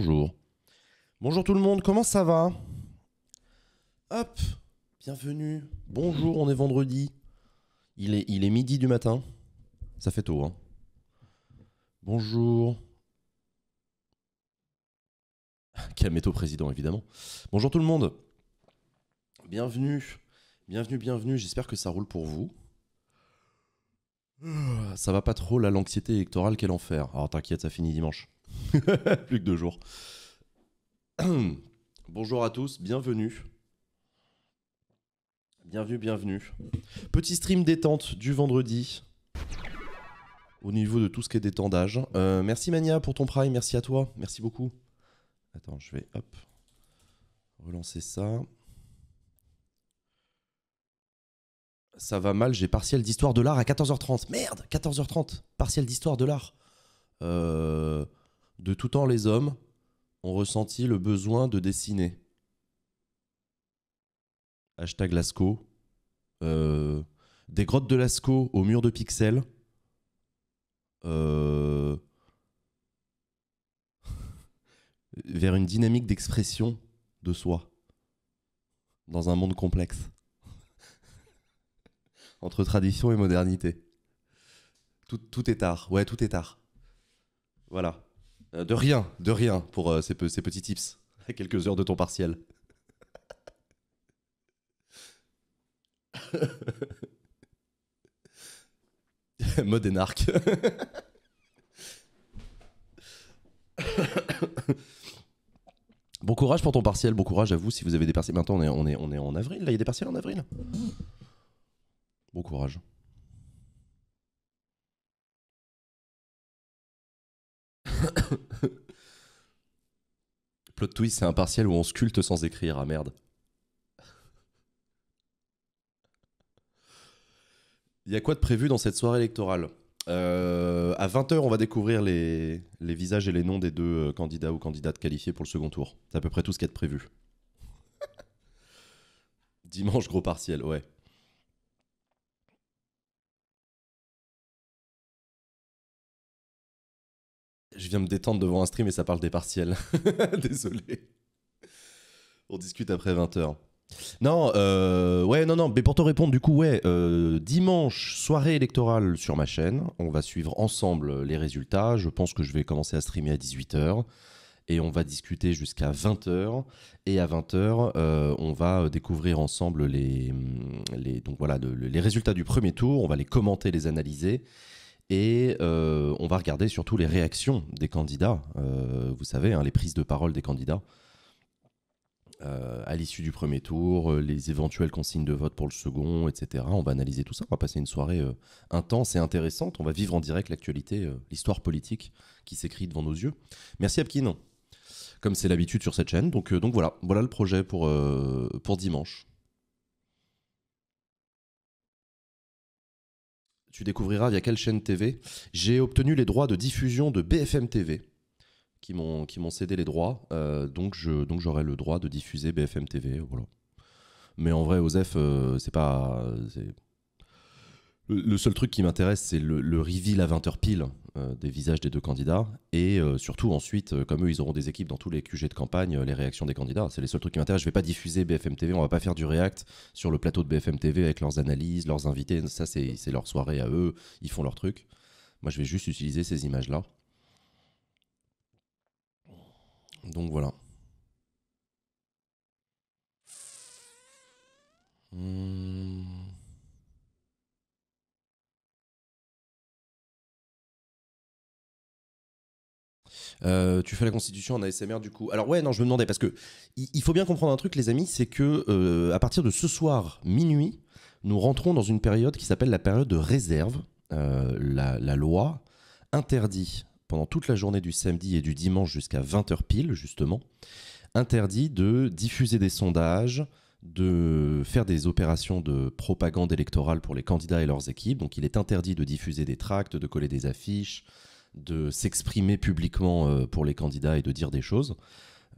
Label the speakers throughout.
Speaker 1: bonjour. Bonjour tout le monde, comment ça va Hop, bienvenue. Bonjour, on est vendredi. Il est, il est midi du matin. Ça fait tôt, hein. Bonjour. météo président, évidemment. Bonjour tout le monde. Bienvenue. Bienvenue, bienvenue. J'espère que ça roule pour vous. Ah, ça va pas trop, là, l'anxiété électorale, quel enfer. Alors ah, t'inquiète, ça finit dimanche. Plus que deux jours. Bonjour à tous, bienvenue. Bienvenue, bienvenue. Petit stream détente du vendredi au niveau de tout ce qui est détendage. Euh, merci Mania pour ton prime, merci à toi, merci beaucoup. Attends, je vais hop relancer ça. Ça va mal, j'ai partiel d'histoire de l'art à 14h30. Merde, 14h30, partiel d'histoire de l'art. Euh, de tout temps, les hommes ont ressenti le besoin de dessiner. Hashtag Lascaux. Euh, des grottes de Lascaux au mur de pixels. Euh, vers une dynamique d'expression de soi dans un monde complexe entre tradition et modernité. Tout, tout est tard, ouais, tout est tard. Voilà. Euh, de rien, de rien pour euh, ces, petits tips quelques heures de ton partiel. Mode énarque. bon courage pour ton partiel, bon courage à vous si vous avez des partiels. Maintenant, on est, on est en avril, là, il y a des partiels en avril. Bon courage. Plot twist, c'est un partiel où on sculpte sans écrire, ah merde. Il y a quoi de prévu dans cette soirée électorale euh, À 20h, on va découvrir les, visages et les noms des deux euh, candidats ou candidates qualifiés pour le second tour. C'est à peu près tout
Speaker 2: ce qu'il y a de prévu. Dimanche, gros partiel, ouais. je viens me détendre devant un stream et ça parle des partiels. Désolé.
Speaker 1: On discute après 20h. Non, euh, ouais, non, non, mais pour te répondre, du coup, ouais, euh, dimanche, soirée électorale sur ma chaîne, on va suivre ensemble les résultats. Je pense que je vais commencer à streamer à 18h et on va discuter jusqu'à 20h. Et à 20h, euh, on va découvrir ensemble les, les donc voilà, les résultats du premier tour, on va les commenter, les analyser et euh, on va regarder surtout les réactions des candidats, euh, vous savez, hein, les prises de parole des candidats euh, à l'issue du premier tour, les éventuelles consignes de vote pour le second, etc. On va analyser tout ça, on va passer une soirée intense et intéressante, on va vivre en direct l'actualité, l'histoire politique qui s'écrit devant nos yeux. Merci Abkine, comme c'est l'habitude sur cette chaîne. Donc, donc voilà, voilà le projet pour, pour dimanche. tu découvriras via quelle chaîne TV, j'ai obtenu les droits de diffusion de BFM TV qui m'ont qui m'ont cédé les droits euh, donc je donc j'aurai le droit de diffuser BFM TV voilà mais en vrai Osef euh, c'est pas le seul truc qui m'intéresse c'est le, le, reveal à 20h pile euh, des visages des deux candidats et euh, surtout ensuite, euh, comme eux, ils auront des équipes dans tous les QG de campagne, les réactions des candidats. C'est les seuls trucs qui m'intéressent. Je vais pas diffuser BFM TV, on va pas faire du react sur le plateau de BFM TV avec leurs analyses, leurs invités. Ça, c'est leur soirée à eux, ils font leur truc. Moi, je vais juste utiliser ces images-là. Donc voilà.
Speaker 2: Hmm. Euh, tu fais la constitution en ASMR du coup. Alors ouais, non, je me demandais parce que
Speaker 1: il faut bien comprendre un truc, les amis, c'est que euh, à partir de ce soir minuit, nous rentrons dans une période qui s'appelle la période de réserve. Euh, la, la, loi interdit pendant toute la journée du samedi et du dimanche jusqu'à 20h pile justement, interdit de diffuser des sondages, de faire des opérations de propagande électorale pour les candidats et leurs équipes. Donc il est interdit de diffuser des tracts, de coller des affiches, de s'exprimer publiquement euh, pour les candidats et de dire des choses.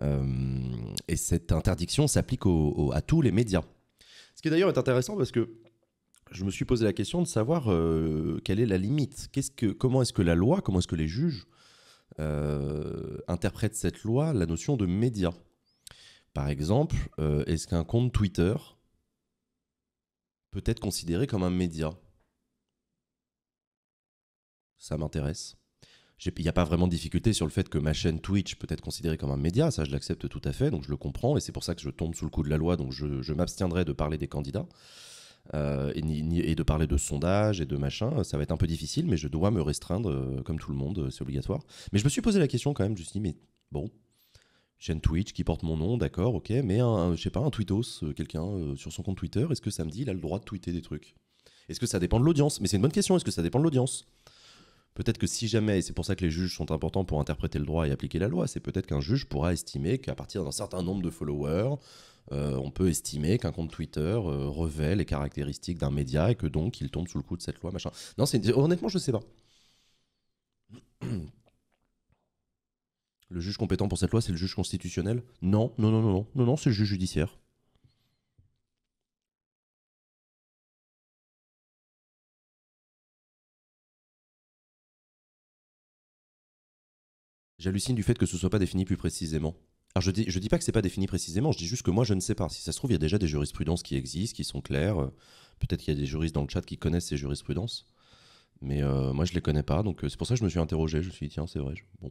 Speaker 1: Euh, et cette interdiction s'applique à tous les médias. Ce qui d'ailleurs est intéressant parce que je me suis posé la question de savoir euh, quelle est la limite. comment est-ce que la loi, comment est-ce que les juges interprètent cette loi, la notion de média Par exemple, est-ce qu'un compte Twitter peut être considéré comme un média Ça m'intéresse il n'y a pas vraiment de difficulté sur le fait que ma chaîne Twitch peut être considérée comme un média, ça je l'accepte tout à fait, donc je le comprends, et c'est pour ça que je tombe sous le coup de la loi, donc je, m'abstiendrai de parler des candidats, euh, et, de parler de sondages et de machin, ça va être un peu difficile, mais je dois me restreindre, euh, comme tout le monde, euh, c'est obligatoire. Mais je me suis posé la question quand même, je me suis dit, mais bon, chaîne Twitch qui porte mon nom, d'accord, ok, mais un, je sais pas, un tweetos, quelqu'un sur son compte Twitter, est-ce que ça samedi il a le droit de tweeter des trucs Est-ce que ça dépend de l'audience Mais c'est une bonne question, est-ce que ça dépend de l'audience Peut-être que si jamais, et c'est pour ça que les juges sont importants pour interpréter le droit et appliquer la loi, c'est peut-être qu'un juge pourra estimer qu'à partir d'un certain nombre de followers, euh, on peut estimer qu'un compte Twitter euh, revêt les caractéristiques d'un média et que donc il tombe sous le coup de cette loi, machin. Non, c'est honnêtement, je sais pas. Le juge compétent pour cette loi, c'est le juge constitutionnel Non, non,
Speaker 2: non, non, non, non, non c'est le juge judiciaire. J'hallucine du fait que ce soit pas défini plus précisément. Alors je dis, je dis pas que c'est pas
Speaker 1: défini précisément, je dis juste que moi je ne sais pas. Si ça se trouve, il y a déjà des jurisprudences qui existent, qui sont claires. Euh, peut-être qu'il y a des juristes dans le chat qui connaissent ces jurisprudences. Mais euh, moi je les connais pas, donc euh, c'est pour ça que je me suis interrogé.
Speaker 2: Je me suis dit, tiens, c'est vrai. Bon.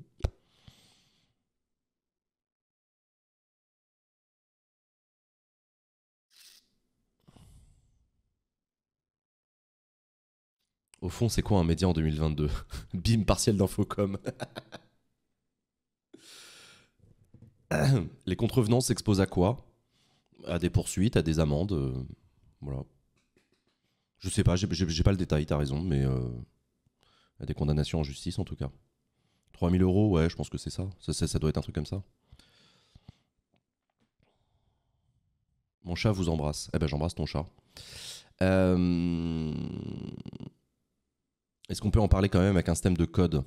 Speaker 2: Au fond, c'est quoi un média en 2022 Bim, partiel
Speaker 1: d'infocom. les contrevenants s'exposent à quoi À des poursuites, à des amendes. Euh, voilà. Je sais pas, j'ai- pas le détail, tu t'as raison, mais euh, à des condamnations en justice en tout cas. 3000 euros, ouais, je pense que c'est ça. Ça, doit être un truc comme ça. Mon chat vous embrasse. Eh ben, j'embrasse ton chat. Euh, est-ce qu'on peut en parler quand même avec un système de code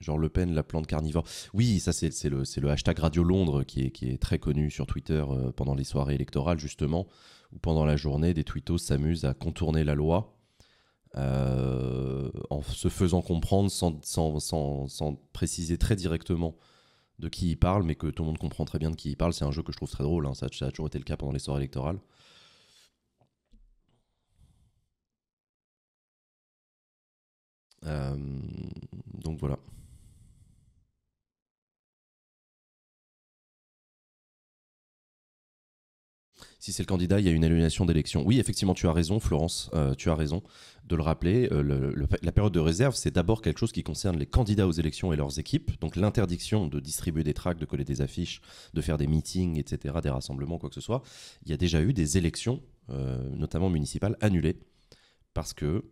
Speaker 1: Genre Le Pen, la plante carnivore. Oui, ça c'est le, hashtag Radio Londres qui est, très connu sur Twitter euh, pendant les soirées électorales justement, où pendant la journée, des twittos s'amusent à contourner la loi euh, en se faisant comprendre sans, préciser très directement de qui ils parle, mais que tout le monde comprend très bien de qui ils parle. C'est un jeu que je trouve très drôle, hein. ça, a toujours été le cas pendant les soirées électorales.
Speaker 2: Euh, donc voilà. si c'est le candidat, il y a une annulation d'élection. Oui, effectivement, tu as raison, Florence,
Speaker 1: euh, tu as raison de le rappeler. Euh, la période de réserve, c'est d'abord quelque chose qui concerne les candidats aux élections et leurs équipes. Donc l'interdiction de distribuer des tracts, de coller des affiches, de faire des meetings, etc., des rassemblements, quoi que ce soit. Il y a déjà eu des élections, euh, notamment municipales, annulées parce que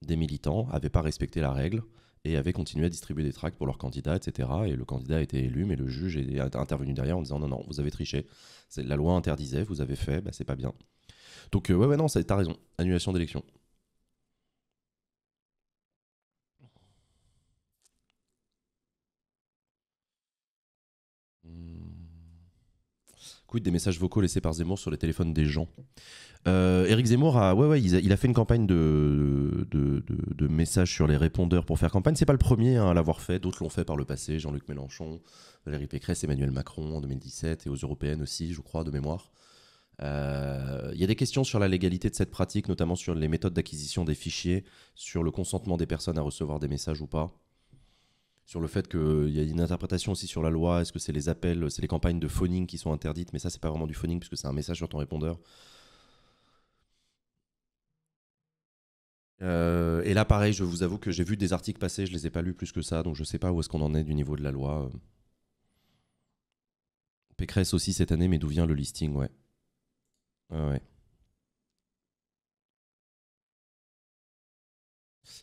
Speaker 1: des militants n'avaient pas respecté la règle et avaient continué à distribuer des tracts pour leurs candidats, etc. Et le candidat a été élu, mais le juge est intervenu derrière en disant non, non, vous avez triché, la loi interdisait, vous avez fait, bah, c'est pas bien. Donc, euh, ouais, ouais, non, t'as raison, annulation d'élection. des messages vocaux laissés par Zemmour sur les téléphones des gens euh, Eric Zemmour a, ouais, ouais, il, a, fait une campagne de, de, messages sur les répondeurs pour faire campagne. C'est pas le premier hein, à l'avoir fait. D'autres l'ont fait par le passé. Jean-Luc Mélenchon, Valérie Pécresse, Emmanuel Macron en 2017 et aux européennes aussi, je crois, de mémoire. Euh, il y a des questions sur la légalité de cette pratique, notamment sur les méthodes d'acquisition des fichiers, sur le consentement des personnes à recevoir des messages ou pas sur le fait qu'il euh, y a une interprétation aussi sur la loi. Est-ce que c'est les appels, c'est les campagnes de phoning qui sont interdites Mais ça, c'est pas vraiment du phoning puisque c'est un message sur ton répondeur. Euh, et là, pareil, je vous avoue que j'ai vu des articles passer, je les ai pas lus plus que ça, donc je sais pas où est-ce qu'on en est du niveau de la loi. Pécresse aussi cette année, mais d'où vient le listing, ouais. ouais, ouais.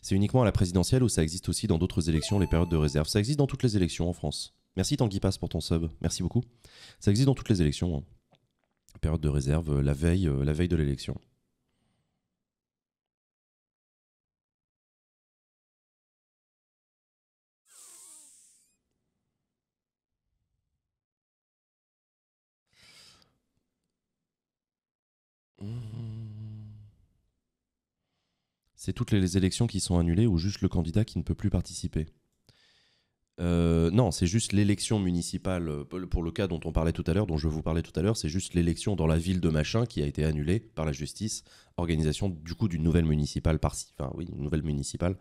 Speaker 1: C'est uniquement à la présidentielle ou ça existe aussi dans d'autres élections, les périodes de réserve Ça existe dans toutes les élections en France. Merci Tanguy Passe pour ton sub, merci beaucoup. Ça existe dans toutes les élections. Hein.
Speaker 2: Période de réserve, euh, la veille, euh, la veille de l'élection. Hmm
Speaker 1: c'est toutes les élections qui sont annulées ou juste le candidat qui ne peut plus participer. Euh, non, c'est juste l'élection municipale, euh, pour le cas dont on parlait tout à l'heure, dont je vous parlais tout à l'heure, c'est juste l'élection dans la ville de Machin qui a été annulée par la justice, organisation du coup d'une nouvelle municipale enfin oui, une nouvelle municipale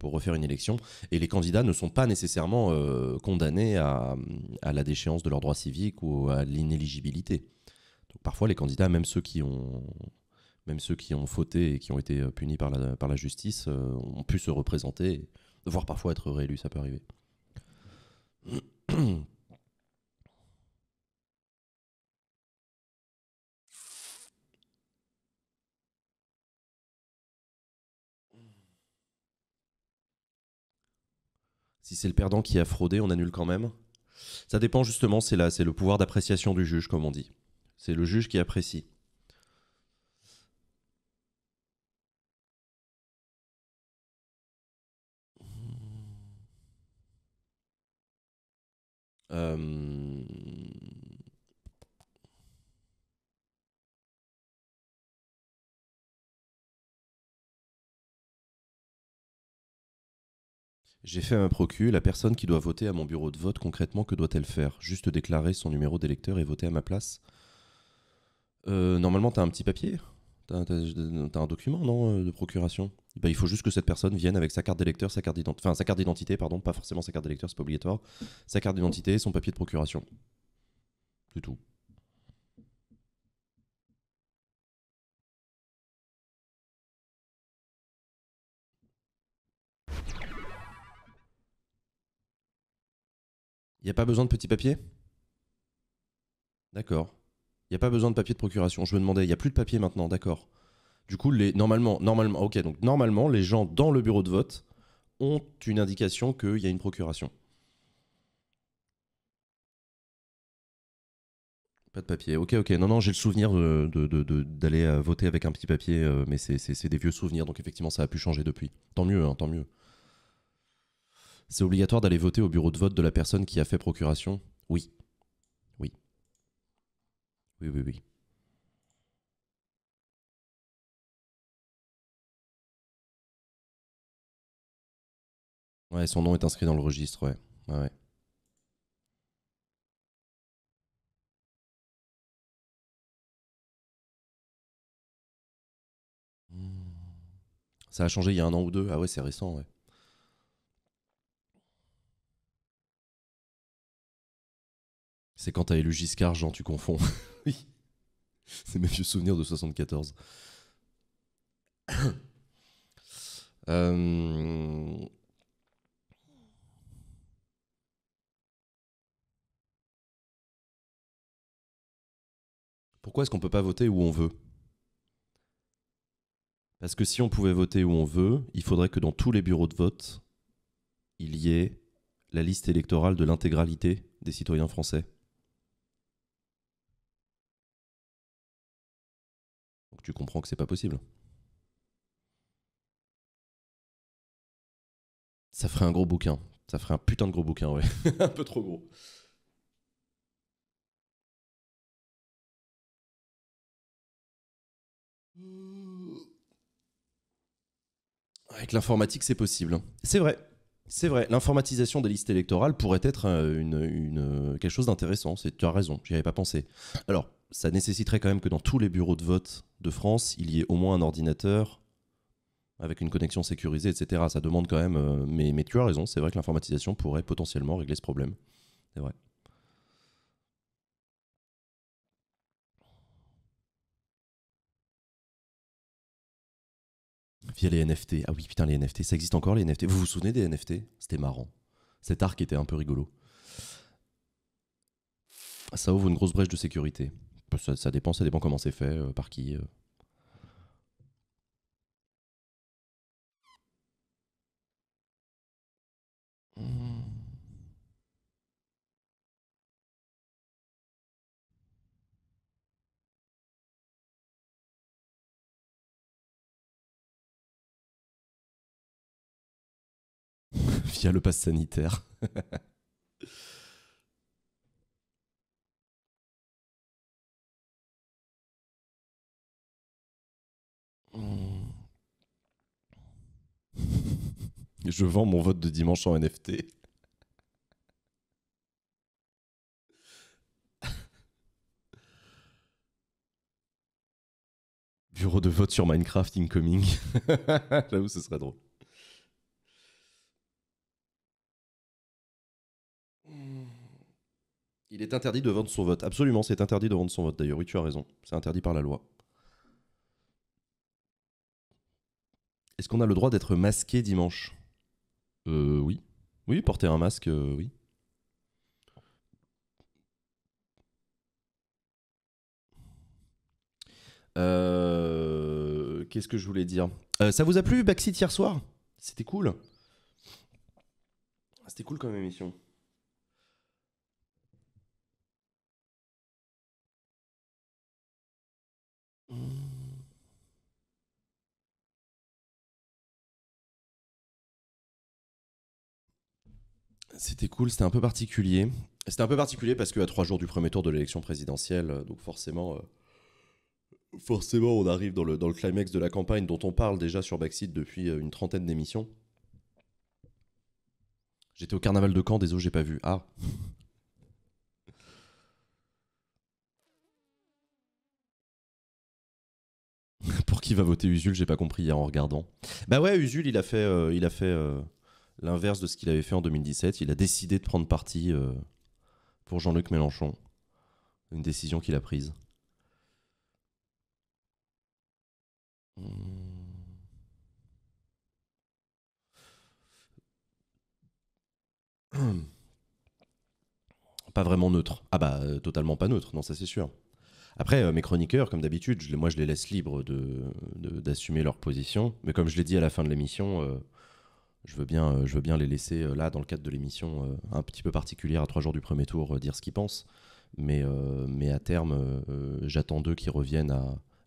Speaker 1: pour refaire une élection. Et les candidats ne sont pas nécessairement euh, condamnés à, la déchéance de leurs droits civiques ou à l'inéligibilité. parfois les candidats, même ceux qui ont même ceux qui ont fauté et qui ont été euh, punis par la, justice, euh, ont pu se représenter, voire parfois être réélus, ça peut arriver. Si c'est le perdant qui a fraudé, on annule quand même. Ça dépend justement, c'est le pouvoir d'appréciation du juge, comme on dit. C'est le juge qui apprécie.
Speaker 2: Euh, j'ai fait un procu, la personne
Speaker 1: qui doit voter à mon bureau de vote, concrètement, que doit-elle faire Juste déclarer son numéro d'électeur et voter à ma place euh, Normalement, tu as un petit papier T'as un document, non, euh, de procuration bah, Il faut juste que cette personne vienne avec sa carte d'électeur, sa carte d'identité, pardon, pas forcément sa carte d'électeur, c'est pas obligatoire, sa carte d'identité son papier de procuration. C'est tout. Il n'y a pas besoin de petits papiers D'accord. Il n'y a pas besoin de papier de procuration. Je me demandais, il n'y a plus de papier maintenant, d'accord. Du coup, les, normalement, normalement, ok, donc normalement, les gens dans le bureau de vote ont une indication qu'il y a une procuration. Pas de papier. Ok, ok. Non, non, j'ai le souvenir d'aller de, euh, voter avec un petit papier, euh, mais c'est des vieux souvenirs, donc effectivement, ça a pu changer depuis. Tant mieux, hein, tant mieux. C'est obligatoire d'aller voter au bureau de vote de la personne qui a fait procuration Oui.
Speaker 2: Oui, oui, oui. Ouais, son nom est inscrit dans le registre, ouais. Ouais, mmh. Ça a changé il y a un an ou deux. Ah ouais, c'est récent, ouais.
Speaker 1: C'est quand t'as élu Giscard, Jean, tu confonds. oui. C'est mes vieux souvenirs de 74.
Speaker 2: Euh, pourquoi est-ce qu'on ne peut pas voter où on veut Parce que si
Speaker 1: on pouvait voter où on veut, il faudrait que dans tous les bureaux de vote, il y ait la liste électorale de l'intégralité des citoyens français.
Speaker 2: tu comprends que c'est pas possible. Ça ferait un gros bouquin. Ça ferait un putain de gros bouquin, ouais. un peu trop gros.
Speaker 1: Avec l'informatique, c'est possible. Hein. C'est vrai. C'est vrai, l'informatisation des listes électorales pourrait être euh, une, euh, quelque chose d'intéressant. Tu as raison, j'y avais pas pensé. Alors, ça nécessiterait quand même que dans tous les bureaux de vote, de France, il y ait au moins un ordinateur avec une connexion sécurisée, etc. Ça demande quand même. Euh, mais, mais, tu as raison, c'est vrai que l'informatisation pourrait
Speaker 2: potentiellement régler ce problème. C'est vrai.
Speaker 1: Via les NFT. Ah oui, putain, les NFT. Ça existe encore, les NFT. Vous vous souvenez des NFT C'était marrant. Cet arc était un peu rigolo. Ça ouvre une grosse brèche de sécurité ça, dépend, ça dépend comment c'est fait, euh, par qui. Euh.
Speaker 2: Via le passe sanitaire. Hmm. Je vends mon vote de dimanche en NFT.
Speaker 1: Bureau de vote sur Minecraft incoming. là où ce serait drôle. Il est interdit de vendre son vote. Absolument, c'est interdit de vendre son vote. D'ailleurs, oui, tu as raison. C'est interdit par la loi. Est-ce qu'on a le droit d'être masqué dimanche euh, Oui. Oui, porter un masque, euh, oui. Euh, Qu'est-ce que je voulais dire euh, Ça vous a plu Backseat hier soir C'était cool. C'était cool comme
Speaker 2: émission. Hmm.
Speaker 1: C'était cool, c'était un peu particulier. C'était un peu particulier parce qu'à trois jours du premier tour de l'élection présidentielle, euh, donc forcément, euh, forcément, on arrive dans le, dans le climax de la campagne dont on parle déjà sur Backseat depuis euh, une trentaine d'émissions. J'étais au carnaval de Caen, désolé, j'ai pas vu. Ah Pour qui va voter Usul J'ai pas compris hier en regardant. Bah ouais, Usul, il a fait, il a fait l'inverse de ce qu'il avait fait en 2017. Il a décidé de prendre parti euh, pour Jean-Luc Mélenchon. Une décision qu'il a prise. Pas vraiment neutre. Ah bah euh, totalement pas neutre, non ça c'est sûr. Après, euh, mes chroniqueurs, comme d'habitude, moi je les laisse libres d'assumer de, leur position. Mais comme je l'ai dit à la fin de l'émission, je veux bien, euh, je veux bien les laisser euh, là dans le cadre de l'émission euh, un petit peu particulière à trois jours du premier tour dire ce qu'ils pensent. Mais, à terme, j'attends d'eux qu'ils reviennent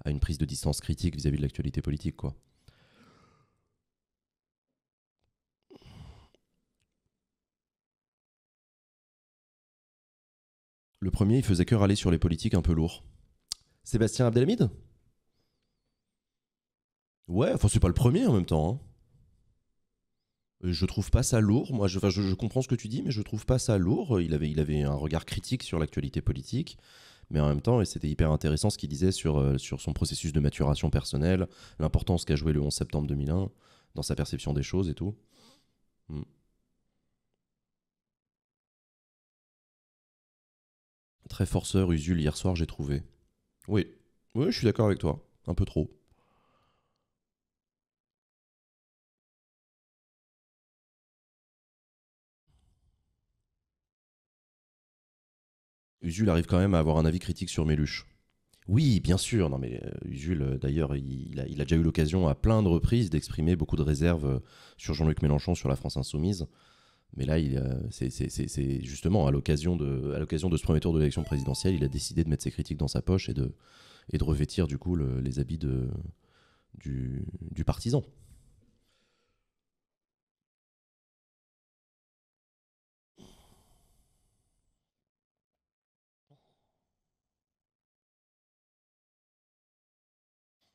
Speaker 1: à, une prise de distance critique vis-à-vis de l'actualité politique, quoi. Le premier, il faisait que aller sur les politiques un peu lourds. Sébastien Abdelhamid Ouais, enfin c'est pas le premier en même temps. Hein. Euh, je trouve pas ça lourd. Moi, je, je, comprends ce que tu dis, mais je trouve pas ça lourd. Il avait, il avait un regard critique sur l'actualité politique, mais en même temps, c'était hyper intéressant ce qu'il disait sur, euh, sur son processus de maturation personnelle, l'importance qu'a joué le 11 septembre 2001 dans sa perception des choses et tout. Hmm. Très forceur, Usul, hier soir, j'ai trouvé.
Speaker 2: Oui, oui, je suis d'accord avec toi. Un peu trop. Usul arrive quand même à avoir un avis critique sur Méluche.
Speaker 1: Oui, bien sûr. Non, mais euh, Usul, euh, d'ailleurs, il, il, a, déjà eu l'occasion à plein de reprises d'exprimer beaucoup de réserves euh, sur Jean-Luc Mélenchon, sur la France insoumise. Mais là, c'est justement à l'occasion de, de ce premier tour de l'élection présidentielle, il a décidé de mettre ses critiques dans sa poche et de, revêtir du coup les habits du partisan.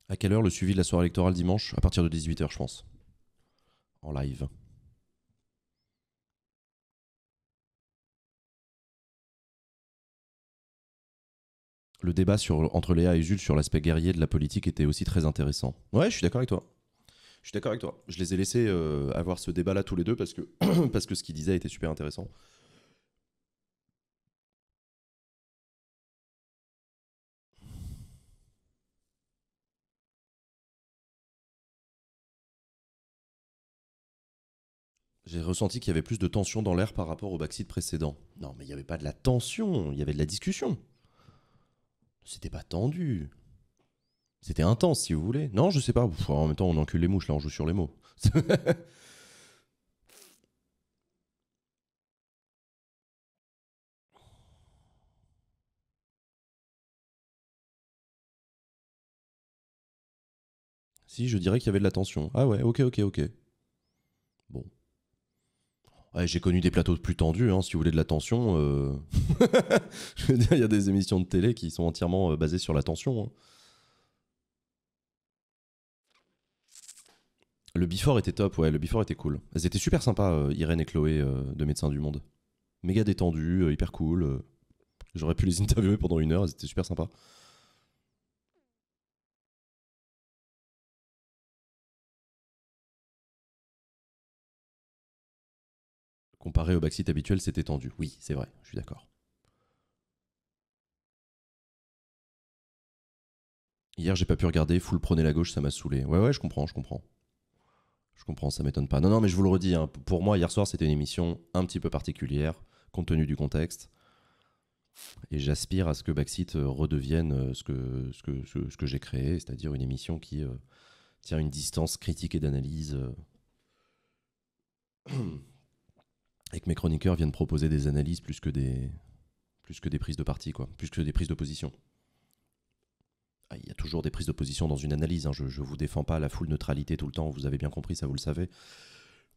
Speaker 1: À quelle heure le suivi de la soirée électorale dimanche À partir de
Speaker 2: 18h, je pense. En live. Le débat sur, entre Léa et Jules sur l'aspect guerrier de la politique était aussi très intéressant. Ouais, je suis d'accord avec toi.
Speaker 1: Je suis d'accord avec toi. Je les ai laissés euh, avoir ce débat-là tous les deux parce que, parce que ce qu'ils disaient était super intéressant.
Speaker 2: j'ai ressenti qu'il y avait plus de tension dans l'air par rapport
Speaker 1: au backseat précédent. Non, mais il n'y avait pas de la tension, il y avait de la discussion. C'était pas tendu. C'était intense, si vous voulez. Non, je sais pas. en même temps, on encule les mouches,
Speaker 2: là, on joue sur les mots. si, je dirais qu'il y avait de la tension. Ah ouais, ok, ok, ok j'ai connu des plateaux plus
Speaker 1: tendus, hein, si vous voulez de la tension. Euh. il y a des émissions de télé qui sont entièrement euh, basées sur la tension. Hein. Le before était top, ouais, le before était cool. Elles étaient super sympas, euh, Irène et Chloé de Médecins du Monde. Méga détendues, hyper cool. J'aurais pu les interviewer pendant une heure, elles étaient super sympas.
Speaker 2: Comparé au backseat habituel, c'est étendu. Oui, c'est vrai, je suis d'accord.
Speaker 1: Hier, j'ai pas pu regarder, full prenez la gauche, ça m'a saoulé. Ouais, ouais, je comprends, je comprends. Je comprends, ça m'étonne pas. Non, non, mais je vous le redis, hein, pour moi, hier soir, c'était une émission un petit peu particulière, compte tenu du contexte. Et j'aspire à ce que Backseat euh, redevienne euh, ce que, ce que, ce, que j'ai créé, c'est-à-dire une émission qui euh, tient une distance critique et d'analyse. avec mes chroniqueurs viennent proposer des analyses plus que des, plus que des prises de parti, quoi, plus que des prises de position. Ah, il y a toujours des prises de position dans une analyse, hein. je ne vous défends pas la full neutralité tout le temps,
Speaker 2: vous avez bien compris, ça vous le savez,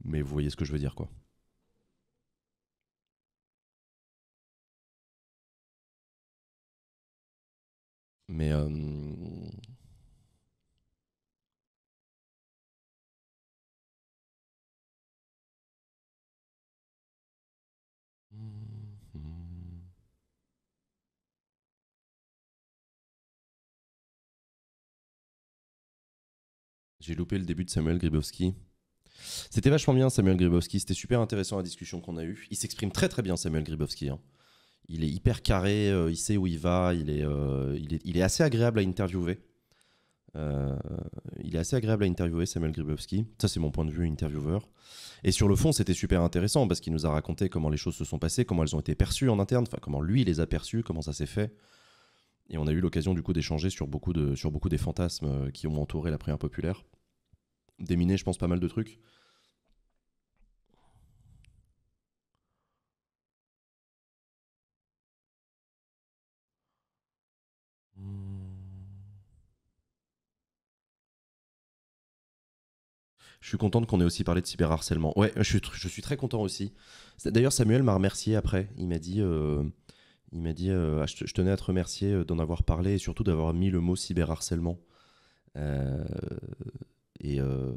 Speaker 2: mais vous voyez ce que je veux dire, quoi. Mais euh, J'ai loupé le début de
Speaker 1: Samuel Gribowski. C'était vachement bien Samuel Gribowski, c'était super intéressant la discussion qu'on a eue. Il s'exprime très très bien Samuel Gribowski. Hein. Il est hyper carré, euh, il sait où il va, euh, il est, il est, assez agréable à interviewer. Euh, il est assez agréable à interviewer Samuel Gribowski. Ça c'est mon point de vue intervieweur. Et sur le fond c'était super intéressant parce qu'il nous a raconté comment les choses se sont passées, comment elles ont été perçues en interne, enfin comment lui les a perçues, comment ça s'est fait. Et on a eu l'occasion du coup d'échanger sur beaucoup de sur beaucoup des fantasmes qui ont entouré la première populaire
Speaker 2: déminer, je pense, pas mal de trucs.
Speaker 1: Je suis content qu'on ait aussi parlé de cyberharcèlement. Ouais, je suis, très content aussi. D'ailleurs, Samuel m'a remercié après. Il m'a dit, euh, il m'a dit euh, ah, je tenais à te remercier euh, d'en avoir parlé et surtout d'avoir mis le mot cyberharcèlement. Euh, euh,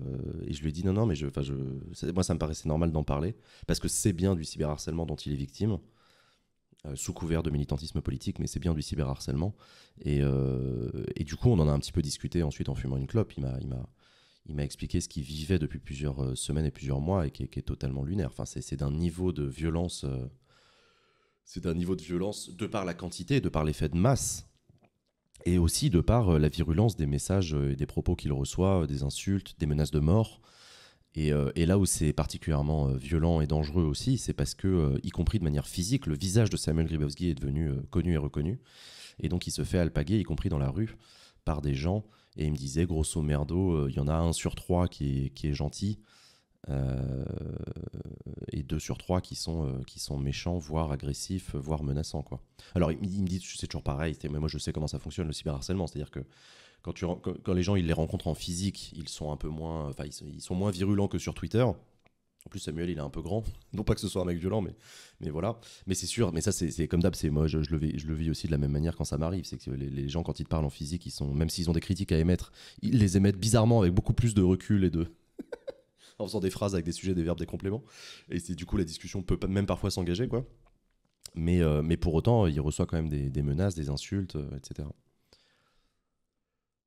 Speaker 1: et, je lui ai dit non, non, mais moi ça me paraissait normal d'en parler, parce que c'est bien du cyberharcèlement dont il est victime, euh, sous couvert de militantisme politique, mais c'est bien du cyberharcèlement. Euh, et, du coup, on en a un petit peu discuté ensuite en fumant une clope. Il m'a, expliqué ce qu'il vivait depuis plusieurs semaines et plusieurs mois et qui, qui est totalement lunaire. Enfin, c'est, d'un niveau de violence. c'est d'un niveau de violence de par la quantité, de par l'effet de masse et aussi de par euh, la virulence des messages euh, et des propos qu'il reçoit, euh, des insultes, des menaces de mort. Et, là où c'est particulièrement violent et dangereux aussi, c'est parce que, y compris de manière physique, le visage de Samuel Gribowski est devenu connu et reconnu. Et donc il se fait alpaguer, y compris dans la rue, par des gens. Et il me disait, grosso merdo, il y en a un sur trois qui est gentil, euh, et deux sur trois qui sont, euh, qui sont méchants, voire agressifs, voire menaçants. Quoi. Alors, il, me dit, c'est toujours pareil, mais moi je sais comment ça fonctionne le cyberharcèlement, c'est-à-dire que quand, quand, les gens ils les rencontrent en physique, ils sont un peu moins, ils, sont moins virulents que sur Twitter. En plus, Samuel, il est un peu grand. Non pas que ce soit un mec violent, mais, mais voilà. Mais c'est sûr, mais ça, c'est comme d'hab. Moi, je, le vis, je le vis aussi de la même manière quand ça m'arrive. C'est que les, gens, quand ils te parlent en physique, ils sont, même s'ils ont des critiques à émettre, ils les émettent bizarrement avec beaucoup plus de recul et de, en faisant des phrases avec des sujets, des verbes, des compléments. Et c'est du coup la discussion peut même parfois s'engager, quoi. Mais, euh, mais pour autant, il reçoit quand même des, menaces, des insultes, euh, etc.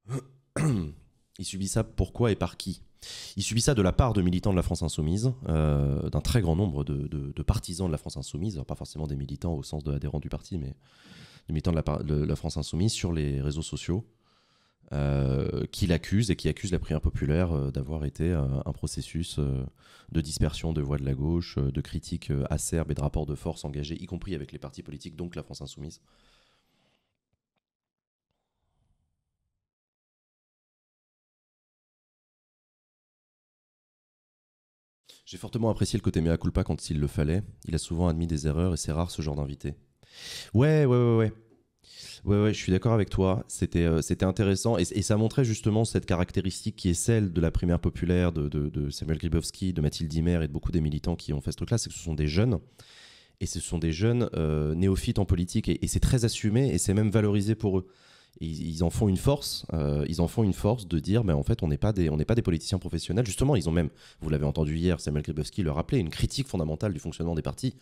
Speaker 1: il subit ça pourquoi et par qui il subit ça de la part de militants de la France insoumise, euh, d'un très grand nombre de, partisans de la France insoumise, pas forcément des militants au sens de du parti, mais des militants de la France insoumise sur les réseaux sociaux, euh, qui l'accuse et qui accuse la prière populaire euh, d'avoir été euh, un processus de dispersion de voix de la gauche, de critiques acerbes et de rapports
Speaker 2: de force engagés, y compris avec les partis politiques, donc la France insoumise. J'ai fortement apprécié le côté mea culpa quand il le fallait. Il a souvent admis
Speaker 1: des erreurs et c'est rare ce genre d'invité. Ouais, ouais, ouais, ouais. Ouais, ouais, je suis d'accord avec toi. C'était, euh, c'était intéressant et, ça montrait justement cette caractéristique qui est celle de la primaire populaire de, Samuel Gribowski, de Mathilde Dimer et de beaucoup des militants qui ont fait ce truc-là, c'est que ce sont des jeunes. Et ce sont des jeunes euh, néophytes en politique et, c'est très assumé et c'est même valorisé pour eux. Ils, en font une force. Euh, ils en font une force de dire, mais ben, en fait, on n'est pas des, on n'est pas des politiciens professionnels. Justement, ils ont même, vous l'avez entendu hier, Samuel Gribowski le rappelait, une critique fondamentale du fonctionnement des partis.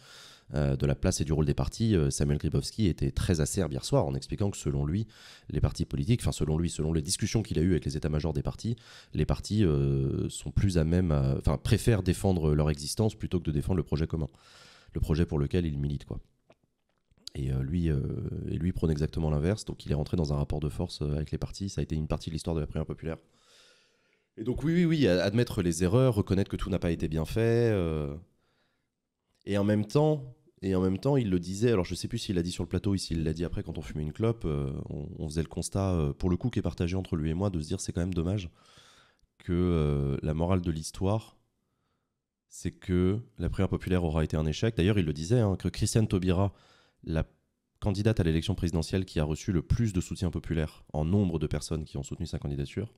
Speaker 1: Euh, de la place et du rôle des partis, euh, Samuel Gribowski était très acerbe hier soir en expliquant que selon lui, les partis politiques, enfin selon lui, selon les discussions qu'il a eues avec les états-majors des partis, les partis euh, sont plus à même, enfin préfèrent défendre leur existence plutôt que de défendre le projet commun, le projet pour lequel ils militent quoi. Et lui, et lui prône exactement l'inverse. Donc il est rentré dans un rapport de force avec les partis. Ça a été une partie de l'histoire de la première populaire. Et donc oui, oui, oui, admettre les erreurs, reconnaître que tout n'a pas été bien fait. Et en même temps, et en même temps, il le disait, alors je sais plus s'il l'a dit sur le plateau, ou s'il l'a dit après quand on fumait une clope, euh, on, faisait le constat, euh, pour le coup, qui est partagé entre lui et moi, de se dire c'est quand même dommage que euh, la morale de l'histoire, c'est que la prière populaire aura été un échec. D'ailleurs, il le disait, hein, que Christiane Taubira, la candidate à l'élection présidentielle qui a reçu le plus de soutien populaire en nombre de personnes qui ont soutenu sa candidature,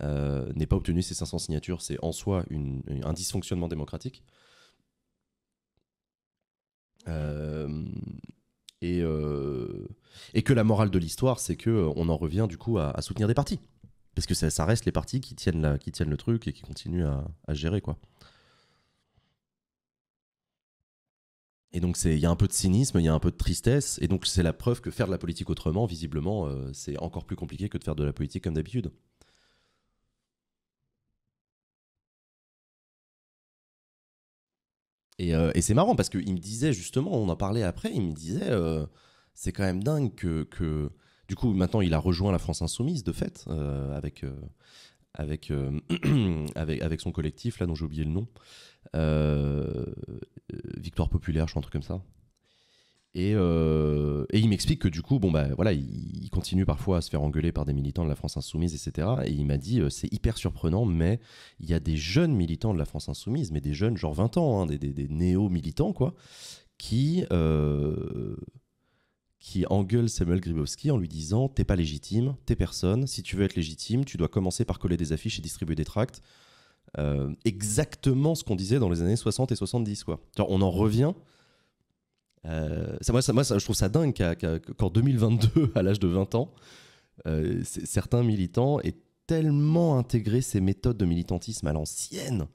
Speaker 1: n'ait pas obtenu ses 500 signatures. C'est en soi un dysfonctionnement démocratique. Euh, euh, et, que la morale de l'histoire, c'est que euh, on en revient du coup à, soutenir des partis. Parce que ça, reste les partis qui tiennent, qui tiennent le truc et qui continuent à, gérer, quoi. Et donc, il y a un peu de cynisme, il y a un peu de tristesse. Et donc, c'est la preuve que faire de la politique autrement, visiblement, c'est encore plus compliqué que de faire de la politique comme d'habitude. Euh, et, c'est marrant parce qu'il me disait justement, on en parlait après, il me disait, euh, c'est quand même dingue que, Du coup, maintenant, il a rejoint la France Insoumise, de fait, euh, avec, avec, avec, avec, son collectif, là, dont j'ai oublié le nom. Victoire Populaire, je crois, un truc comme ça. Euh, et, il m'explique que du coup, bon bah voilà, il, continue parfois à se faire engueuler par des militants de la France insoumise, etc. Et il m'a dit, euh, c'est hyper surprenant, mais il y a des jeunes militants de la France insoumise, mais des jeunes genre 20 ans, hein, des, néo-militants quoi, qui euh, engueulent qui Samuel Gribowski en lui disant, t'es pas légitime, t'es personne. Si tu veux être légitime, tu dois commencer par coller des affiches et distribuer des tracts. exactement ce qu'on disait dans les années 60 et 70 quoi. on en revient euh, moi, je trouve ça dingue qu'en 2022, à l'âge de 20 ans, euh, certains militants aient tellement intégré ces méthodes de militantisme à l'ancienne,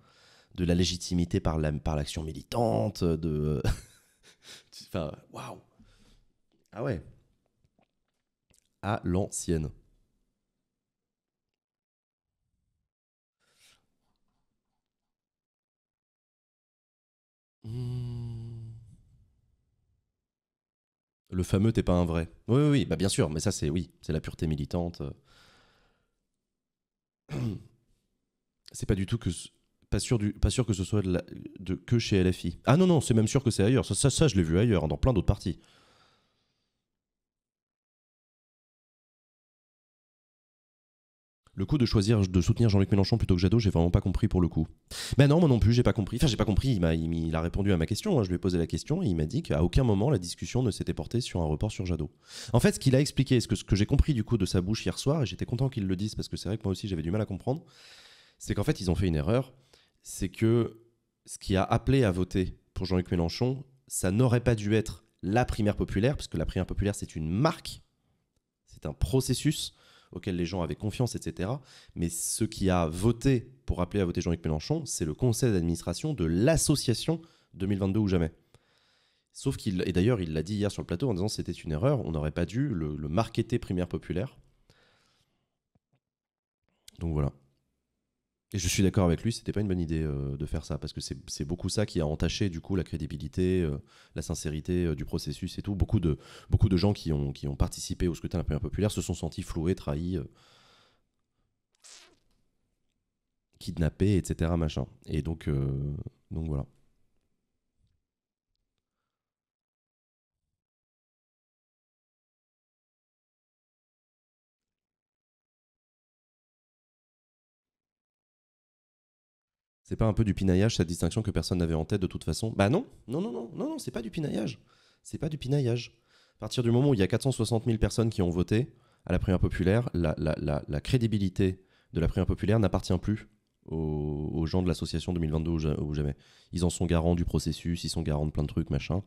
Speaker 1: de la légitimité par l'action militante, de. enfin, waouh! Ah ouais! À l'ancienne.
Speaker 2: Mmh.
Speaker 1: Le fameux t'es pas un vrai. Oui, oui, bah bien sûr, mais ça c'est oui, c'est la pureté militante. C'est pas du tout que pas sûr du pas sûr que ce soit de, que chez LFI. Ah non non, c'est même sûr que c'est ailleurs. Ça, ça, ça je
Speaker 2: l'ai vu ailleurs, dans plein d'autres parties. le coup de choisir de soutenir Jean-Luc Mélenchon plutôt que Jadot, j'ai vraiment pas compris
Speaker 1: pour le coup. Mais ben non, moi non plus, j'ai pas compris. Enfin, j'ai pas compris. Il a, il a, répondu à ma question. Hein. Je lui ai posé la question et il m'a dit qu'à aucun moment la discussion ne s'était portée sur un report sur Jadot. En fait, ce qu'il a expliqué, ce que, ce que j'ai compris du coup de sa bouche hier soir, et j'étais content qu'il le dise parce que c'est vrai que moi aussi j'avais du mal à comprendre, c'est qu'en fait ils ont fait une erreur. C'est que ce qui a appelé à voter pour Jean-Luc Mélenchon, ça n'aurait pas dû être la primaire populaire, parce que la primaire populaire c'est une marque, c'est un processus auxquels les gens avaient confiance, etc. Mais ce qui a voté pour appeler à voter Jean-Luc Mélenchon, c'est le conseil d'administration de l'association 2022 ou jamais. Sauf qu'il, et d'ailleurs il l'a dit hier sur le plateau en disant c'était une erreur, on n'aurait pas dû le, le marketer primaire populaire. Donc voilà. Et je suis d'accord avec lui, c'était pas une bonne idée euh, de faire ça, parce que c'est beaucoup ça qui a entaché du coup la crédibilité, euh, la sincérité euh, du processus et tout. Beaucoup de, beaucoup de gens qui ont, qui ont participé au scrutin la de première populaire se sont sentis floués, trahis, kidnappés, etc.
Speaker 2: Machin. Et donc, donc voilà. C'est pas un peu du pinaillage, cette distinction que personne n'avait en tête de toute façon Bah non, non, non, non, non, c'est pas du
Speaker 1: pinaillage. C'est pas du pinaillage. À partir du moment où il y a 460 000 personnes qui ont voté à la primaire populaire, la, crédibilité de la primaire populaire n'appartient plus aux, gens de l'association 2022 ou jamais. Ils en sont garants du processus, ils sont garants de plein de trucs, machin.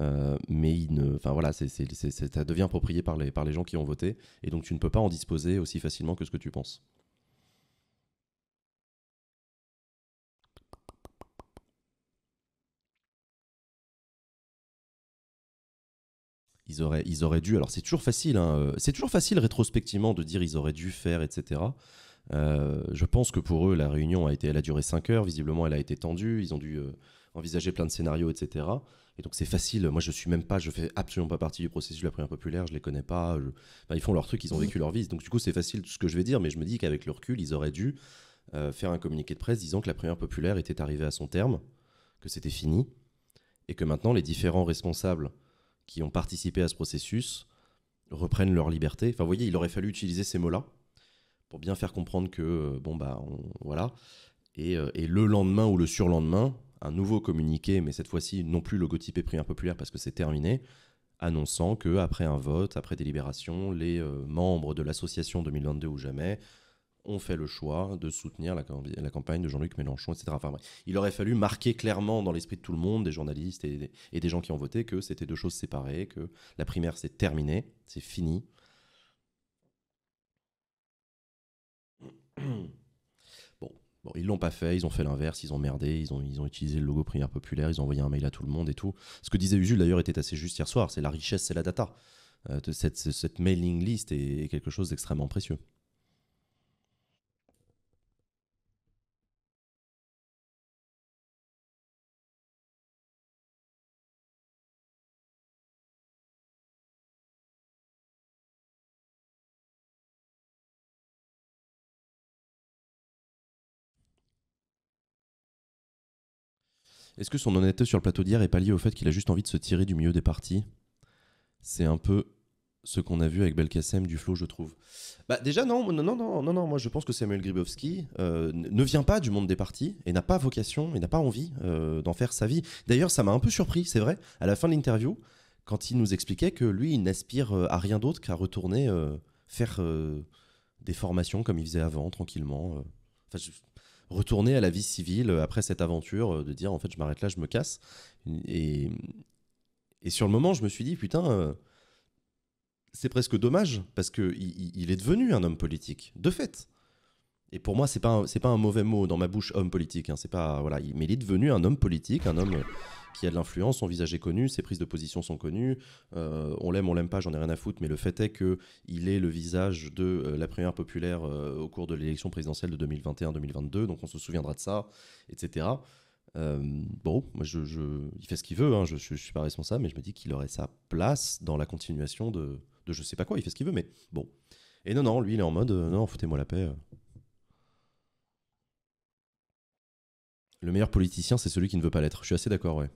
Speaker 1: Euh, mais ils ne, enfin voilà, c'est, ça devient approprié par les, par les gens qui ont voté, et donc tu ne peux pas en disposer aussi facilement que ce que tu penses.
Speaker 2: ils auraient, ils auraient dû. Alors c'est toujours facile, hein, euh, c'est toujours facile
Speaker 1: rétrospectivement de dire ils auraient dû faire, etc. Euh, je pense que pour eux, la réunion a été, elle a duré 5 heures. Visiblement, elle a été tendue. Ils ont dû euh, envisager plein de scénarios, etc. Et donc c'est facile. Moi, je suis même pas, je fais absolument pas partie du processus de la première populaire. Je les connais pas. Ben, ils font leur truc, ils ont mmh. vécu leur vie. Donc du coup, c'est facile ce que je vais dire, mais je me dis qu'avec le recul, ils auraient dû faire un communiqué de presse disant que la première populaire était arrivée à son terme, que c'était fini, et que maintenant les différents responsables qui ont participé à ce processus reprennent leur liberté. Enfin, vous voyez, il aurait fallu utiliser ces mots-là pour bien faire comprendre que, euh, bon, bah, voilà. Euh, et, le lendemain ou le surlendemain, un nouveau communiqué, mais cette fois-ci non plus logotype et populaire » impopulaire parce que c'est terminé, annonçant que après un vote, après délibération, les euh, membres de l'association 2022 ou jamais ont fait le choix de soutenir la, campagne de Jean-Luc Mélenchon, etc. il aurait fallu marquer clairement dans l'esprit de tout le monde, des journalistes et, des gens qui ont voté, que c'était deux choses séparées, que la primaire c'est terminé, c'est fini. Bon, bon ils l'ont pas fait, ils ont fait l'inverse, ils ont merdé, ils ont, ils ont utilisé le logo primaire populaire, ils ont envoyé un mail à tout le monde et tout. Ce que disait Usul d'ailleurs était assez juste hier soir, c'est la richesse, c'est la data. Euh, cette mailing list est quelque
Speaker 2: chose d'extrêmement précieux. Est-ce que son honnêteté sur le plateau d'hier est pas liée au fait qu'il a juste envie de se
Speaker 1: tirer du milieu des parties C'est un peu ce qu'on a vu avec Belkacem du flow, je trouve. Bah déjà non, non, non, non, non, moi je pense que Samuel Gribowski euh, ne vient pas du monde des parties et n'a pas vocation et n'a pas envie euh, d'en faire sa vie. D'ailleurs, ça m'a un peu surpris, c'est vrai, à la fin de l'interview, quand il nous expliquait que lui, il n'aspire euh, à rien d'autre qu'à retourner faire des formations comme il faisait avant, tranquillement. Enfin, retourner à la vie civile euh, après cette aventure, euh, de dire en fait je m'arrête là, je me casse. Et, et sur le moment, je me suis dit putain, euh, c'est presque dommage parce que il, est devenu un homme politique, de fait. Et pour moi, c'est pas c'est pas un mauvais mot dans ma bouche, homme politique. Hein. c'est pas voilà, il, mais il est devenu un homme politique, un homme euh, qui a de l'influence, son visage est connu, ses prises de position sont connues. Euh, on l'aime, on l'aime pas, j'en ai rien à foutre. Mais le fait est que il est le visage de euh, la première populaire au cours de l'élection présidentielle de 2021-2022, donc on se souviendra de ça, etc. bon, moi je, il fait ce qu'il veut, hein. je, je, je, suis pas responsable, mais je me dis qu'il aurait sa place dans la continuation de, de je sais pas quoi, il fait ce qu'il veut, mais bon. Et non, non, lui il est en mode non, foutez-moi la paix,
Speaker 2: Le meilleur politicien, c'est celui qui ne veut pas l'être. Je suis assez d'accord, ouais.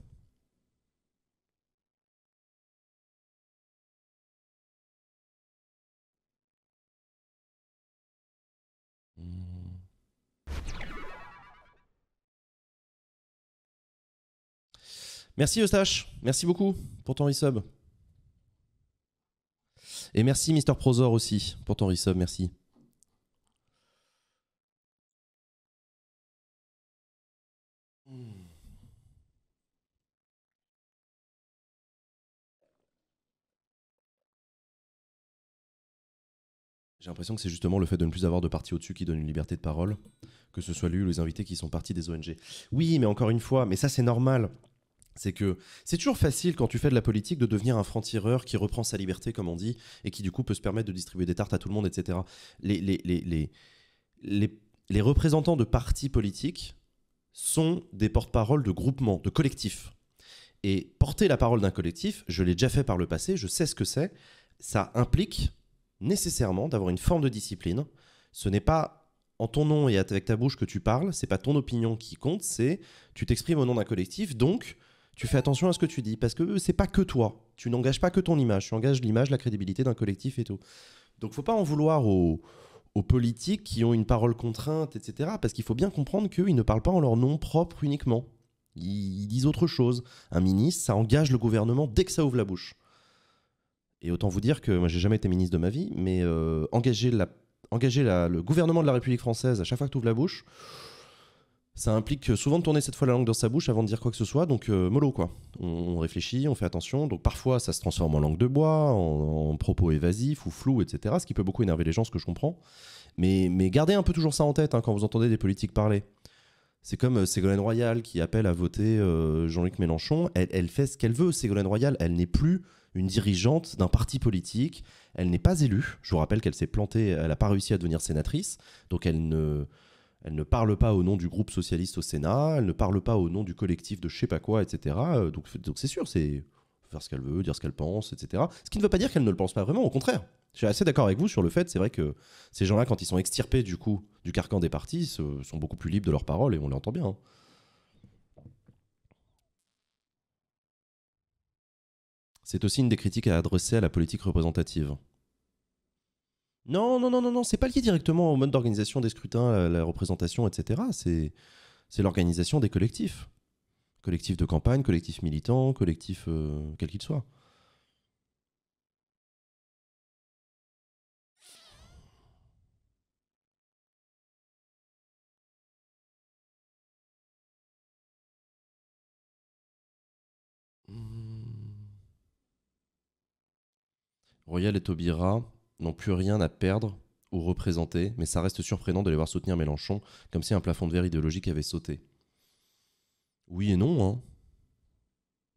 Speaker 2: Merci Eustache, merci beaucoup
Speaker 1: pour ton resub. Et merci Mister Prozor aussi pour
Speaker 2: ton resub, merci.
Speaker 1: J'ai l'impression que c'est justement le fait de ne plus avoir de parti au-dessus qui donne une liberté de parole, que ce soit lui ou les invités qui sont partis des ONG. Oui, mais encore une fois, mais ça c'est normal. C'est que c'est toujours facile quand tu fais de la politique de devenir un franc-tireur qui reprend sa liberté, comme on dit, et qui du coup peut se permettre de distribuer des tartes à tout le monde, etc. Les, les, les, les, les représentants de partis politiques sont des porte-parole de groupements, de collectifs. Et porter la parole d'un collectif, je l'ai déjà fait par le passé, je sais ce que c'est, ça implique nécessairement d'avoir une forme de discipline. Ce n'est pas en ton nom et avec ta bouche que tu parles, c'est pas ton opinion qui compte, c'est tu t'exprimes au nom d'un collectif, donc tu fais attention à ce que tu dis parce que c'est pas que toi. Tu n'engages pas que ton image, tu engages l'image, la crédibilité d'un collectif et tout. Donc faut pas en vouloir aux, politiques qui ont une parole contrainte, etc. Parce qu'il faut bien comprendre qu'ils ne parlent pas en leur nom propre uniquement. ils disent autre chose. Un ministre, ça engage le gouvernement dès que ça ouvre la bouche. Et autant vous dire que moi, j'ai jamais été ministre de ma vie, mais euh, engager, la, engager le gouvernement de la République française à chaque fois que tu ouvres la bouche, ça implique euh, souvent de tourner cette fois la langue dans sa bouche avant de dire quoi que ce soit. Donc, euh, mollo, quoi. On, réfléchit, on fait attention. Donc, parfois, ça se transforme en langue de bois, en, propos évasifs ou flous, etc. Ce qui peut beaucoup énerver les gens, ce que je comprends. Mais, mais gardez un peu toujours ça en tête hein, quand vous entendez des politiques parler. C'est comme Ségolène Royal qui appelle à voter Jean-Luc Mélenchon. Elle, elle, fait ce qu'elle veut, Ségolène Royal. Elle n'est plus une dirigeante d'un parti politique. Elle n'est pas élue. Je vous rappelle qu'elle s'est plantée, elle n'a pas réussi à devenir sénatrice. Donc elle ne, elle ne parle pas au nom du groupe socialiste au Sénat, elle ne parle pas au nom du collectif de je sais pas quoi, etc. Euh, donc c'est sûr, c'est faire ce qu'elle veut, dire ce qu'elle pense, etc. Ce qui ne veut pas dire qu'elle ne le pense pas vraiment, au contraire. Je suis assez d'accord avec vous sur le fait, c'est vrai que ces gens-là, quand ils sont extirpés du coup du carcan des partis, sont beaucoup plus libres de leurs paroles et on entend bien. Hein. C'est aussi une des critiques à adresser à la politique représentative. Non, non, non, non, non, c'est pas lié directement au mode d'organisation des scrutins, la, la représentation, etc. C'est, c'est l'organisation des collectifs. Collectifs de campagne, collectifs militants, collectifs quel euh,
Speaker 2: quels qu'ils soient. Royal et Tobira n'ont plus rien à perdre
Speaker 1: ou représenter, mais ça reste surprenant de les voir soutenir Mélenchon, comme si un plafond de verre idéologique avait sauté. Oui et non, hein.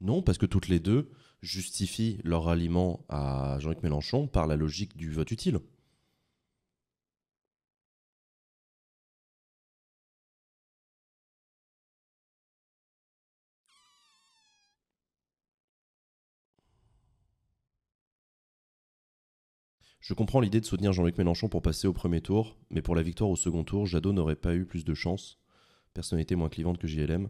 Speaker 1: Non, parce que toutes les deux justifient leur ralliement à Jean-Luc Mélenchon par la logique du vote utile.
Speaker 2: Je comprends l'idée de soutenir Jean-Luc
Speaker 1: Mélenchon pour passer au premier tour, mais pour la victoire au second tour, Jadot n'aurait pas eu plus de chance. Personnalité moins clivante que JLM.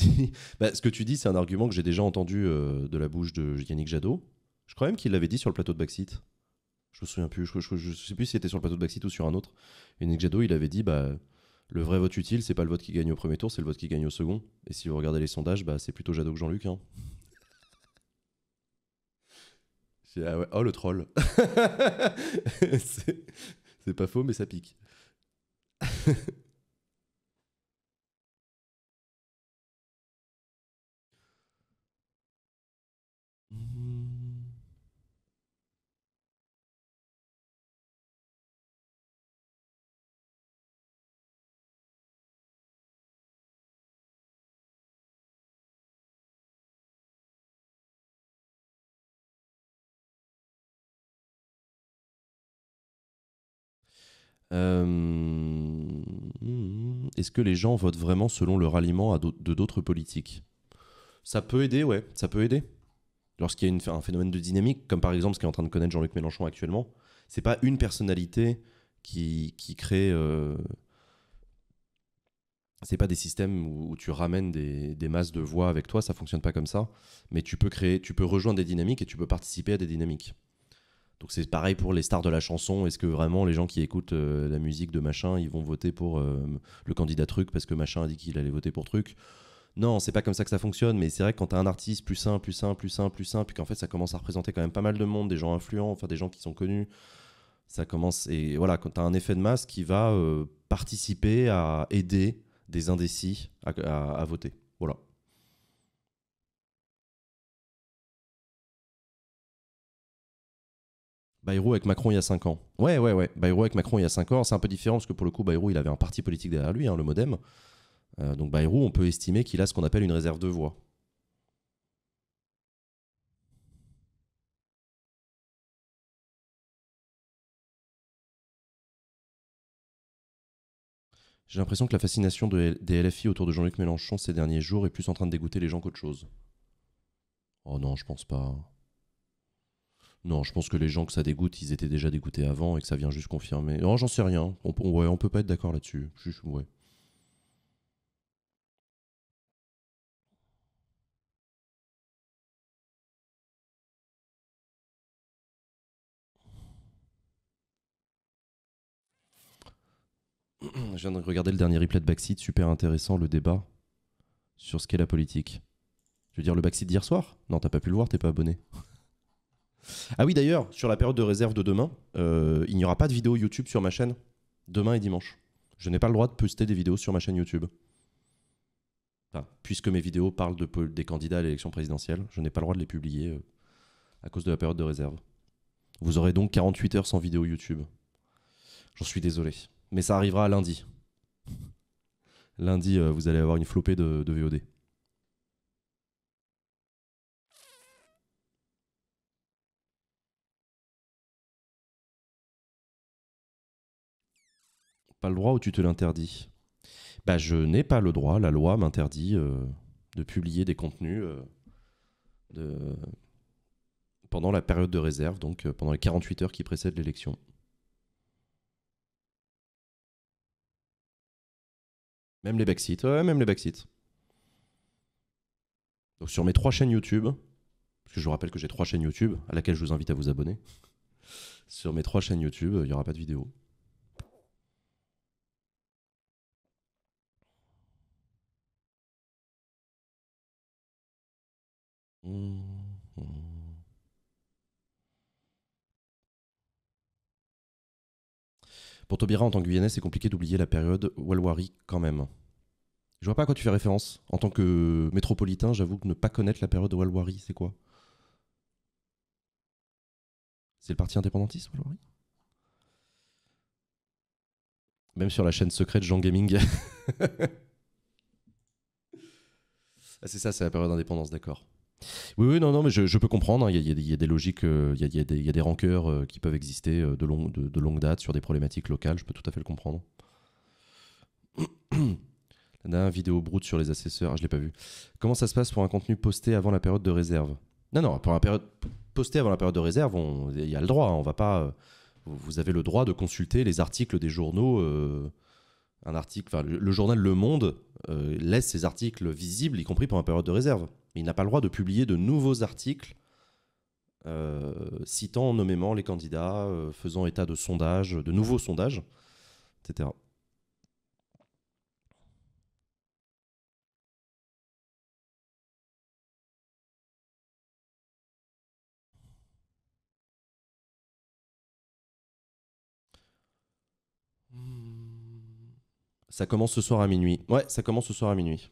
Speaker 1: Bah, ce que tu dis, c'est un argument que j'ai déjà entendu euh, de la bouche de Yannick Jadot. Je crois même qu'il l'avait dit sur le plateau de Baxit. Je me souviens plus, je, sais plus si c'était sur le plateau de Baxit ou sur un autre. Yannick Jadot, il avait dit bah, le vrai vote utile, c'est pas le vote qui gagne au premier tour, c'est le vote qui gagne au second. Et si vous regardez les sondages, bah, c'est plutôt Jadot que Jean-Luc. Hein. Ah oh le troll.
Speaker 2: c'est pas faux, mais ça pique. Euh, est-ce que les gens votent vraiment
Speaker 1: selon le ralliement à de d'autres politiques Ça peut aider, ouais, ça peut aider. Lorsqu'il y a un phénomène de dynamique, comme par exemple ce est en train de connaître Jean-Luc Mélenchon actuellement, c'est pas une personnalité qui, crée. Euh, c'est pas des systèmes où, tu ramènes des, des, masses de voix avec toi, ça fonctionne pas comme ça. Mais tu peux créer, tu peux rejoindre des dynamiques et tu peux participer à des dynamiques. Donc c'est pareil pour les stars de la chanson. Est-ce que vraiment les gens qui écoutent euh, la musique de machin, ils vont voter pour euh, le candidat truc parce que machin a dit qu'il allait voter pour truc non, c'est pas comme ça que ça fonctionne, mais c'est vrai que quand t'as un artiste plus un, plus un, plus un, plus simple, puis qu'en fait ça commence à représenter quand même pas mal de monde, des gens influents, enfin des gens qui sont connus, ça commence. Et voilà, quand t'as un effet de masse qui va euh, participer à aider des indécis
Speaker 2: à voter. Voilà. Bayrou avec Macron il y a 5 ans. Ouais, ouais, ouais.
Speaker 1: Bayrou avec Macron il y a 5 ans. C'est un peu différent parce que pour le coup, Bayrou, il avait un parti politique derrière lui, hein, le Modem. Euh,
Speaker 2: donc Bayrou, on peut estimer qu'il a ce qu'on appelle une réserve de voix. J'ai l'impression que la fascination de, des LFI
Speaker 1: autour de Jean-Luc Mélenchon ces derniers jours est plus en train de dégoûter les gens qu'autre chose. Oh non, je pense pas. Non, je pense que les gens que ça dégoûte, ils étaient déjà dégoûtés avant et que ça vient juste confirmer. Non, j'en sais rien. On, on, on peut pas être d'accord là-dessus. Ouais.
Speaker 2: Je viens de regarder le dernier replay de Backseat, super intéressant le
Speaker 1: débat sur ce qu'est la politique. Je veux dire le Backseat d'hier soir Non, t'as pas pu le voir, t'es pas abonné. Ah oui, d'ailleurs, sur la période de réserve de demain, euh, il n'y aura pas de vidéo YouTube sur ma chaîne demain et dimanche. Je n'ai pas le droit de poster des vidéos sur ma chaîne YouTube. puisque mes vidéos parlent des candidats à l'élection présidentielle, je n'ai pas le droit de les publier euh, à cause de la période de réserve. Vous aurez donc 48 heures sans vidéo YouTube. J'en suis désolé. Mais ça arrivera lundi. Lundi, euh, vous allez
Speaker 2: avoir une flopée de, de VOD. pas le droit ou tu te l'interdis bah, Je n'ai pas le droit,
Speaker 1: la loi m'interdit euh, de publier des contenus euh, de... pendant la période de réserve, donc euh, pendant les 48 heures qui précèdent l'élection. Même les backsites, ouais, même les backsites. Donc sur mes trois chaînes YouTube, parce que je vous rappelle que j'ai trois chaînes YouTube à laquelle je vous invite à vous abonner. Sur mes trois chaînes YouTube, il n'y aura pas de
Speaker 2: vidéo. Mmh, mmh.
Speaker 1: Pour Tobira, en tant que Guyanais, c'est compliqué d'oublier la période Walwari quand même. Je vois pas à quoi tu fais référence. En tant que métropolitain, j'avoue que ne pas connaître la période Walwari, c'est quoi C'est le parti indépendantiste, Walwari Même sur la chaîne secrète Jean Gaming. Ah, c'est ça, c'est la période d'indépendance, d'accord. Oui, oui, non, non, mais je, peux comprendre. Hein. Il y, a, des logiques, euh, il y, a, des, y rancœurs euh, qui peuvent exister euh, de, longue date sur des problématiques locales. Je peux tout à fait le comprendre.
Speaker 2: La
Speaker 1: dernière vidéo brute sur les assesseurs, ah, je l'ai pas vu. Comment ça se passe pour un contenu posté avant la période de réserve Non, non, pour un période posté avant la période de réserve, il y a le droit. Hein. on va pas. vous avez le droit de consulter les articles des journaux. un article, le, journal Le Monde laisse ses articles visibles, y compris pendant la période de réserve il n'a pas le droit de publier de nouveaux articles euh, citant nommément les candidats, euh, faisant état de sondages, de
Speaker 2: nouveaux sondages, etc. Ça commence ce soir à minuit. Ouais, ça commence ce soir à minuit.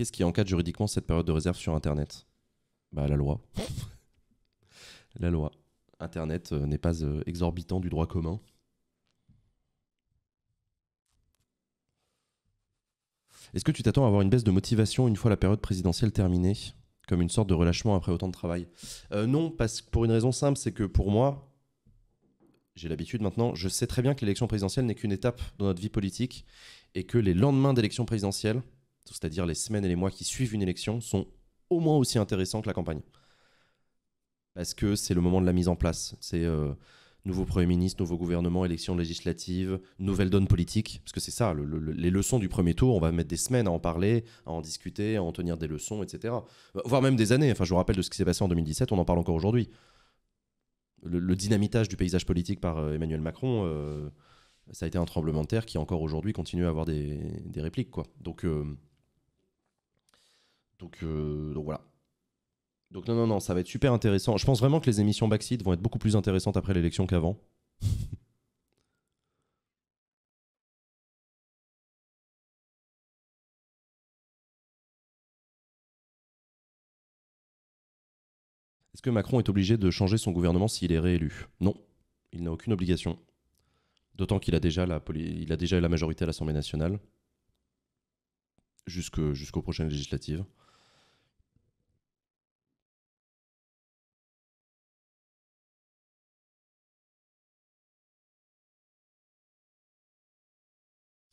Speaker 1: Qu'est-ce qui encadre juridiquement cette période de réserve sur Internet bah, la loi. la loi. Internet euh, n'est pas euh, exorbitant du droit commun. Est-ce que tu t'attends à avoir une baisse de motivation une fois la période présidentielle terminée Comme une sorte de relâchement après autant de travail euh, Non, parce que pour une raison simple, c'est que pour moi, j'ai l'habitude maintenant, je sais très bien que l'élection présidentielle n'est qu'une étape dans notre vie politique et que les lendemains d'élection présidentielle, c'est-à-dire les semaines et les mois qui suivent une élection, sont au moins aussi intéressants que la campagne. Parce que c'est le moment de la mise en place. C'est euh, nouveau Premier ministre, nouveau gouvernement, élection législative, nouvelle donne politique. Parce que c'est ça, les leçons du premier tour, on va mettre des semaines à en parler, à en discuter, à en tenir des leçons, etc. Euh, voire même des années. Enfin, je vous rappelle de ce qui s'est passé en 2017, on en parle encore aujourd'hui. Le, dynamitage du paysage politique par euh, Emmanuel Macron, ça a été un tremblement de terre qui encore aujourd'hui continue à avoir des, répliques. Quoi. Donc euh, donc, voilà. Donc non, non, non, ça va être super intéressant. Je pense vraiment que les émissions backseat vont être beaucoup plus intéressantes après l'élection qu'avant.
Speaker 2: Est-ce que Macron est obligé de changer son gouvernement s'il est réélu Non, il n'a aucune obligation.
Speaker 1: D'autant qu'il a, déjà la il a déjà la majorité à l'Assemblée nationale
Speaker 2: jusqu'aux prochaines législatives.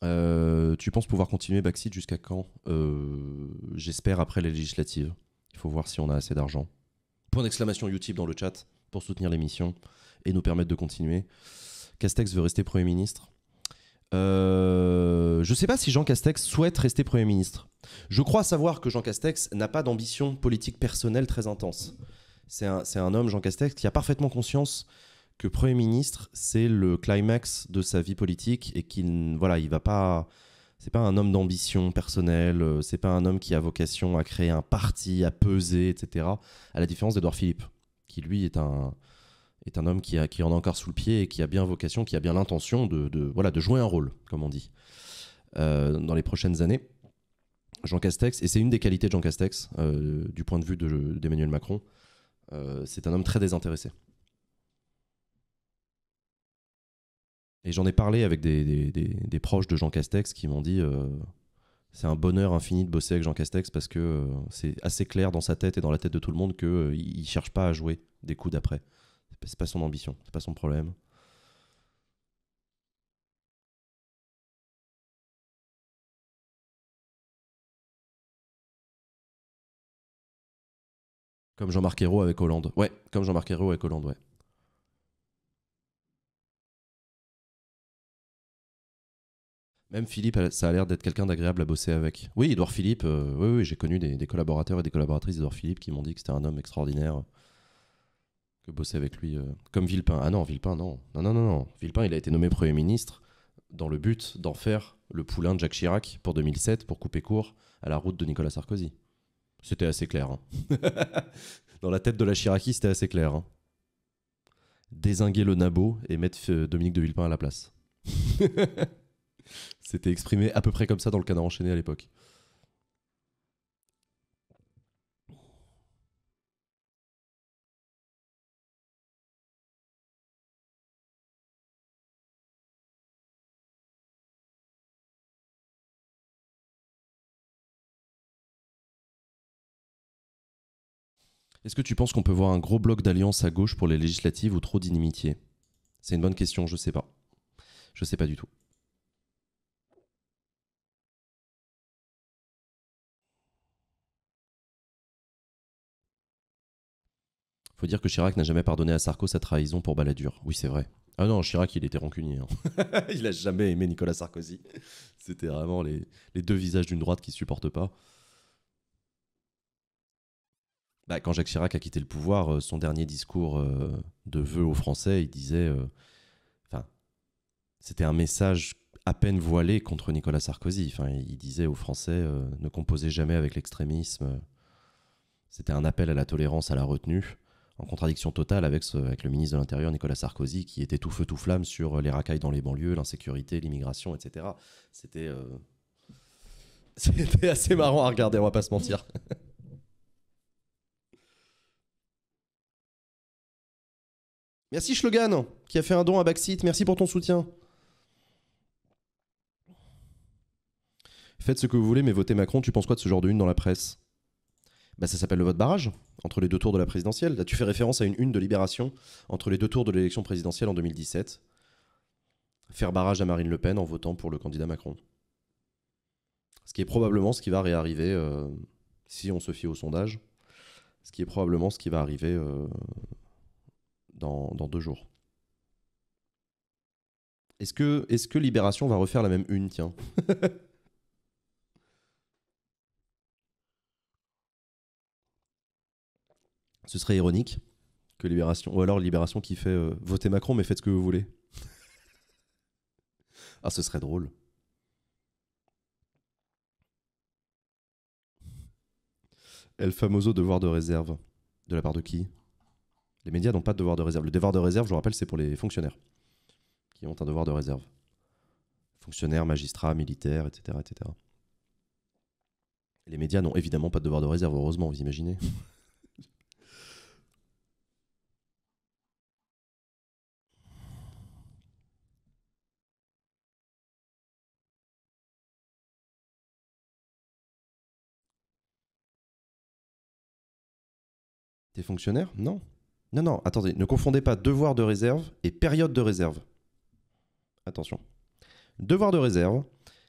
Speaker 2: Euh, tu penses pouvoir continuer Baxi jusqu'à quand
Speaker 1: euh, J'espère après les législatives. Il faut voir si on a assez d'argent. Point d'exclamation YouTube dans le chat pour soutenir l'émission et nous permettre de continuer. Castex veut rester Premier ministre. Euh, je ne sais pas si Jean Castex souhaite rester Premier ministre. Je crois savoir que Jean Castex n'a pas d'ambition politique personnelle très intense. C'est un, homme, Jean Castex, qui a parfaitement conscience que Premier ministre, c'est le climax de sa vie politique et qu'il voilà, il va pas c'est pas un homme d'ambition personnelle, euh, c'est pas un homme qui a vocation à créer un parti, à peser, etc. À la différence d'Edouard Philippe, qui lui est un, est un homme qui, a, qui en a encore sous le pied et qui a bien vocation, qui a bien l'intention de, voilà, de jouer un rôle, comme on dit, euh, dans les prochaines années. Jean Castex, et c'est une des qualités de Jean Castex, euh, du point de vue d'Emmanuel Macron, c'est un homme très désintéressé. Et j'en ai parlé avec des, des, proches de Jean Castex qui m'ont dit euh, c'est un bonheur infini de bosser avec Jean Castex parce que euh, c'est assez clair dans sa tête et dans la tête de tout le monde qu'il euh, il ne cherche pas à
Speaker 2: jouer des coups d'après. C'est pas son ambition, c'est pas son problème. Comme Jean-Marc Ayrault avec Hollande. Ouais, comme Jean-Marc Ayrault avec Hollande, ouais.
Speaker 1: Même Philippe, ça a l'air d'être quelqu'un d'agréable à bosser avec. Oui, Edouard Philippe, euh, oui, j'ai connu des, collaborateurs et des collaboratrices d'Edouard Philippe qui m'ont dit que c'était un homme extraordinaire. Euh, que bosser avec lui. Euh, comme Villepin. Ah non, Villepin, non. Non, non, non, non. Villepin, il a été nommé Premier ministre dans le but d'en faire le poulain de Jacques Chirac pour 2007 pour couper court à la route de Nicolas Sarkozy. C'était assez clair. Hein. dans la tête de la Chiraki, c'était assez clair. Hein. Désinguer le nabo et mettre Dominique de Villepin à la place. C'était exprimé à peu près comme ça dans le canard enchaîné à l'époque.
Speaker 2: Est-ce que tu penses qu'on peut voir un gros
Speaker 1: bloc d'alliance à gauche pour les législatives ou trop d'inimitié C'est une bonne question, je sais pas. Je sais pas du tout. Faut dire que Chirac n'a jamais pardonné à Sarko sa trahison pour baladure. Oui, c'est vrai. Ah non, Chirac, il était rancunier. Hein. il n'a jamais aimé Nicolas Sarkozy. C'était vraiment les, deux visages d'une droite qui ne supporte pas. Bah, quand Jacques Chirac a quitté le pouvoir, euh, son dernier discours euh, de vœux aux Français, il disait. Euh, enfin, c'était un message à peine voilé contre Nicolas Sarkozy. Enfin, il disait aux Français ne composez jamais avec l'extrémisme. C'était un appel à la tolérance, à la retenue en contradiction totale avec, le ministre de l'Intérieur Nicolas Sarkozy qui était tout feu tout flamme sur euh, les racailles dans les banlieues, l'insécurité, l'immigration, etc. Euh, c'était assez marrant à regarder, on va pas se mentir. Merci Schlogan qui a fait un don à Baxit, merci pour ton soutien. Faites ce que vous voulez, mais votez Macron, tu penses quoi de ce genre de une dans la presse bah, ça s'appelle le vote barrage entre les deux tours de la présidentielle. Là, tu fais référence à une une de Libération entre les deux tours de l'élection présidentielle en 2017. Faire barrage à Marine Le Pen en votant pour le candidat Macron. Ce qui est probablement ce qui va réarriver euh, si on se fie au sondage. Ce qui est probablement ce qui va arriver euh, dans, deux jours. Est-ce que, est que Libération va refaire la même une, tiens Ce serait ironique que Libération, ou alors Libération qui fait voter euh, votez Macron, mais faites ce que vous voulez. ah, ce serait drôle. El famoso devoir de réserve. De la part de qui Les médias n'ont pas de devoir de réserve. Le devoir de réserve, je vous rappelle, c'est pour les fonctionnaires qui ont un devoir de réserve. Fonctionnaires, magistrats, militaires, etc. etc. Les médias n'ont évidemment pas de devoir de réserve, heureusement, vous imaginez
Speaker 2: fonctionnaires Non.
Speaker 1: Non, non, attendez, ne confondez pas devoir de réserve et période de réserve. Attention. Devoir de réserve,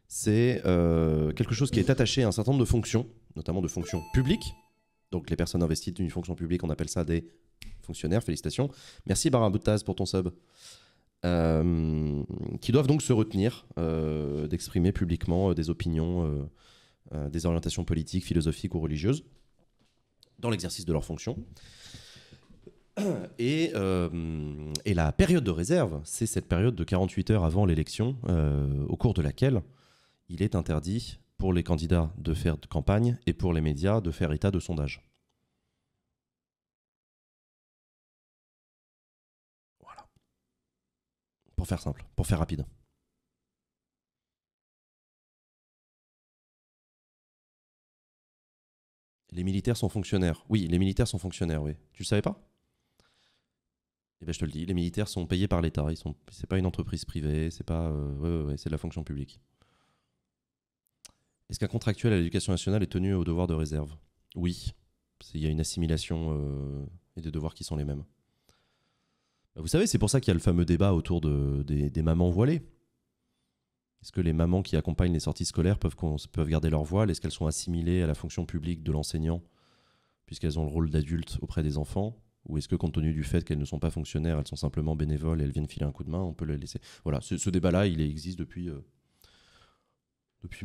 Speaker 1: c'est euh, quelque chose qui est attaché à un certain nombre de fonctions, notamment de fonctions publiques. Donc les personnes investies d'une fonction publique, on appelle ça des fonctionnaires, félicitations. Merci Baraboutaz pour ton sub. Euh, qui doivent donc se retenir euh, d'exprimer publiquement des opinions, des orientations politiques, philosophiques ou religieuses dans l'exercice de leurs fonctions. Euh, et, la période de réserve, c'est cette période de 48 heures avant l'élection, euh, au cours de laquelle il est interdit pour les candidats de faire de campagne et pour les médias de faire état de sondage.
Speaker 2: Voilà. Pour faire simple, pour faire rapide. Les militaires sont fonctionnaires. Oui, les militaires sont fonctionnaires, oui. Tu le savais pas
Speaker 1: eh bien, je te le dis, les militaires sont payés par l'État. Ils sont, c'est pas une entreprise privée, c'est pas, euh, c'est de la fonction publique. Est-ce qu'un contractuel à l'éducation nationale est tenu au devoir de réserve Oui, il y a une assimilation euh, et des devoirs qui sont les mêmes. Bah, vous savez, c'est pour ça qu'il y a le fameux débat autour des, des mamans voilées. Est-ce que les mamans qui accompagnent les sorties scolaires peuvent, garder leur voile Est-ce qu'elles sont assimilées à la fonction publique de l'enseignant, puisqu'elles ont le rôle d'adulte auprès des enfants Ou est-ce que, compte tenu du fait qu'elles ne sont pas fonctionnaires, elles sont simplement bénévoles et elles viennent filer un coup de main, on peut les laisser Voilà, ce, débat-là, il existe depuis, Mathieu depuis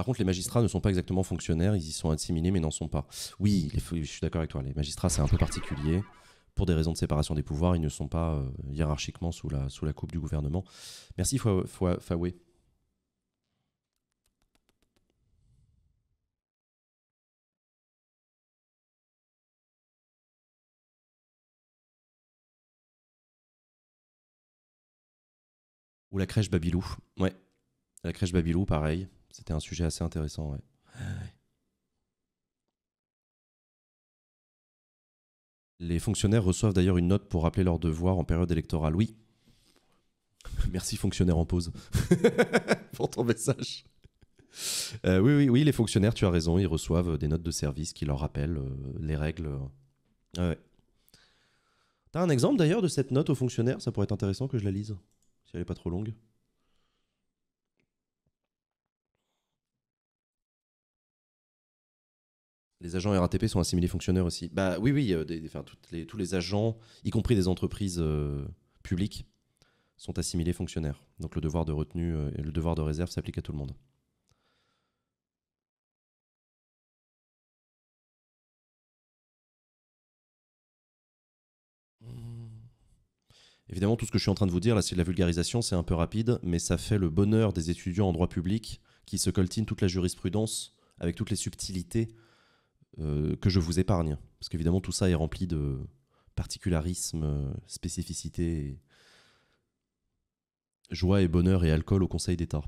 Speaker 2: Par contre, les magistrats ne sont pas exactement fonctionnaires, ils y sont assimilés mais n'en sont
Speaker 1: pas. Oui, je suis d'accord avec toi, les magistrats c'est un peu particulier. Pour des raisons de séparation des pouvoirs, ils ne sont pas euh, hiérarchiquement sous la, sous la coupe du gouvernement. Merci Faoué.
Speaker 2: Ou la crèche Babylou. Ouais,
Speaker 1: la crèche Babylou, pareil. C'était un sujet assez intéressant, ouais. Les fonctionnaires reçoivent d'ailleurs une note pour rappeler leurs devoirs en période électorale. Oui. Merci fonctionnaire en pause pour ton message. Euh, oui, oui, oui, les fonctionnaires, tu as raison, ils reçoivent des notes de service qui leur rappellent euh, les règles. Ah T'as un exemple d'ailleurs de cette note aux fonctionnaires Ça pourrait être intéressant que je la lise, si elle n'est pas trop longue. Les agents RATP sont assimilés fonctionnaires aussi. Bah oui, oui, euh, tous les agents, y compris des entreprises euh, publiques, sont assimilés fonctionnaires. Donc le devoir de retenue euh, et le devoir de
Speaker 2: réserve s'appliquent à tout le monde.
Speaker 1: Évidemment, tout ce que je suis en train de vous dire, là, c'est de la vulgarisation, c'est un peu rapide, mais ça fait le bonheur des étudiants en droit public qui se coltinent toute la jurisprudence avec toutes les subtilités euh, que je vous épargne. Parce qu'évidemment, tout ça est rempli de particularismes, euh, spécificités, joie et bonheur et alcool au Conseil d'État.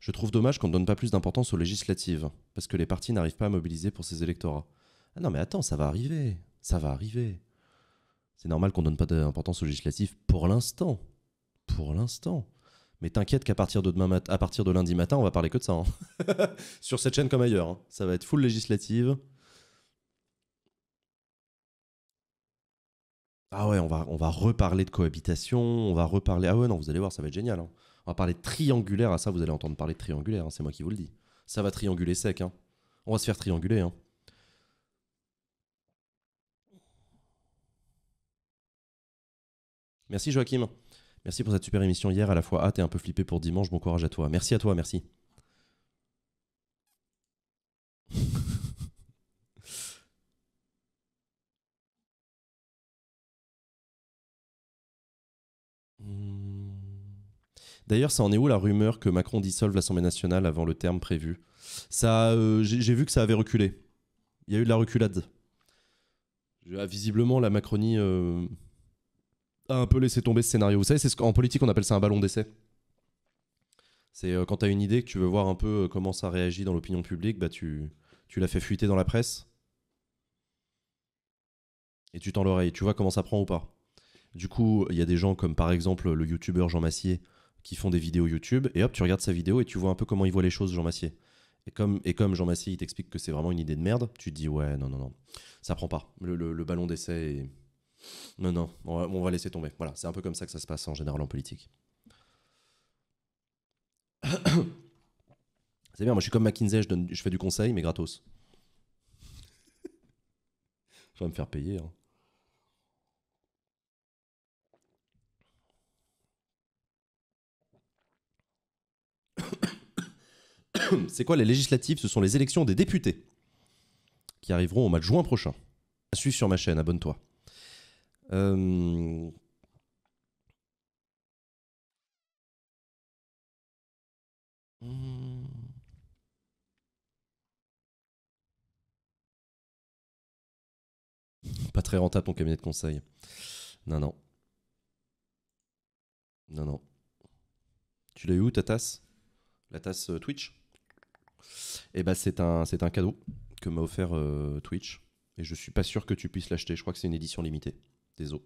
Speaker 2: Je trouve dommage qu'on ne donne pas plus d'importance aux législatives,
Speaker 1: parce que les partis n'arrivent pas à mobiliser pour ces électorats. Ah non, mais attends, ça va arriver, ça va arriver. C'est normal qu'on ne donne pas d'importance aux législatives pour l'instant. Pour l'instant. Mais t'inquiète qu'à partir de demain à partir de lundi matin, on va parler que de ça. Hein. Sur cette chaîne comme ailleurs. Hein. Ça va être full législative. Ah ouais, on va, on va reparler de cohabitation, on va reparler. Ah ouais, non, vous allez voir, ça va être génial. Hein. On va parler triangulaire. À ah, ça, vous allez entendre parler de triangulaire. Hein, c'est moi qui vous le dis. Ça va trianguler sec. Hein. On va se faire trianguler. Hein. Merci Joachim. Merci pour cette super émission hier. À la fois hâte et un peu flippé pour dimanche. Bon courage à toi. Merci à toi. Merci. D'ailleurs, ça en est où la rumeur que Macron dissolve l'Assemblée nationale avant le terme prévu Ça, euh, J'ai vu que ça avait reculé. Il y a eu de la reculade. Ah, visiblement, la Macronie euh, a un peu laissé tomber ce scénario. Vous savez, c'est ce politique on appelle ça un ballon d'essai. C'est euh, quand tu as une idée que tu veux voir un peu comment ça réagit dans l'opinion publique, bah tu, tu la fais fuiter dans la presse. Et tu tends l'oreille, tu vois comment ça prend ou pas. Du coup, il y a des gens comme par exemple le youtubeur Jean Massier qui font des vidéos YouTube, et hop, tu regardes sa vidéo et tu vois un peu comment il voit les choses, Jean Massier. Et comme, et comme Jean Massier, il t'explique que c'est vraiment une idée de merde, tu te dis, ouais, non, non, non, ça prend pas. Le, ballon d'essai est... Non, non, on va, laisser tomber. Voilà, c'est un peu comme ça que ça se passe en général en politique. C'est bien, moi je suis comme McKinsey, je, je fais du conseil, mais gratos. je vais me faire payer. Hein. c'est quoi les législatives Ce sont les élections des députés qui arriveront au mois de juin prochain. À sur ma chaîne, abonne-toi.
Speaker 2: Euh, pas très rentable ton cabinet de conseil. Non, non. Non, non.
Speaker 1: Tu l'as eu où ta tasse La tasse euh, Twitch et bah, c'est un, cadeau que m'a offert euh, Twitch. Et je suis pas sûr que tu puisses l'acheter. Je crois que c'est une édition limitée. des Désolé.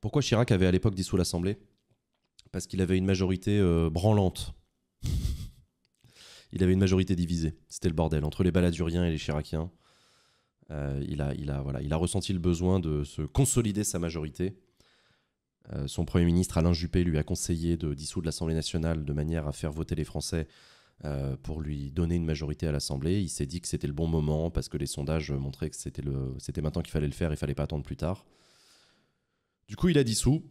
Speaker 1: Pourquoi Chirac avait à l'époque dissous l'Assemblée Parce qu'il avait une majorité euh, branlante. il avait une majorité divisée. C'était le bordel. Entre les baladuriens et les chirakiens. Euh, il, a, voilà, il a ressenti le besoin de se consolider sa majorité. Euh, son Premier ministre Alain Juppé lui a conseillé de dissoudre l'Assemblée nationale de manière à faire voter les Français euh, pour lui donner une majorité à l'Assemblée. Il s'est dit que c'était le bon moment parce que les sondages montraient que c'était, le, c'était maintenant qu'il fallait le faire, il ne fallait pas attendre plus tard. Du coup, il a dissous.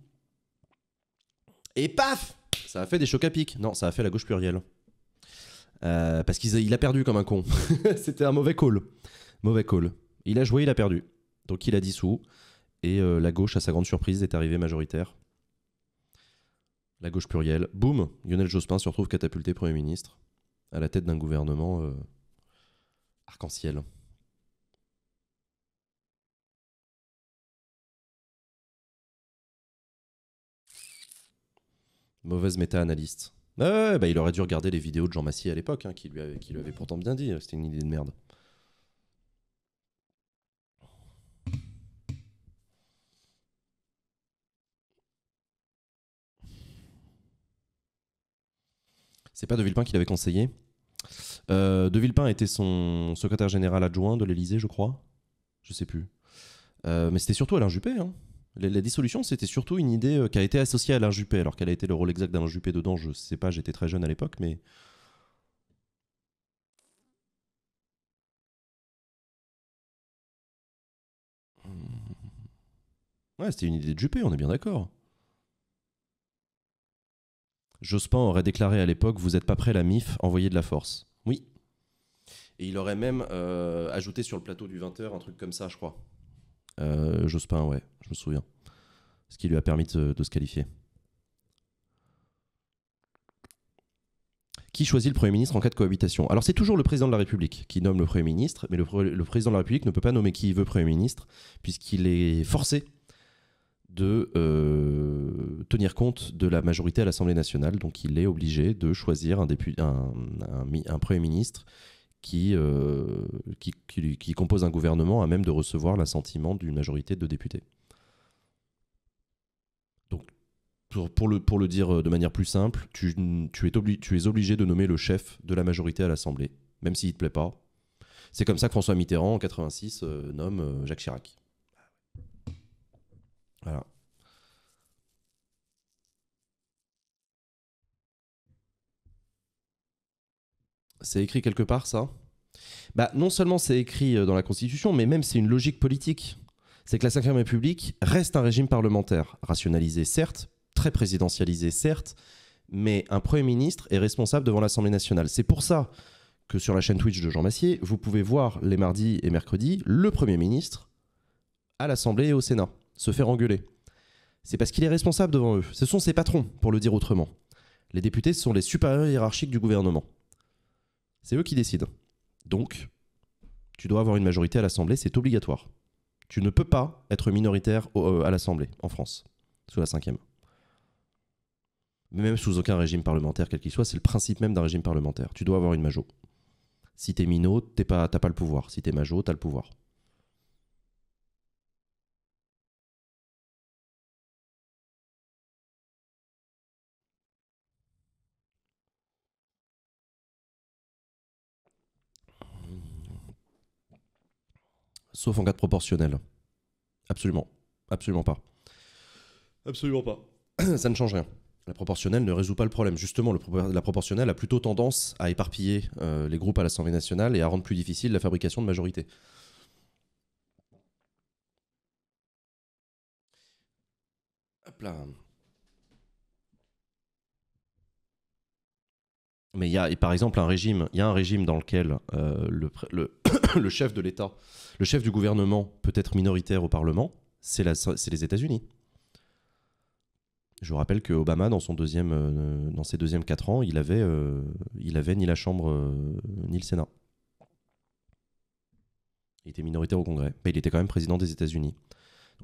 Speaker 1: Et paf Ça a fait des chocs à pic. Non, ça a fait la gauche plurielle. parce qu'il il a perdu comme un con. c'était un mauvais call. Mauvais call. Il a joué, il a perdu. Donc il a dissous. Et euh, la gauche, à sa grande surprise, est arrivée majoritaire. La gauche plurielle. Boum Lionel Jospin se retrouve catapulté Premier ministre à la tête d'un gouvernement euh, arc-en-ciel.
Speaker 2: Mauvaise méta-analyste. bah,
Speaker 1: il aurait dû regarder les vidéos de Jean Massy à l'époque, hein, qui, lui qui lui avait pourtant bien dit. Euh, c'était une idée de merde. C'est pas De Villepin qui l'avait conseillé. Euh, de Villepin était son secrétaire général adjoint de l'Elysée, je crois. Je sais plus. Euh, mais c'était surtout Alain Juppé. Hein. La, dissolution, c'était surtout une idée euh, qui a été associée à Alain Juppé. Alors quel a été le rôle exact d'Alain Juppé dedans, je sais pas, j'étais très jeune à
Speaker 2: l'époque, mais. Hmm. Ouais, c'était une idée de Juppé, on est bien d'accord. Jospin aurait déclaré à l'époque
Speaker 1: Vous n'êtes pas prêt, la MIF, envoyez de la force. Oui. Et il aurait même euh, ajouté sur le plateau du 20h un truc comme ça, je crois. Euh, Jospin, ouais, je me souviens. Ce qui lui a permis de, se qualifier. Qui choisit le Premier ministre en cas de cohabitation Alors c'est toujours le président de la République qui nomme le Premier ministre, mais le, le, président de la République ne peut pas nommer qui il veut Premier ministre, puisqu'il est forcé de euh, tenir compte de la majorité à l'Assemblée nationale. Donc il est obligé de choisir un, un, Premier ministre qui, euh, qui, compose un gouvernement à même de recevoir l'assentiment d'une majorité de députés. Donc pour, le, pour le dire euh, de manière plus simple, tu, es tu es obligé de nommer le chef de la majorité à l'Assemblée, même s'il ne te plaît pas. C'est comme ça que François Mitterrand, en 86, nomme Jacques Chirac. Voilà. C'est écrit quelque part, ça bah, Non seulement c'est écrit euh, dans la Constitution, mais même c'est une logique politique. C'est que la Ve République reste un régime parlementaire, rationalisé certes, très présidentialisé certes, mais un Premier ministre est responsable devant l'Assemblée nationale. C'est pour ça que sur la chaîne Twitch de Jean Massier, vous pouvez voir les mardis et mercredis le Premier ministre à l'Assemblée et au Sénat se faire engueuler. C'est parce qu'il est responsable devant eux. Ce sont ses patrons, pour le dire autrement. Les députés sont les supérieurs hiérarchiques du gouvernement. C'est eux qui décident. Donc, tu dois avoir une majorité à l'Assemblée, c'est obligatoire. Tu ne peux pas être minoritaire euh, à l'Assemblée, en France, sous la 5 Mais même sous aucun régime parlementaire, quel qu'il soit, c'est le principe même d'un régime parlementaire. Tu dois avoir une majo. Si t'es minot, t'as pas, pas le pouvoir. Si t'es tu
Speaker 2: as le pouvoir.
Speaker 1: sauf en cas de proportionnel. Absolument. Absolument pas. Absolument pas. Ça ne change rien. La proportionnelle ne résout pas le problème. Justement, la proportionnelle a plutôt tendance à éparpiller euh, les groupes à l'Assemblée nationale et à rendre plus difficile la fabrication de majorité. Hop là. Mais il y a, par exemple, un régime, il y a un régime dans lequel euh, le, chef de l'État, le chef du gouvernement peut être minoritaire au Parlement, c'est les États-Unis. Je vous rappelle que Obama, dans, son deuxième, euh, dans ses deuxièmes quatre ans, il avait, euh, il avait ni la Chambre ni le Sénat. Il était minoritaire au Congrès, mais il était quand même président des États-Unis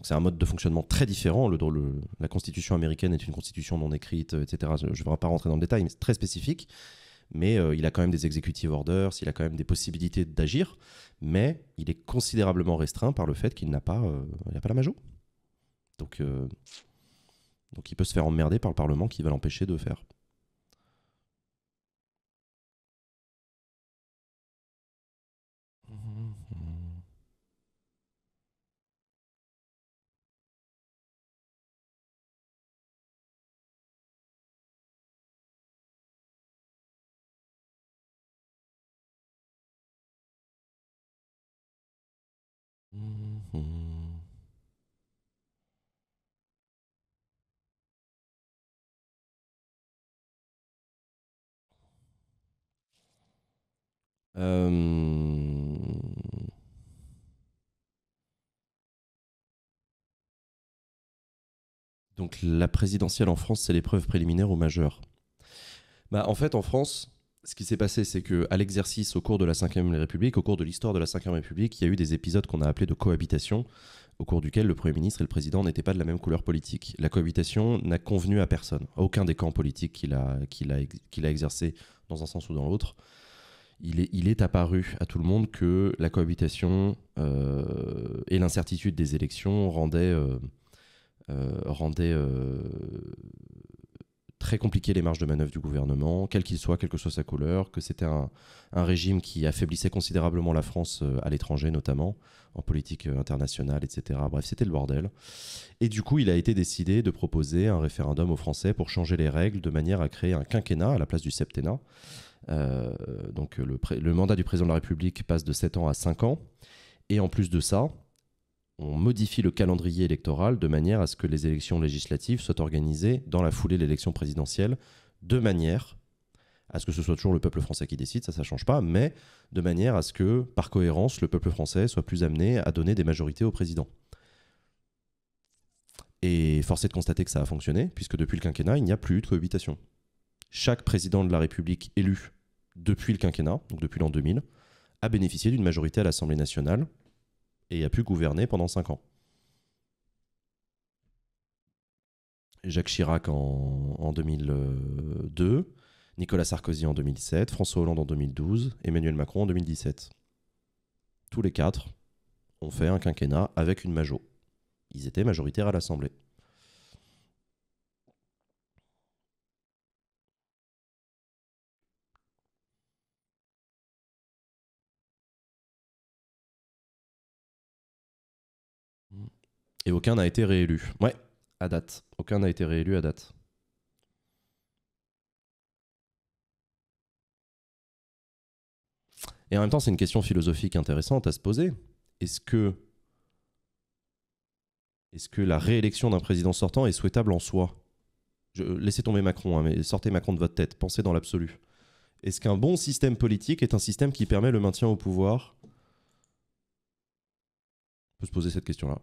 Speaker 1: c'est un mode de fonctionnement très différent. la constitution américaine est une constitution non écrite, euh, etc. Je ne vais pas rentrer dans le détail, mais c'est très spécifique. Mais euh, il a quand même des executive orders, il a quand même des possibilités d'agir, mais il est considérablement restreint par le fait qu'il n'a pas, euh, pas la majou. Donc,
Speaker 2: donc il peut se faire emmerder par le Parlement qui va l'empêcher de faire Euh,
Speaker 1: donc la présidentielle en France, c'est l'épreuve préliminaire au majeure Bah, en fait, en France, ce qui s'est passé, c'est que à l'exercice, au cours de la Ve République, au cours de l'histoire de la Ve République, il y a eu des épisodes qu'on a appelés de cohabitation, au cours duquel le Premier ministre et le Président n'étaient pas de la même couleur politique. La cohabitation n'a convenu à personne, à aucun des camps politiques qu'il a, qu'il a, qu'il a exercé dans un sens ou dans l'autre. Il est, il est, apparu à tout le monde que la cohabitation euh, et l'incertitude des élections rendaient euh, euh, très compliqué les marges de manœuvre du gouvernement, quel qu'il soit, quelle que soit sa couleur, que c'était un, régime qui affaiblissait considérablement la France euh, à l'étranger notamment, en politique euh, internationale, etc. Bref, c'était le bordel. Et du coup, il a été décidé de proposer un référendum aux Français pour changer les règles de manière à créer un quinquennat à la place du septennat. Euh, donc le, le mandat du président de la République passe de 7 ans à 5 ans. Et en plus de ça, on modifie le calendrier électoral de manière à ce que les élections législatives soient organisées dans la foulée de l'élection présidentielle, de manière à ce que ce soit toujours le peuple français qui décide, ça, ça change pas, mais de manière à ce que, par cohérence, le peuple français soit plus amené à donner des majorités au président. Et force est de constater que ça a fonctionné, puisque depuis le quinquennat, il n'y a plus eu de cohabitation. Chaque président de la République élu depuis le quinquennat, donc depuis l'an 2000, a bénéficié d'une majorité à l'Assemblée nationale, et a pu gouverner pendant 5 ans. Jacques Chirac en, 2002, Nicolas Sarkozy en 2007, François Hollande en 2012, Emmanuel Macron en 2017. Tous les quatre ont fait un quinquennat avec une majo. Ils étaient majoritaires à l'Assemblée.
Speaker 2: Et aucun n'a été réélu. Ouais, à date. Aucun n'a été réélu à date.
Speaker 1: Et en même temps, c'est une question philosophique intéressante à se poser. Est-ce que, est que la réélection d'un président sortant est souhaitable en soi Laissez tomber Macron, hein, mais sortez Macron de votre tête, pensez dans l'absolu. Est-ce qu'un bon système politique est un système qui permet le maintien au pouvoir On peut se poser cette question-là.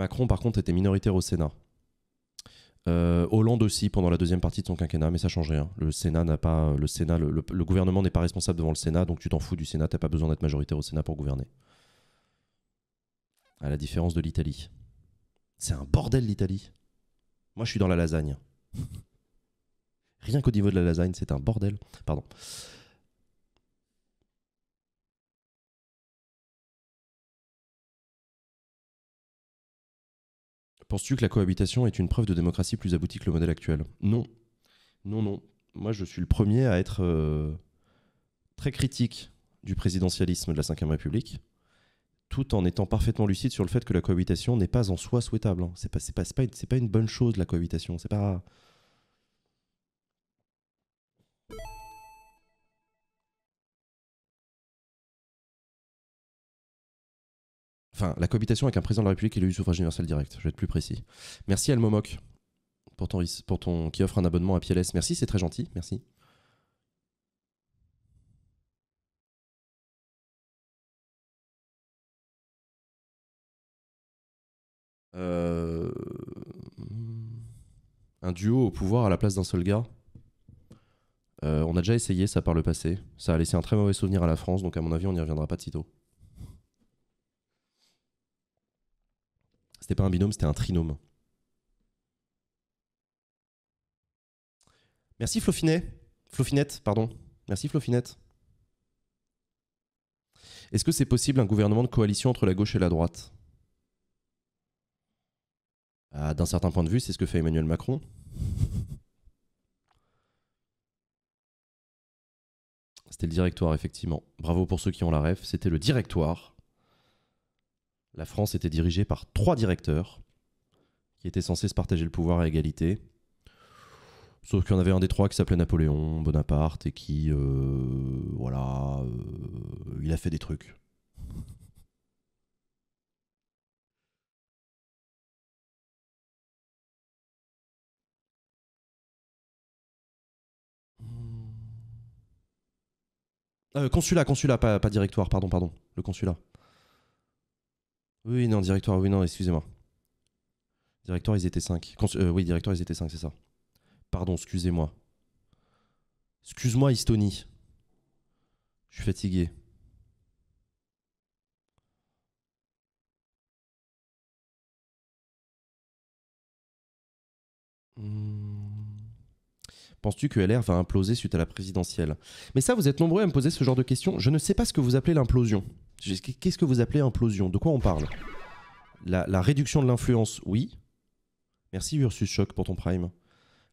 Speaker 1: Macron, par contre, était minoritaire au Sénat. Euh, Hollande aussi pendant la deuxième partie de son quinquennat, mais ça change rien. Le Sénat n'a pas, le Sénat, le, gouvernement n'est pas responsable devant le Sénat, donc tu t'en fous du Sénat, tu n'as pas besoin d'être majoritaire au Sénat pour gouverner. À la différence de l'Italie, c'est un bordel l'Italie. Moi, je suis dans la lasagne. Rien qu'au niveau de la lasagne, c'est un bordel.
Speaker 2: Pardon. Penses-tu que la cohabitation est une preuve de démocratie plus aboutie que le modèle actuel Non. Non, non. Moi, je suis le premier
Speaker 1: à être euh, très critique du présidentialisme de la Ve République, tout en étant parfaitement lucide sur le fait que la cohabitation n'est pas en soi souhaitable. Hein. C'est pas, pas, une, pas une bonne chose, la cohabitation. C'est pas
Speaker 2: enfin, la cohabitation avec un président de la République et le suffrage universel direct. Je vais être plus précis.
Speaker 1: Merci Almomok pour ton, qui offre un abonnement à PLS. Merci, c'est très gentil. Merci.
Speaker 2: Euh, un duo au pouvoir à la place d'un seul gars. Euh,
Speaker 1: on a déjà essayé ça par le passé. Ça a laissé un très mauvais souvenir à la France, donc à mon avis, on n'y reviendra pas de sitôt. C'était pas un binôme, c'était un trinôme. Merci Flofinet. Flofinette, pardon. Merci Flofinette. Est-ce que c'est possible un gouvernement de coalition entre la gauche et la droite ah, D'un certain point de vue, c'est ce que fait Emmanuel Macron. C'était le directoire, effectivement. Bravo pour ceux qui ont la ref. C'était le directoire. La France était dirigée par trois directeurs qui étaient censés se partager le pouvoir à égalité. Sauf qu'il y en avait un des trois qui s'appelait Napoléon Bonaparte et qui, euh, voilà, euh, il a fait des trucs.
Speaker 2: Euh, consulat, consulat, pas directoire, pardon, pardon, le consulat.
Speaker 1: Oui, non, directoire, oui, non, excusez-moi. Directoire, ils étaient 5. Euh, oui, directoire, ils étaient 5, c'est ça. Pardon, excusez-moi.
Speaker 2: Excuse-moi, Estonie. Je suis fatigué. Hmm. Penses-tu que LR va imploser suite à la
Speaker 1: présidentielle Mais ça, vous êtes nombreux à me poser ce genre de questions. Je ne sais pas ce que vous appelez l'implosion. Qu'est-ce que vous appelez implosion De quoi on parle la, réduction de l'influence, oui. Merci Ursus Choc pour ton prime.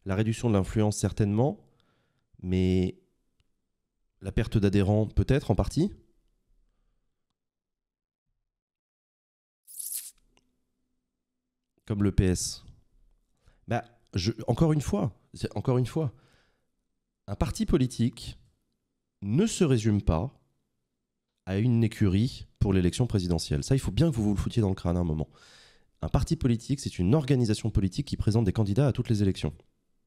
Speaker 1: La réduction de l'influence, certainement. Mais la perte d'adhérents, peut-être en partie. Comme le PS. Bah, encore une fois, encore une fois, un parti politique ne se résume pas à une écurie pour l'élection présidentielle. Ça, il faut bien que vous vous le foutiez dans le crâne à un moment. Un parti politique, c'est une organisation politique qui présente des candidats à toutes les élections.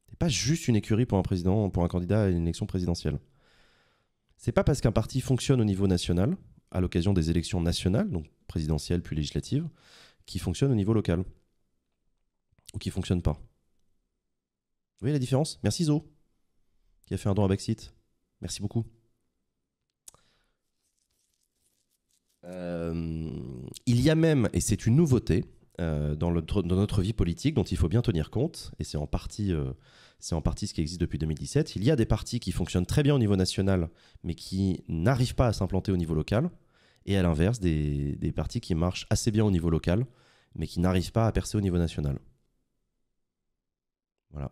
Speaker 1: C'est pas juste une écurie pour un président, pour un candidat à une élection présidentielle. C'est pas parce qu'un parti fonctionne au niveau national, à l'occasion des élections nationales, donc présidentielles puis législatives, qu'il fonctionne au niveau local ou qui fonctionne pas. Vous voyez la différence Merci Zo, qui a fait un don à Baxit. Merci beaucoup. Euh, il y a même, et c'est une nouveauté, euh, dans, notre vie politique dont il faut bien tenir compte, et c'est en, partie, euh, c'est en partie ce qui existe depuis 2017, il y a des partis qui fonctionnent très bien au niveau national, mais qui n'arrivent pas à s'implanter au niveau local, et à l'inverse, des, des partis qui marchent assez bien au niveau local, mais qui n'arrivent pas à percer au niveau national. Voilà.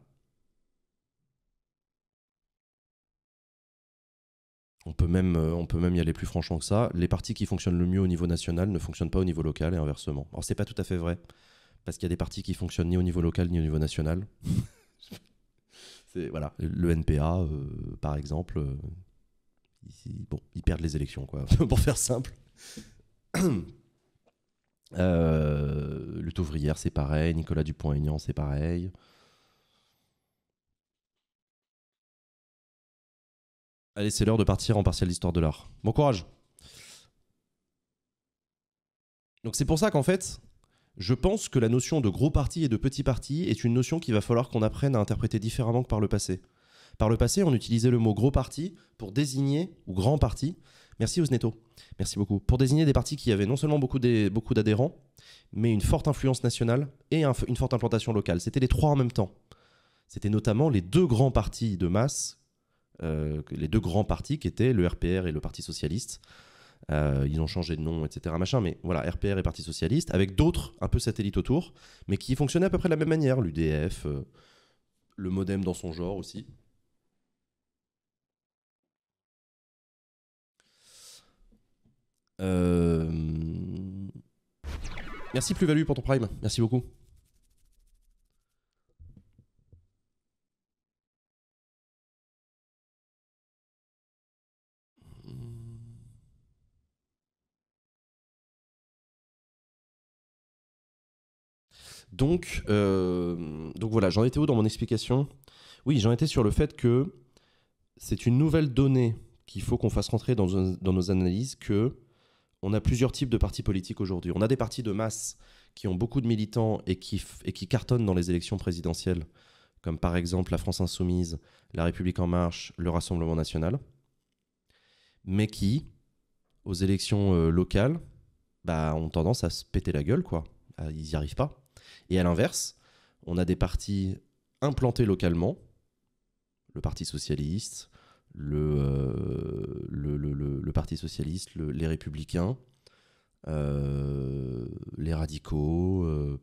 Speaker 1: On peut, même, euh, on peut même y aller plus franchement que ça. Les partis qui fonctionnent le mieux au niveau national ne fonctionnent pas au niveau local et inversement. Alors, c'est pas tout à fait vrai, parce qu'il y a des partis qui fonctionnent ni au niveau local ni au niveau national. voilà, le NPA, euh, par exemple, euh, ils, bon, ils perdent les élections, quoi, pour faire simple. euh, Lutte ouvrière, c'est pareil. Nicolas Dupont-Aignan, c'est pareil. Allez, c'est l'heure de partir en partiel d'histoire de l'art. Bon courage Donc c'est pour ça qu'en fait, je pense que la notion de gros parti et de petit parti est une notion qu'il va falloir qu'on apprenne à interpréter différemment que par le passé. Par le passé, on utilisait le mot gros parti pour désigner, ou grand parti, merci Osneto, merci beaucoup, pour désigner des partis qui avaient non seulement beaucoup d'adhérents, mais une forte influence nationale et une forte implantation locale. C'était les trois en même temps. C'était notamment les deux grands partis de masse euh, les deux grands partis qui étaient le RPR et le Parti Socialiste. Euh, ils ont changé de nom, etc. Machin, mais voilà, RPR et Parti Socialiste, avec d'autres un peu satellites autour, mais qui fonctionnaient à peu près de la même manière. L'UDF, euh, le modem dans son genre aussi. Merci Plus-Value pour ton prime, merci beaucoup.
Speaker 2: Donc, euh,
Speaker 1: donc voilà, j'en étais où dans mon explication Oui, j'en étais sur le fait que c'est une nouvelle donnée qu'il faut qu'on fasse rentrer dans, nos analyses que on a plusieurs types de partis politiques aujourd'hui. On a des partis de masse qui ont beaucoup de militants et qui, et qui cartonnent dans les élections présidentielles, comme par exemple la France Insoumise, la République En Marche, le Rassemblement National, mais qui, aux élections euh, locales, bah, ont tendance à se péter la gueule, quoi. Ah, ils n'y arrivent pas. Et à l'inverse, on a des partis implantés localement, le Parti socialiste, le, euh, Parti socialiste, les républicains, euh, les radicaux, euh,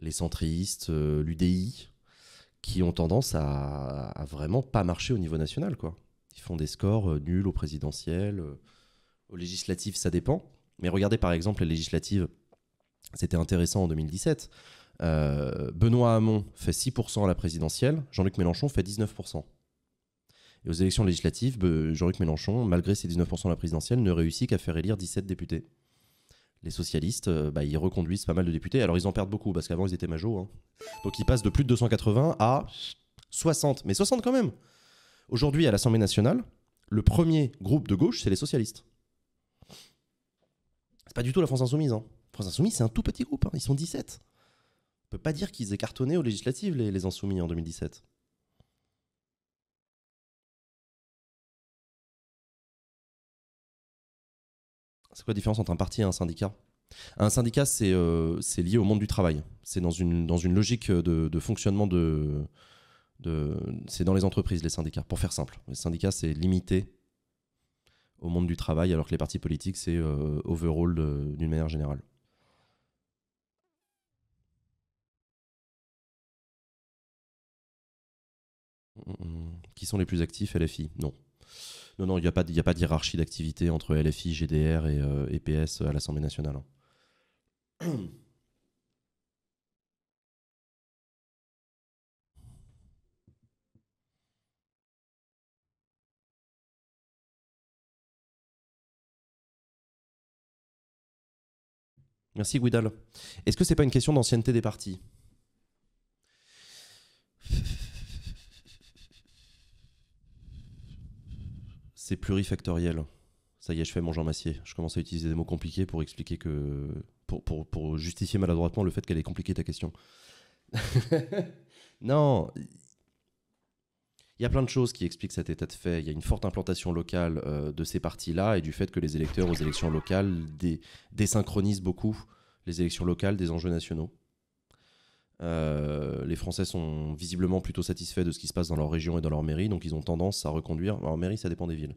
Speaker 1: les centristes, l'UDI, qui ont tendance à, vraiment pas marcher au niveau national. Quoi. Ils font des scores nuls au présidentiel, au législatives, ça dépend. Mais regardez par exemple les législatives c'était intéressant en 2017. Euh, Benoît Hamon fait 6% à la présidentielle, Jean-Luc Mélenchon fait 19%. Et aux élections législatives, Jean-Luc Mélenchon, malgré ses 19% à la présidentielle, ne réussit qu'à faire élire 17 députés. Les socialistes, euh, bah, ils reconduisent pas mal de députés. Alors ils en perdent beaucoup, parce qu'avant ils étaient majos. Hein. Donc ils passent de plus de 280 à 60. Mais 60 quand même Aujourd'hui, à l'Assemblée nationale, le premier groupe de gauche, c'est les socialistes. C'est pas du tout la France insoumise. Hein. France insoumis, c'est un tout petit groupe. Hein. Ils sont 17. On peut
Speaker 2: pas dire qu'ils aient cartonné aux législatives, les, Insoumis, en 2017. C'est quoi la différence entre un parti et un syndicat Un syndicat, euh, c'est lié au monde du travail. C'est dans
Speaker 1: une, dans une logique de, fonctionnement de. c'est dans les entreprises, les syndicats, pour faire simple. Les syndicats, c'est limité au monde du travail, alors que les partis politiques, c'est
Speaker 2: euh, overall euh, d'une manière générale. Mm, mm. qui sont les
Speaker 1: plus actifs LFI Non. Non, non, il n'y a pas, de a d'activité entre LFI, GDR et, EPS euh, à l'Assemblée nationale.
Speaker 3: Hein.
Speaker 2: Merci Guidal. Est-ce que c'est pas une question d'ancienneté des partis
Speaker 1: C'est plurifactoriel. Ça y est, je fais mon Jean Massier. Je commence à utiliser des mots compliqués pour expliquer que. pour, justifier maladroitement le fait qu'elle est compliquée ta question. non, il y a plein de choses qui expliquent cet état de fait. Il y a une forte implantation locale euh, de ces partis-là et du fait que les électeurs aux élections locales désynchronisent beaucoup les élections locales des enjeux nationaux. Euh, les Français sont visiblement plutôt satisfaits de ce qui se passe dans leur région et dans leur mairie, donc ils ont tendance à reconduire. En mairie, ça dépend des villes.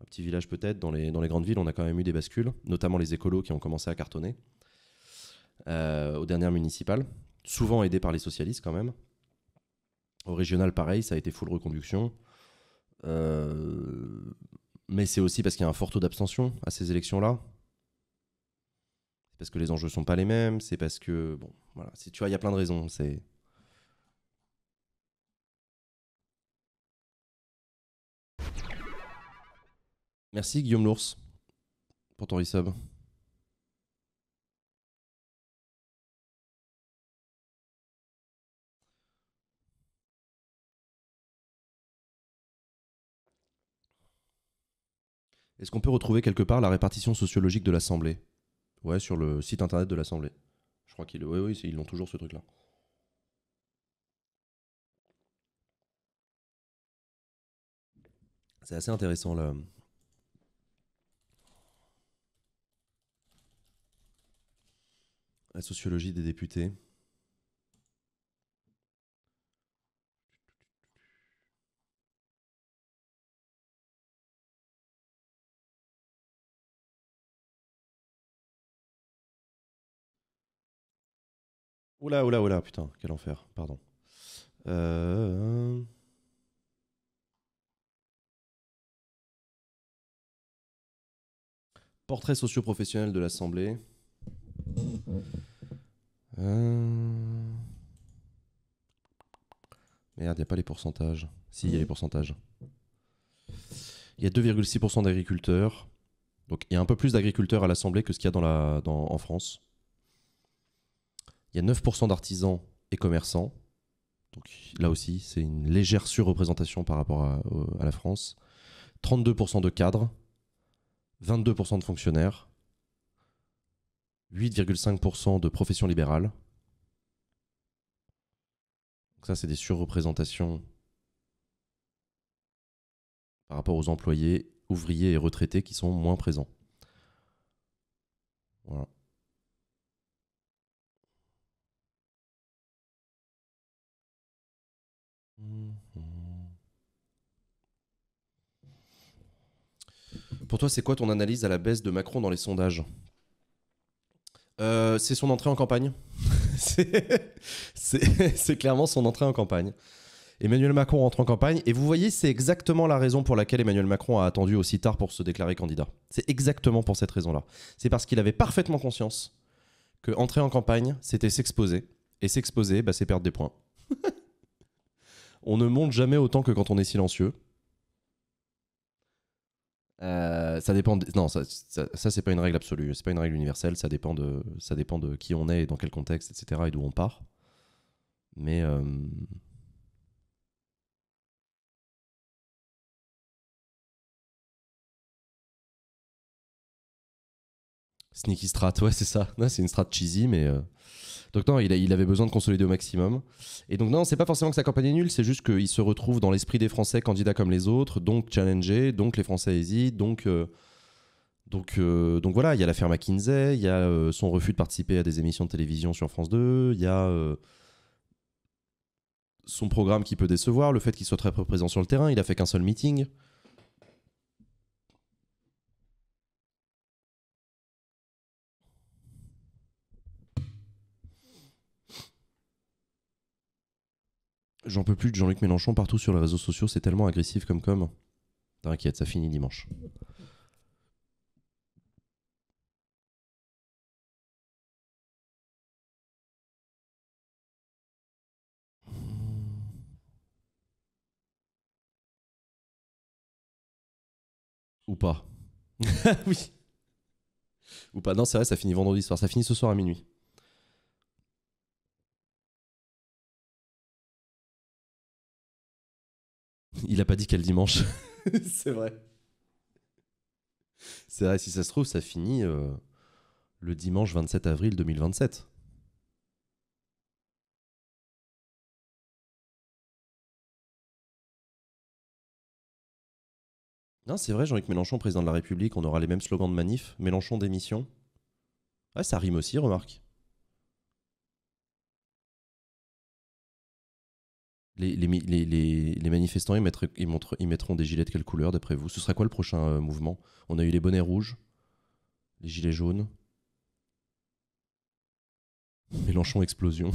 Speaker 1: Un petit village peut-être, dans les, grandes villes, on a quand même eu des bascules, notamment les écolos qui ont commencé à cartonner euh, aux dernières municipales, souvent aidés par les socialistes quand même. Au régional, pareil, ça a été full reconduction. Euh, mais c'est aussi parce qu'il y a un fort taux d'abstention à ces élections-là. C'est parce que les enjeux sont pas les mêmes, c'est parce que bon, voilà, si tu vois, il y a plein de raisons, c'est
Speaker 2: Merci Guillaume Lours pour ton resub. Est-ce qu'on peut retrouver quelque part la répartition sociologique
Speaker 1: de l'Assemblée Ouais, sur le site internet de l'Assemblée. Je crois qu'ils oui ils l'ont toujours ce truc-là. C'est assez intéressant là. La sociologie des députés.
Speaker 2: Oula, oula, oula, putain, quel enfer, pardon. Euh, portrait
Speaker 1: socio-professionnel de l'Assemblée.
Speaker 2: Euh,
Speaker 1: merde, il n'y a pas les pourcentages. Si, il y a les pourcentages. Il y a 2,6% d'agriculteurs. Donc il y a un peu plus d'agriculteurs à l'Assemblée que ce qu'il y a en France. Il y a 9% d'artisans et commerçants. Donc là aussi, c'est une légère surreprésentation par rapport à, la France. 32% de cadres, 22% de fonctionnaires, 8,5% de professions libérales. ça, c'est des surreprésentations par rapport aux employés, ouvriers et retraités qui sont moins présents. Voilà. Pour toi, c'est quoi ton analyse à la baisse de Macron dans les sondages euh, C'est son entrée en campagne. c'est clairement son entrée en campagne. Emmanuel Macron rentre en campagne et vous voyez, c'est exactement la raison pour laquelle Emmanuel Macron a attendu aussi tard pour se déclarer candidat. C'est exactement pour cette raison-là. C'est parce qu'il avait parfaitement conscience que entrer en campagne, c'était s'exposer. Et s'exposer, bah, c'est perdre des points. On ne monte jamais autant que quand on est silencieux. Euh, ça dépend. Non, ça, ça, c'est pas une règle absolue, c'est pas une règle universelle. Ça dépend de, ça dépend de qui on est et dans quel contexte, etc. Et d'où on part.
Speaker 2: Mais euh, Sneaky strat, ouais, c'est ça. c'est une strat cheesy, mais euh, donc non, il, avait besoin de consolider
Speaker 1: au maximum. Et donc non, c'est pas forcément que sa campagne est nulle, c'est juste qu'il se retrouve dans l'esprit des Français candidats comme les autres, donc challengés, donc les Français hésitent, donc... Euh, donc, euh, donc voilà, il y a l'affaire McKinsey, il y a euh, son refus de participer à des émissions de télévision sur France 2, il y a son programme qui peut décevoir, le fait qu'il soit très peu présent sur le terrain, il a fait qu'un seul meeting. J'en peux plus de Jean-Luc Mélenchon partout sur les réseaux sociaux, c'est tellement agressif comme
Speaker 2: com. T'inquiète, ça finit dimanche. Ou pas. oui. Ou pas. Non, c'est vrai, ça finit vendredi soir. Ça finit ce soir à minuit. il a pas dit quel dimanche. c'est vrai. C'est vrai, si ça se trouve, ça finit euh, le dimanche 27 avril 2027. Non, c'est vrai, Jean-Luc Mélenchon, président de la République, on aura les mêmes slogans de manif. Mélenchon
Speaker 1: démission. Ouais, ça rime aussi, remarque. les, manifestants, ils, ils, mettront des gilets de quelle couleur, d'après vous Ce sera quoi le prochain euh, mouvement On a eu les bonnets rouges, les gilets jaunes, Mélenchon explosion,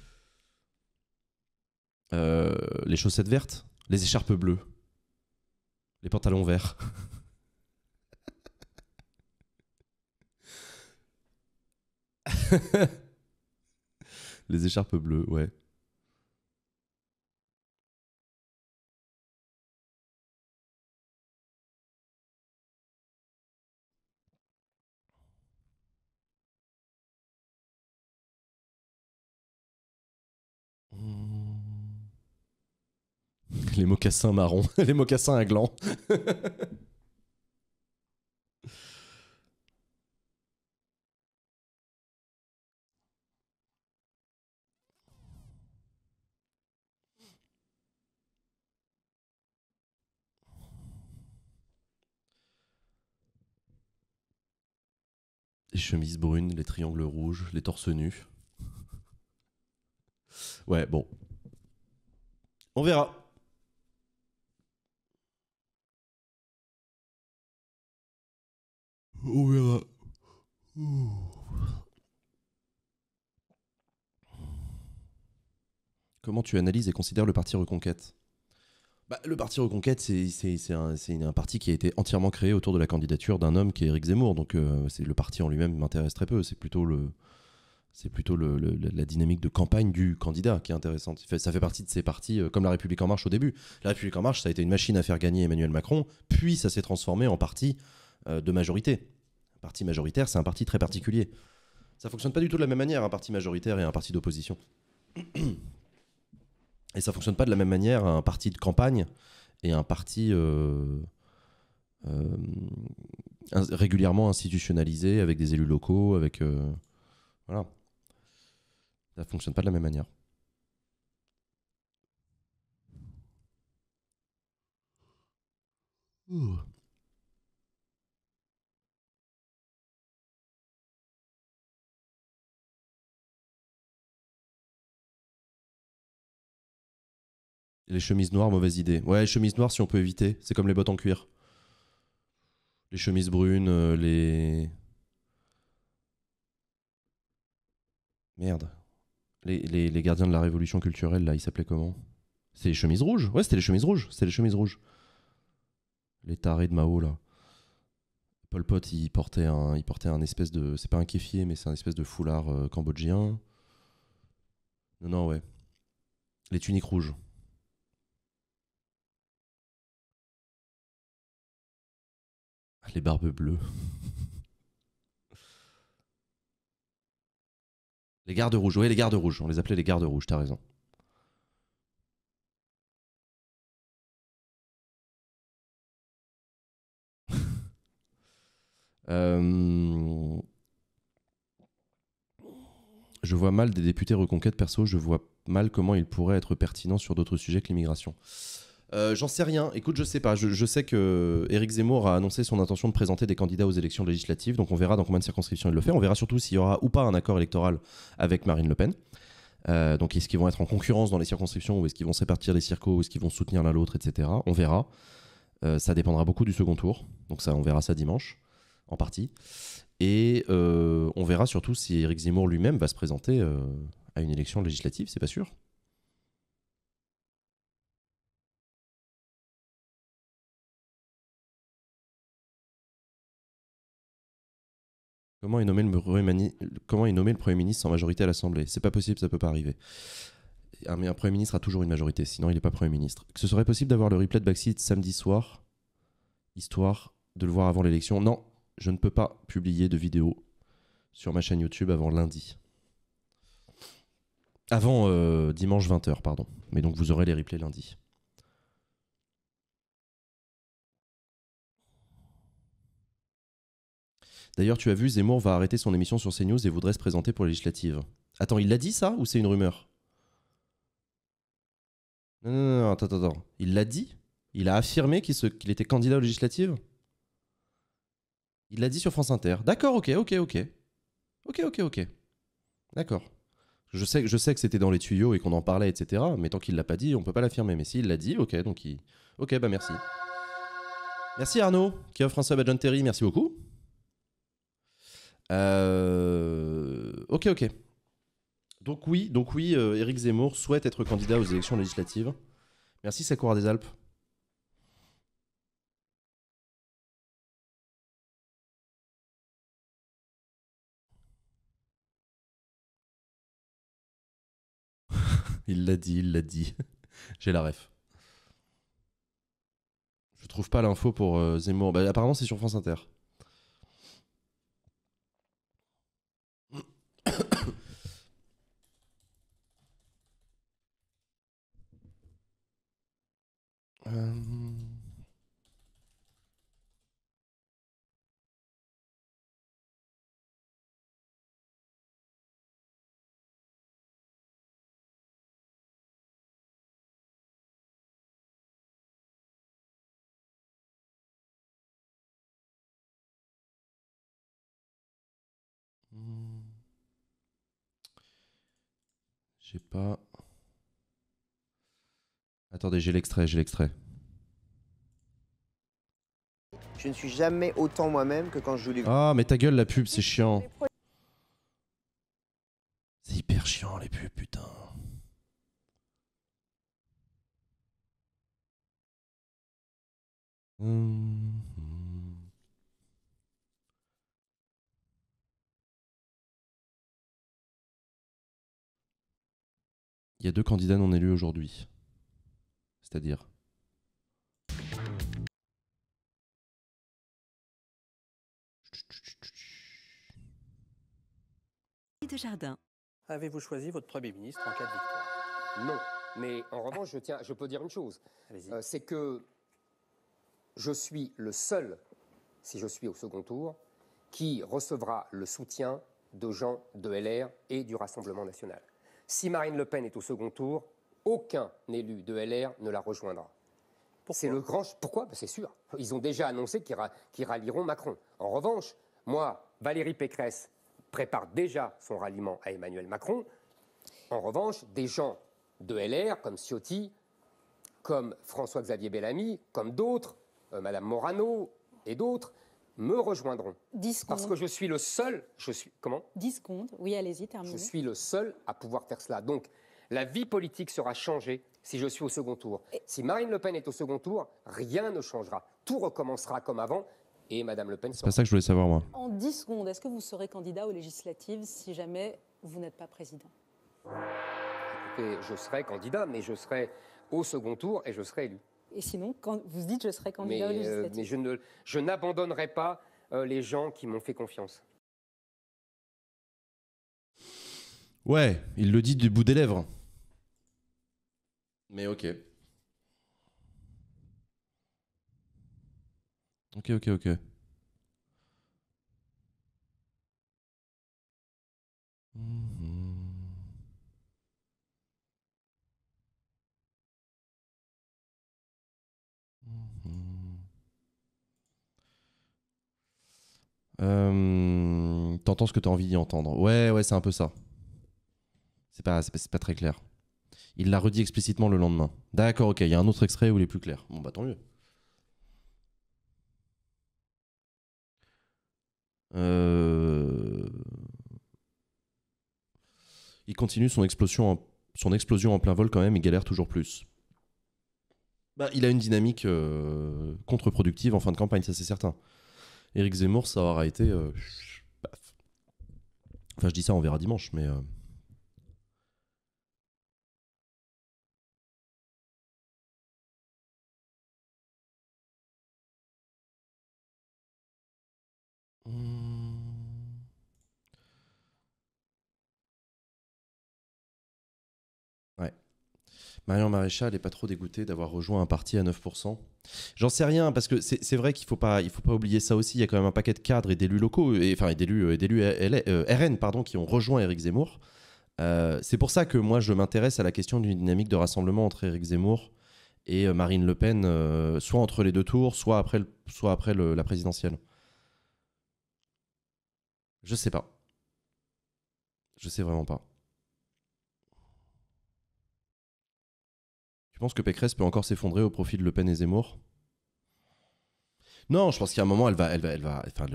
Speaker 1: euh, les chaussettes vertes, les écharpes bleues, les pantalons verts.
Speaker 2: les écharpes bleues, ouais. les mocassins marrons, les mocassins à gland.
Speaker 1: les chemises brunes, les triangles rouges, les torses nus.
Speaker 2: ouais, bon. On verra.
Speaker 1: Comment tu analyses et considères le parti Reconquête bah, Le parti Reconquête, c'est un, parti qui a été entièrement créé autour de la candidature d'un homme qui est Éric Zemmour. Donc euh, c'est le parti en lui-même m'intéresse très peu. C'est plutôt le, la dynamique de campagne du candidat qui est intéressante. Ça fait, partie de ces partis, euh, comme la République en marche au début. La République en marche, ça a été une machine à faire gagner Emmanuel Macron, puis ça s'est transformé en parti euh, de majorité parti majoritaire, c'est un parti très particulier. Ça fonctionne pas du tout de la même manière, un parti majoritaire et un parti d'opposition. Et ça fonctionne pas de la même manière un parti de campagne et un parti euh, euh, régulièrement institutionnalisé avec des élus locaux, avec euh, voilà. Ça fonctionne pas de la même manière.
Speaker 2: Les chemises noires, mauvaise idée.
Speaker 1: Ouais, les chemises noires, si on peut éviter. C'est comme les bottes en cuir. Les chemises brunes, euh, les. Merde. Les, gardiens de la révolution culturelle, là, ils s'appelaient comment C'est les chemises rouges Ouais, c'était les chemises rouges. c'est les chemises rouges. Les tarés de Mao, là. Pol Pot, il portait un, il portait un espèce de. C'est pas un kéfier, mais c'est un espèce de foulard euh, cambodgien.
Speaker 2: Non, non, ouais. Les tuniques rouges. les barbes bleues. les gardes rouges, oui, les gardes rouges, on les appelait les gardes rouges, t'as raison. Euh, je vois mal des députés
Speaker 1: reconquêtes perso, je vois mal comment ils pourraient être pertinents sur d'autres sujets que l'immigration. Euh, j'en sais rien. Écoute, je sais pas. Je, sais que Eric Zemmour a annoncé son intention de présenter des candidats aux élections législatives. Donc on verra dans combien de circonscriptions il le fait. On verra surtout s'il y aura ou pas un accord électoral avec Marine Le Pen. Euh, donc est-ce qu'ils vont être en concurrence dans les circonscriptions ou est-ce qu'ils vont se répartir les circos ou est-ce qu'ils vont soutenir l'un l'autre, etc. On verra. Euh, ça dépendra beaucoup du second tour. Donc ça, on verra ça dimanche, en partie. Et on verra surtout si Eric Zemmour lui-même va se présenter
Speaker 2: à une élection législative. C'est pas sûr. Comment est, nommé le Comment nommé le Premier ministre sans majorité à l'Assemblée C'est pas
Speaker 1: possible, ça peut pas arriver. Un, Premier ministre a toujours une majorité, sinon il n'est pas Premier ministre. Ce serait possible d'avoir le replay de Baxi samedi soir, histoire de le voir avant l'élection. Non, je ne peux pas publier de vidéo sur ma chaîne YouTube avant lundi. Avant euh, dimanche 20h, pardon. Mais donc vous aurez les replays lundi. D'ailleurs, tu as vu, Zemmour va arrêter son émission sur CNews et voudrait se présenter pour les législatives. Attends, il l'a dit ça ou c'est une rumeur non, non, non, attends, attends, Il l'a dit Il a affirmé qu'il était candidat aux législatives Il l'a dit sur France Inter. D'accord, ok, ok, ok. Ok, ok, ok. D'accord. Je sais, je sais que c'était dans les tuyaux et qu'on en parlait, etc. Mais tant qu'il l'a pas dit, on peut pas l'affirmer. Mais s'il l'a dit, ok, donc il... Ok, bah merci. Merci Arnaud, qui offre un John Terry, merci beaucoup. Euh, ok, ok. Donc oui, donc oui, euh, Zemmour souhaite être candidat aux élections législatives. Merci Sakura des Alpes.
Speaker 2: il l'a dit, il l'a dit. J'ai la ref.
Speaker 1: Je trouve pas l'info pour euh, Zemmour. Bah, apparemment, c'est sur France Inter. Euh... sais hmm. pas. Attendez, j'ai l'extrait, j'ai l'extrait.
Speaker 3: Je ne suis jamais autant moi-même que quand je joue du.
Speaker 1: Ah, mais ta gueule, la pub, c'est chiant. C'est hyper chiant, les pubs, putain.
Speaker 2: Il y a deux candidats non élus aujourd'hui. C'est-à-dire
Speaker 3: de jardin. Avez-vous choisi votre Premier ministre en cas de victoire Non. Mais en revanche, je, tiens, je peux dire une chose. Euh, c'est que je suis le seul, si je suis au second tour, qui recevra le soutien de gens de LR et du Rassemblement national. Si Marine Le Pen est au second tour, aucun élu de LR ne la rejoindra. C'est le grand. Pourquoi ben, C'est sûr. Ils ont déjà annoncé qu'ils rallieront Macron. En revanche, moi, Valérie Pécresse prépare déjà son ralliement à Emmanuel Macron. En revanche, des gens de LR, comme Ciotti, comme François-Xavier Bellamy, comme d'autres, euh, Madame Morano et d'autres, me rejoindront. Parce que je suis le seul. Je suis comment Discount. Oui, allez-y, terminez. Je suis le seul à pouvoir faire cela. Donc, la vie politique sera changée si je suis au second tour. Si Marine Le Pen est au second tour, rien ne changera. Tout recommencera comme avant. Et Madame Le Pen C'est pas ça que je voulais savoir, moi. En 10 secondes, est-ce que vous serez candidat aux législatives si jamais vous n'êtes pas président Écoutez, je serai candidat, mais je serai au second tour et je serai élu. Et sinon, quand vous dites je serai candidat aux euh, législatives Mais je, n'abandonnerai pas euh, les gens qui m'ont fait confiance.
Speaker 1: Ouais, il le dit du bout des lèvres. Mais ok. Ok, ok, ok.
Speaker 2: Mhm.
Speaker 1: Euh, t'entends ce que tu as envie d'y entendre. Ouais, ouais, c'est un peu ça. C'est pas, c'est pas très clair. Il l'a redit explicitement le lendemain. D'accord, ok, il y a un autre extrait où il est plus clair. Bon, bah tant mieux. Euh, il continue son explosion, en... son explosion en plein vol quand même et galère toujours plus. Bah, il a une dynamique euh, contre-productive en fin de campagne, ça c'est certain. Eric Zemmour, ça aura été.
Speaker 2: Euh, enfin, je dis ça, on verra dimanche, mais.
Speaker 1: Marion Maréchal n'est pas trop dégoûtée d'avoir rejoint un parti à 9%. J'en sais rien, parce que c'est vrai qu'il ne faut, pas, faut pas oublier ça aussi. Il y a quand même un paquet de cadres et d'élus locaux, et, enfin d'élus euh, euh, euh, RN pardon, qui ont rejoint Éric Zemmour. c'est pour ça que moi, je m'intéresse à la question d'une dynamique de rassemblement entre Éric Zemmour et Marine Le Pen, soit entre les deux tours, soit après, soit après la présidentielle. Je sais pas. Je sais vraiment pas. pense que Pécresse peut encore s'effondrer au profit de Le Pen et Zemmour Non, je pense qu'à un moment, elle va, elle va, elle va, enfin,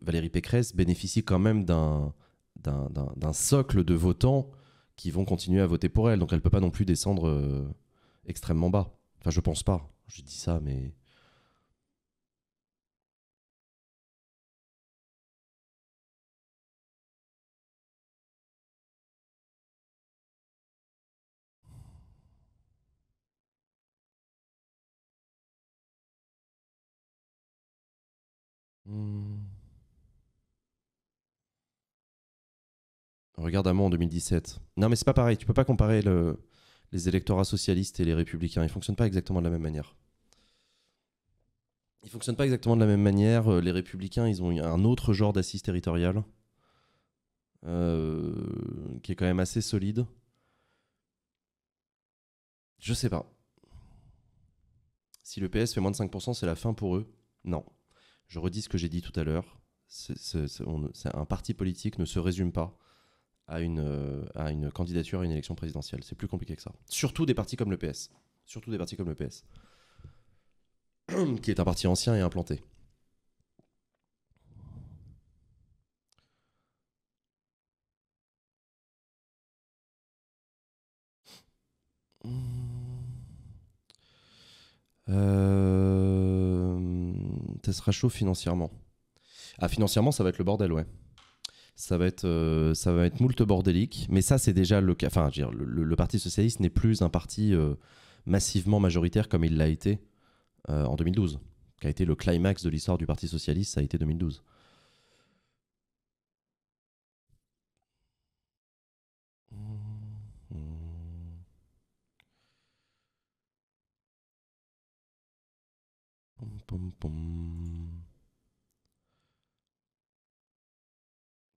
Speaker 1: Valérie Pécresse bénéficie quand même d'un, d'un, socle de votants qui vont continuer à voter pour elle. Donc elle peut pas non plus descendre euh, extrêmement bas. Enfin, je pense pas.
Speaker 2: Je dis ça, mais Hmm. Regarde à moi en 2017. Non, mais
Speaker 1: c'est pas pareil. Tu peux pas comparer les électorats socialistes et les républicains. Ils fonctionnent pas exactement de la même manière. Ils fonctionnent pas exactement de la même manière. Euh, les républicains, ils ont un autre genre d'assise territoriale euh, qui est quand même assez solide. Je sais pas. Si le PS fait moins de 5%, c'est la fin pour eux. Non je redis ce que j'ai dit tout à l'heure, un parti politique ne se résume pas à une, à une candidature à une élection présidentielle. C'est plus compliqué que ça. Surtout des partis comme le PS. Surtout des partis comme le PS. qui est un parti ancien et implanté. Euh sera chaud financièrement. Ah, financièrement, ça va être le bordel, ouais. Ça va être, euh, ça va être moult bordélique. Mais ça, c'est déjà le cas. Enfin, le, Parti socialiste n'est plus un parti euh, massivement majoritaire comme il l'a été euh, en 2012, qui a été le climax de l'histoire du Parti socialiste, ça a été 2012.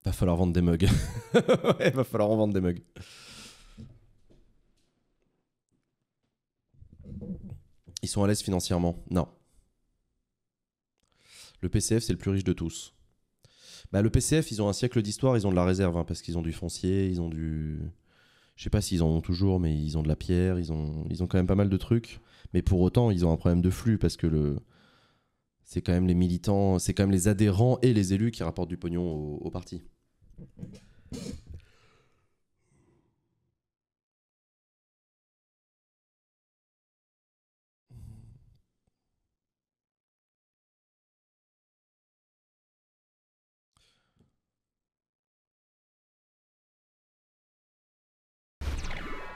Speaker 1: Va falloir vendre des mugs. va falloir en vendre des mugs. Ils sont à l'aise financièrement Non. Le PCF, c'est le plus riche de tous. Bah, le PCF, ils ont un siècle d'histoire, ils ont de la réserve, hein, parce qu'ils ont du foncier, ils ont du... Je sais pas s'ils en ont toujours, mais ils ont de la pierre, ils ont, ils ont quand même pas mal de trucs. Mais pour autant, ils ont un problème de flux, parce que le, c'est quand même les militants, c'est quand même les adhérents et les élus qui
Speaker 2: rapportent du pognon au, parti.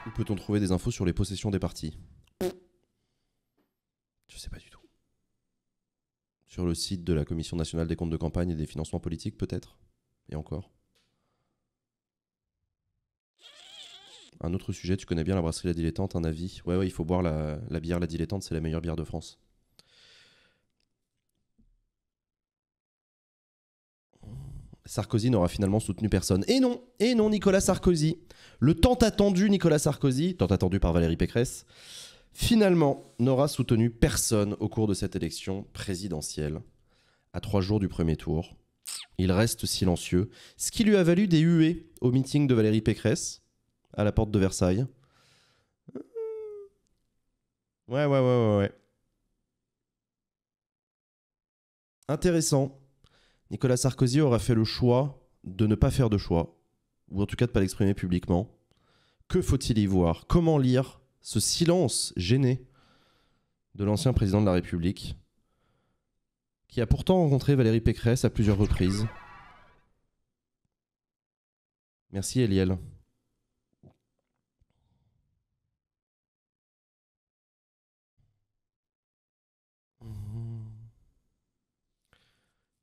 Speaker 1: Où peut-on trouver des infos sur les possessions des partis Sur le site de la Commission nationale des comptes de campagne et des financements politiques, peut-être Et encore Un autre sujet, tu connais bien la brasserie La Dilettante, un avis Ouais, ouais, il faut boire la, bière La Dilettante, c'est la meilleure bière de France. Sarkozy n'aura finalement soutenu personne. Et non, et non, Nicolas Sarkozy. Le temps attendu Nicolas Sarkozy, tant attendu par Valérie Pécresse, finalement n'aura soutenu personne au cours de cette élection présidentielle. À trois jours du premier tour, il reste silencieux, ce qui lui a valu des huées au meeting de Valérie Pécresse à la porte de Versailles. Ouais, ouais, ouais, ouais, ouais. Intéressant. Nicolas Sarkozy aura fait le choix de ne pas faire de choix, ou en tout cas de ne pas l'exprimer publiquement. Que faut-il y voir Comment lire ce silence gêné de l'ancien président de la République, qui a pourtant rencontré Valérie Pécresse à plusieurs reprises. Merci Eliel.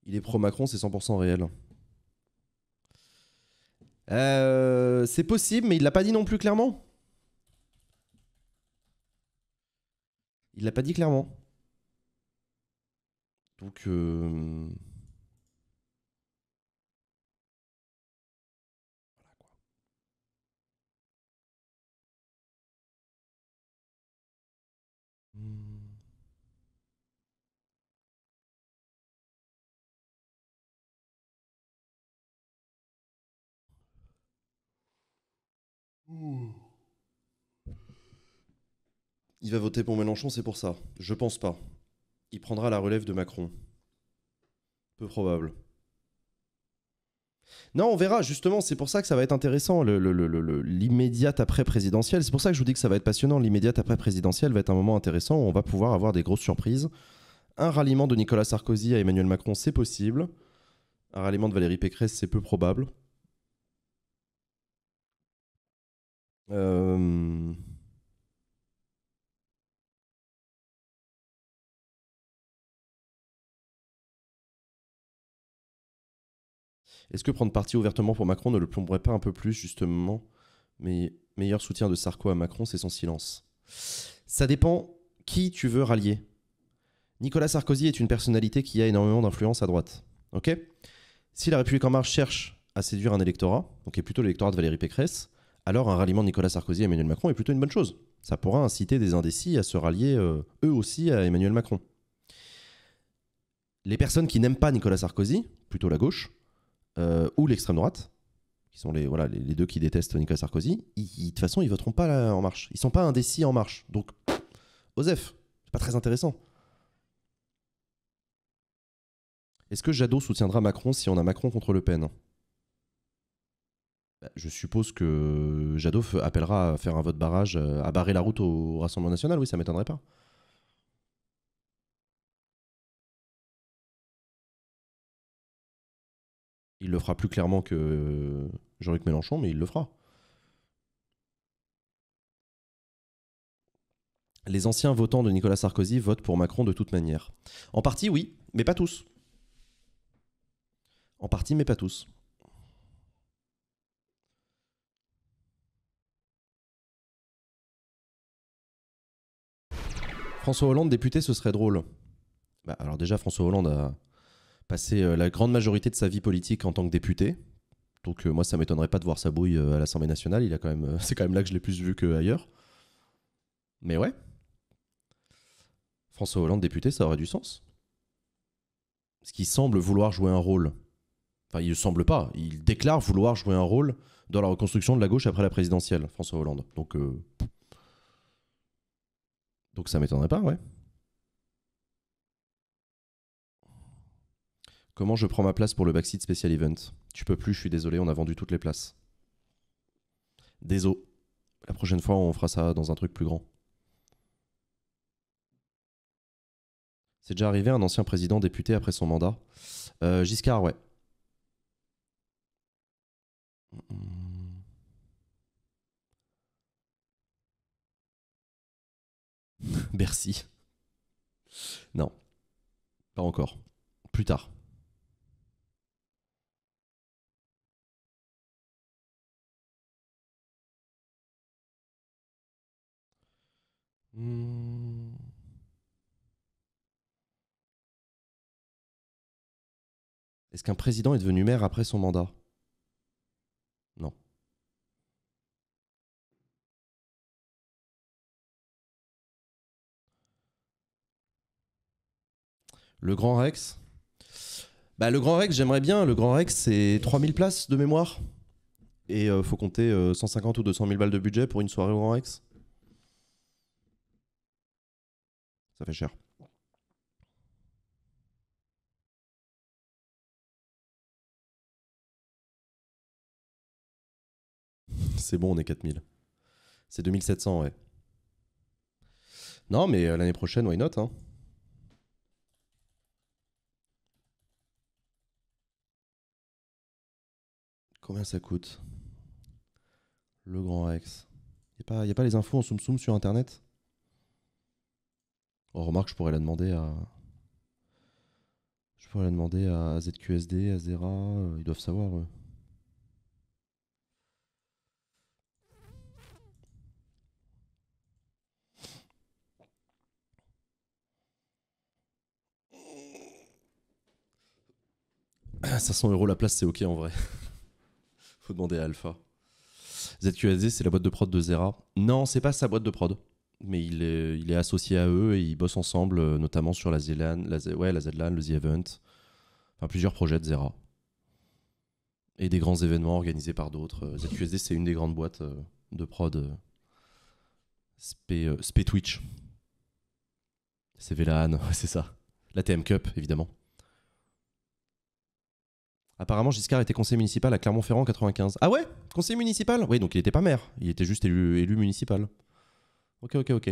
Speaker 1: Il est pro-Macron, c'est 100% réel. Euh, c'est possible, mais il l'a pas dit non plus clairement. Il l'a pas dit clairement.
Speaker 2: Donc. Euh... Voilà quoi. Hmm.
Speaker 1: Il va voter pour Mélenchon, c'est pour ça. Je pense pas. Il prendra la relève de Macron. Peu probable. Non, on verra, justement, c'est pour ça que ça va être intéressant, l'immédiate après-présidentielle. C'est pour ça que je vous dis que ça va être passionnant. L'immédiate après-présidentielle va être un moment intéressant où on va pouvoir avoir des grosses surprises. Un ralliement de Nicolas Sarkozy à Emmanuel Macron, c'est possible. Un ralliement de Valérie Pécresse, c'est peu probable.
Speaker 2: Euh... Est-ce que prendre parti ouvertement pour Macron ne le plomberait pas un peu plus, justement Mais
Speaker 1: meilleur soutien de Sarko à Macron, c'est son silence. Ça dépend qui tu veux rallier. Nicolas Sarkozy est une personnalité qui a énormément d'influence à droite. Ok Si la République en marche cherche à séduire un électorat, donc est plutôt l'électorat de Valérie Pécresse, alors un ralliement de Nicolas Sarkozy à Emmanuel Macron est plutôt une bonne chose. Ça pourra inciter des indécis à se rallier euh, eux aussi à Emmanuel Macron. Les personnes qui n'aiment pas Nicolas Sarkozy, plutôt la gauche, euh, ou l'extrême droite, qui sont les, voilà, les, deux qui détestent Nicolas Sarkozy, de toute façon, ils voteront pas En Marche. Ils sont pas indécis En Marche. Donc, Osef, c'est pas très intéressant. Est-ce que Jadot soutiendra Macron si on a Macron contre Le Pen bah, je suppose que Jadot
Speaker 2: appellera à faire un vote barrage, euh, à barrer la route au Rassemblement national, oui, ça m'étonnerait pas. Il le fera plus clairement que Jean-Luc Mélenchon, mais il le fera.
Speaker 1: Les anciens votants de Nicolas Sarkozy votent pour Macron de toute manière. En partie, oui, mais pas tous. En
Speaker 2: partie, mais pas tous. François Hollande député,
Speaker 1: ce serait drôle. Bah, alors déjà, François Hollande a, passé euh, la grande majorité de sa vie politique en tant que député. Donc euh, moi, ça m'étonnerait pas de voir sa bouille euh, à l'Assemblée nationale. Il a quand même, c'est quand même là que je l'ai plus vu qu'ailleurs. Mais ouais. François Hollande député, ça aurait du sens. Parce qu'il semble vouloir jouer un rôle. Enfin, il ne semble pas. Il déclare vouloir jouer un rôle dans la reconstruction de la gauche après la présidentielle, François Hollande. Donc, donc ça m'étonnerait pas, ouais. Comment je prends ma place pour le backseat spécial event Tu peux plus, je suis désolé, on a vendu toutes les places. Désolé. La prochaine fois, on fera ça dans un truc plus grand. C'est déjà arrivé un ancien président député après son mandat. Euh, Giscard, ouais.
Speaker 2: Bercy. Non. Pas encore. Plus tard. Hmm. Est-ce qu'un président est devenu maire après son mandat Non. Le Grand Rex bah, Le Grand Rex, j'aimerais bien. Le
Speaker 1: Grand Rex, c'est 3000 places de mémoire. Et il euh, faut compter 150 euh, ou 200 000 balles de
Speaker 2: budget pour une soirée au Grand Rex. ça fait cher. C'est bon, on est 4000.
Speaker 1: C'est 2700, ouais. Non, mais euh, l'année prochaine, why not hein? Combien ça coûte Le Grand Rex. Il n'y a, a, pas les infos en soum soum sur internet on remarque, je pourrais la demander à. Je pourrais la demander à ZQSD, à Zera, euh, ils doivent savoir. eux. 500 ah, euros la place, c'est ok en vrai. Faut demander à Alpha. ZQSD, c'est la boîte de prod de Zera. Non, c'est pas sa boîte de prod mais il est, associé à eux et ils bossent ensemble, euh, notamment sur la ZLAN la, ouais, la Zlan, le The Event, enfin plusieurs projets de Zera. Et des grands événements organisés par d'autres. Euh, ZQSD, c'est une des grandes boîtes euh, de prod spé, Twitch. C'est VLAN, c'est ça. La TM Cup, évidemment. Apparemment, Giscard était conseiller municipal à Clermont-Ferrand en 95. Ah ouais Conseiller municipal Oui, donc il n'était pas maire, il était juste
Speaker 2: élu municipal. Ok, ok, ok.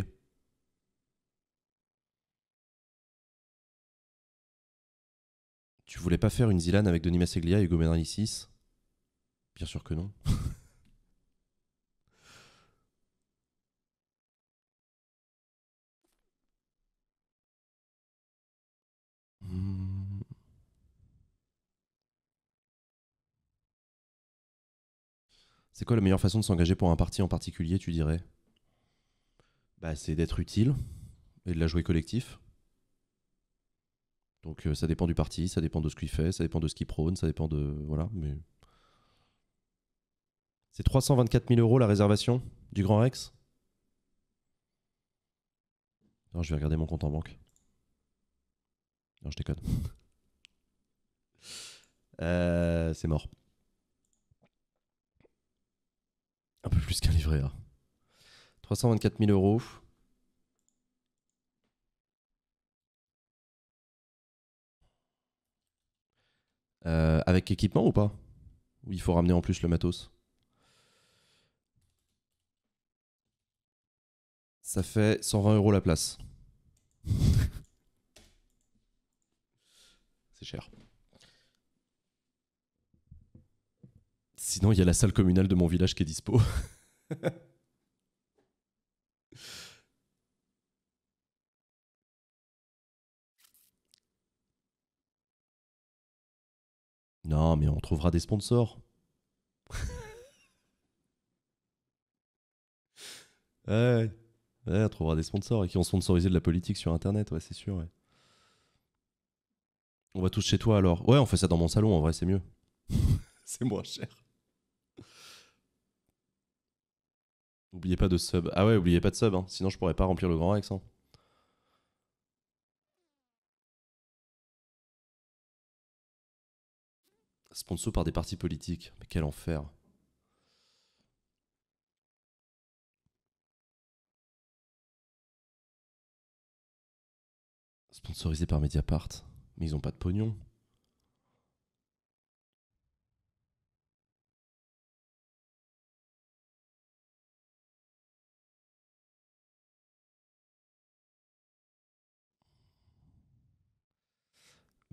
Speaker 2: Tu voulais pas faire une Zilane avec Denis Masseglia
Speaker 1: et Hugo Bien sûr que non.
Speaker 2: Hmm. C'est quoi la meilleure façon de s'engager pour un parti en
Speaker 1: particulier, tu dirais bah, C'est d'être utile et de la jouer collectif. Donc euh, ça dépend du parti, ça dépend de ce qu'il fait, ça dépend de ce qu'il prône, ça dépend de... Voilà, mais... C'est 324 000 euros la réservation du Grand Rex Non, je vais regarder mon compte en banque. Non, je déconne. Euh, c'est mort. Un peu plus qu'un livret A. Hein. 324 000 euros. Euh, avec équipement ou pas Ou il faut ramener en plus le matos Ça fait 120 euros la place. C'est cher. Sinon, il y a la salle communale de mon village qui est dispo. Non, mais on trouvera des sponsors. ouais, on trouvera des sponsors et qui ont sponsorisé de la politique sur Internet, ouais, c'est sûr. On va tous chez toi alors. Ouais, on fait ça dans mon salon, en vrai, c'est mieux. c'est moins cher. Oubliez pas de sub. Ah ouais, oubliez pas de sub, hein. sinon je pourrais pas remplir le grand accent.
Speaker 2: Sponsorisé par des partis politiques. Mais quel enfer. Sponsorisé par Mediapart. Mais ils n'ont pas de pognon.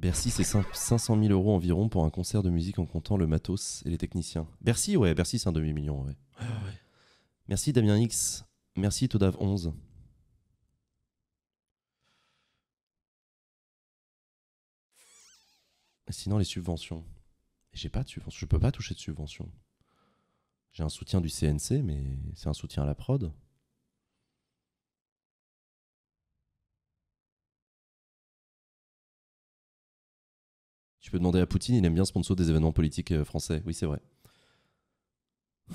Speaker 2: Bercy, c'est 500 000 euros environ pour un concert de
Speaker 1: musique en comptant le matos et les techniciens. Bercy, ouais, Bercy, c'est un demi-million, ouais. Ah Merci Damien X. Merci Todav11. Sinon, les subventions. J'ai pas de subvention. Je peux pas toucher de subvention. J'ai un soutien du CNC, mais c'est un
Speaker 2: soutien à la prod. Tu peux demander à Poutine, il aime bien sponsor des
Speaker 1: événements politiques euh, français. Oui, c'est vrai.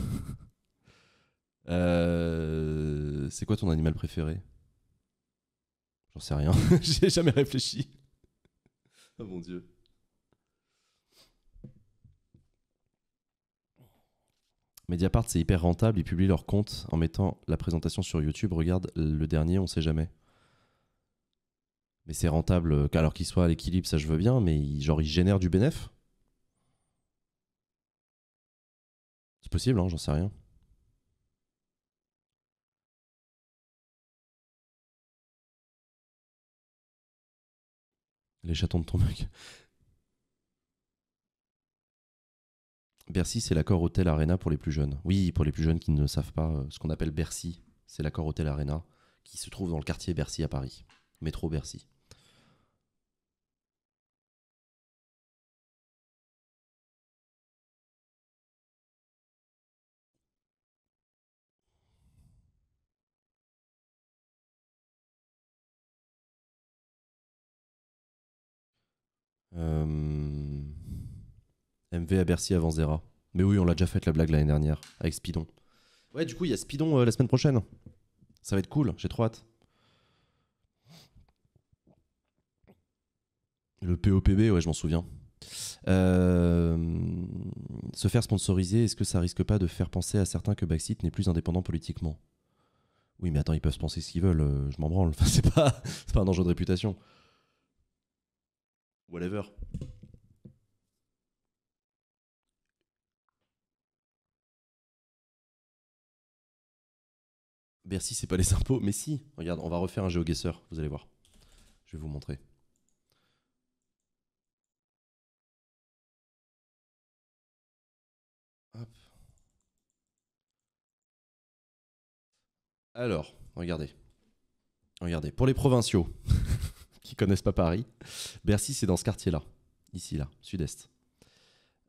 Speaker 1: Euh, c'est quoi ton animal préféré J'en sais rien. J'ai jamais réfléchi. Oh mon dieu. Mediapart, c'est hyper rentable. Ils publient leur compte en mettant la présentation sur YouTube. Regarde le dernier, on sait jamais mais c'est rentable, euh, alors qu'il soit à l'équilibre, ça je veux bien, mais genre il génère du bénéfice
Speaker 2: C'est possible, hein, j'en sais rien. Les chatons de ton mec.
Speaker 1: Bercy, c'est l'accord Hôtel Arena pour les plus jeunes. Oui, pour les plus jeunes qui ne savent pas, euh, ce qu'on appelle Bercy, c'est l'accord Hôtel Arena qui se trouve dans le quartier Bercy à Paris. Métro Bercy. Euh, MV à Bercy avant Zera. Mais oui, on l'a déjà fait la blague l'année dernière avec Spidon. Ouais, du coup, il y a Spidon euh, la semaine prochaine. Ça va être cool, j'ai trop hâte. Le POPB, ouais, je m'en souviens. Euh, se faire sponsoriser, est-ce que ça risque pas de faire penser à certains que Backseat n'est plus indépendant politiquement Oui, mais attends, ils peuvent penser ce qu'ils veulent, je m'en branle. c'est pas, pas un enjeu de réputation
Speaker 2: whatever. Bercy, c'est pas les impôts, mais si. Regarde, on va refaire un géoguesseur, vous allez voir. Je vais vous montrer. Alors, regardez. Regardez, pour les provinciaux.
Speaker 1: qui connaissent pas Paris, Bercy, c'est dans ce quartier-là, ici, là, sud-est.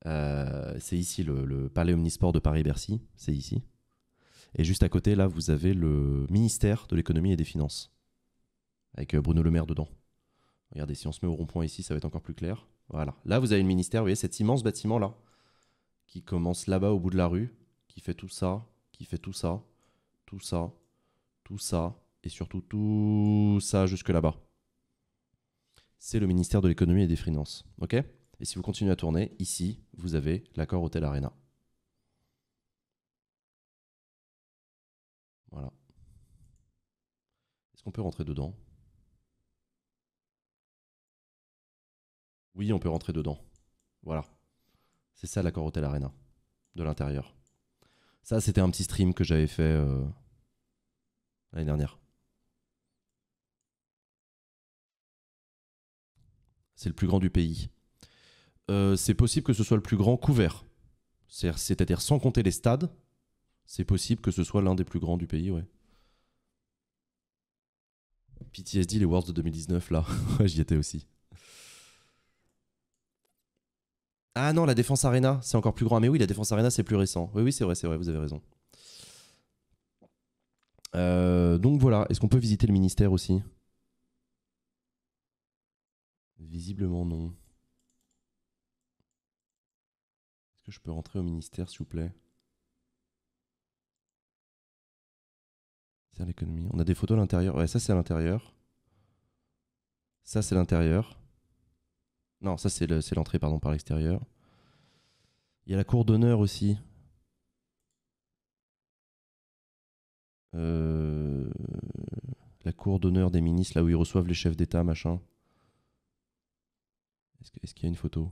Speaker 1: Euh, c'est ici le, le, palais omnisport de Paris-Bercy, c'est ici. Et juste à côté, là, vous avez le ministère de l'économie et des finances, avec euh, Bruno Le Maire dedans. Regardez, si on se met au rond-point ici, ça va être encore plus clair. Voilà. Là, vous avez le ministère, vous voyez cet immense bâtiment-là, qui commence là-bas au bout de la rue, qui fait tout ça, qui fait tout ça, tout ça, tout ça, et surtout tout ça jusque là-bas c'est le ministère de l'économie et des finances. OK Et si vous continuez à tourner, ici, vous avez l'accord Hôtel Arena. Voilà. Est-ce qu'on peut rentrer dedans Oui, on peut rentrer dedans. Voilà. C'est ça l'accord Hôtel Arena, de l'intérieur. Ça, c'était un petit stream que j'avais fait euh, l'année dernière. C'est le plus grand du pays. Euh, c'est possible que ce soit le plus grand couvert. C'est-à-dire sans compter les stades, c'est possible que ce soit l'un des plus grands du pays, ouais. PTSD, les Worlds de 2019, là, j'y étais aussi. Ah non, la Défense Arena, c'est encore plus grand. Ah, mais oui, la Défense Arena, c'est plus récent. Oui, oui, c'est vrai, c'est vrai, vous avez raison. Euh, donc voilà, est-ce qu'on peut visiter le ministère aussi Visiblement non. Est-ce que je peux rentrer au ministère, s'il vous plaît C'est l'économie. On a des photos à l'intérieur. Ouais, ça c'est à l'intérieur. Ça c'est l'intérieur. Non, ça c'est l'entrée, pardon, par l'extérieur. Il y a la cour d'honneur aussi. Euh, la cour d'honneur des ministres, là où ils reçoivent les chefs d'État, machin. Est-ce qu'il y a une photo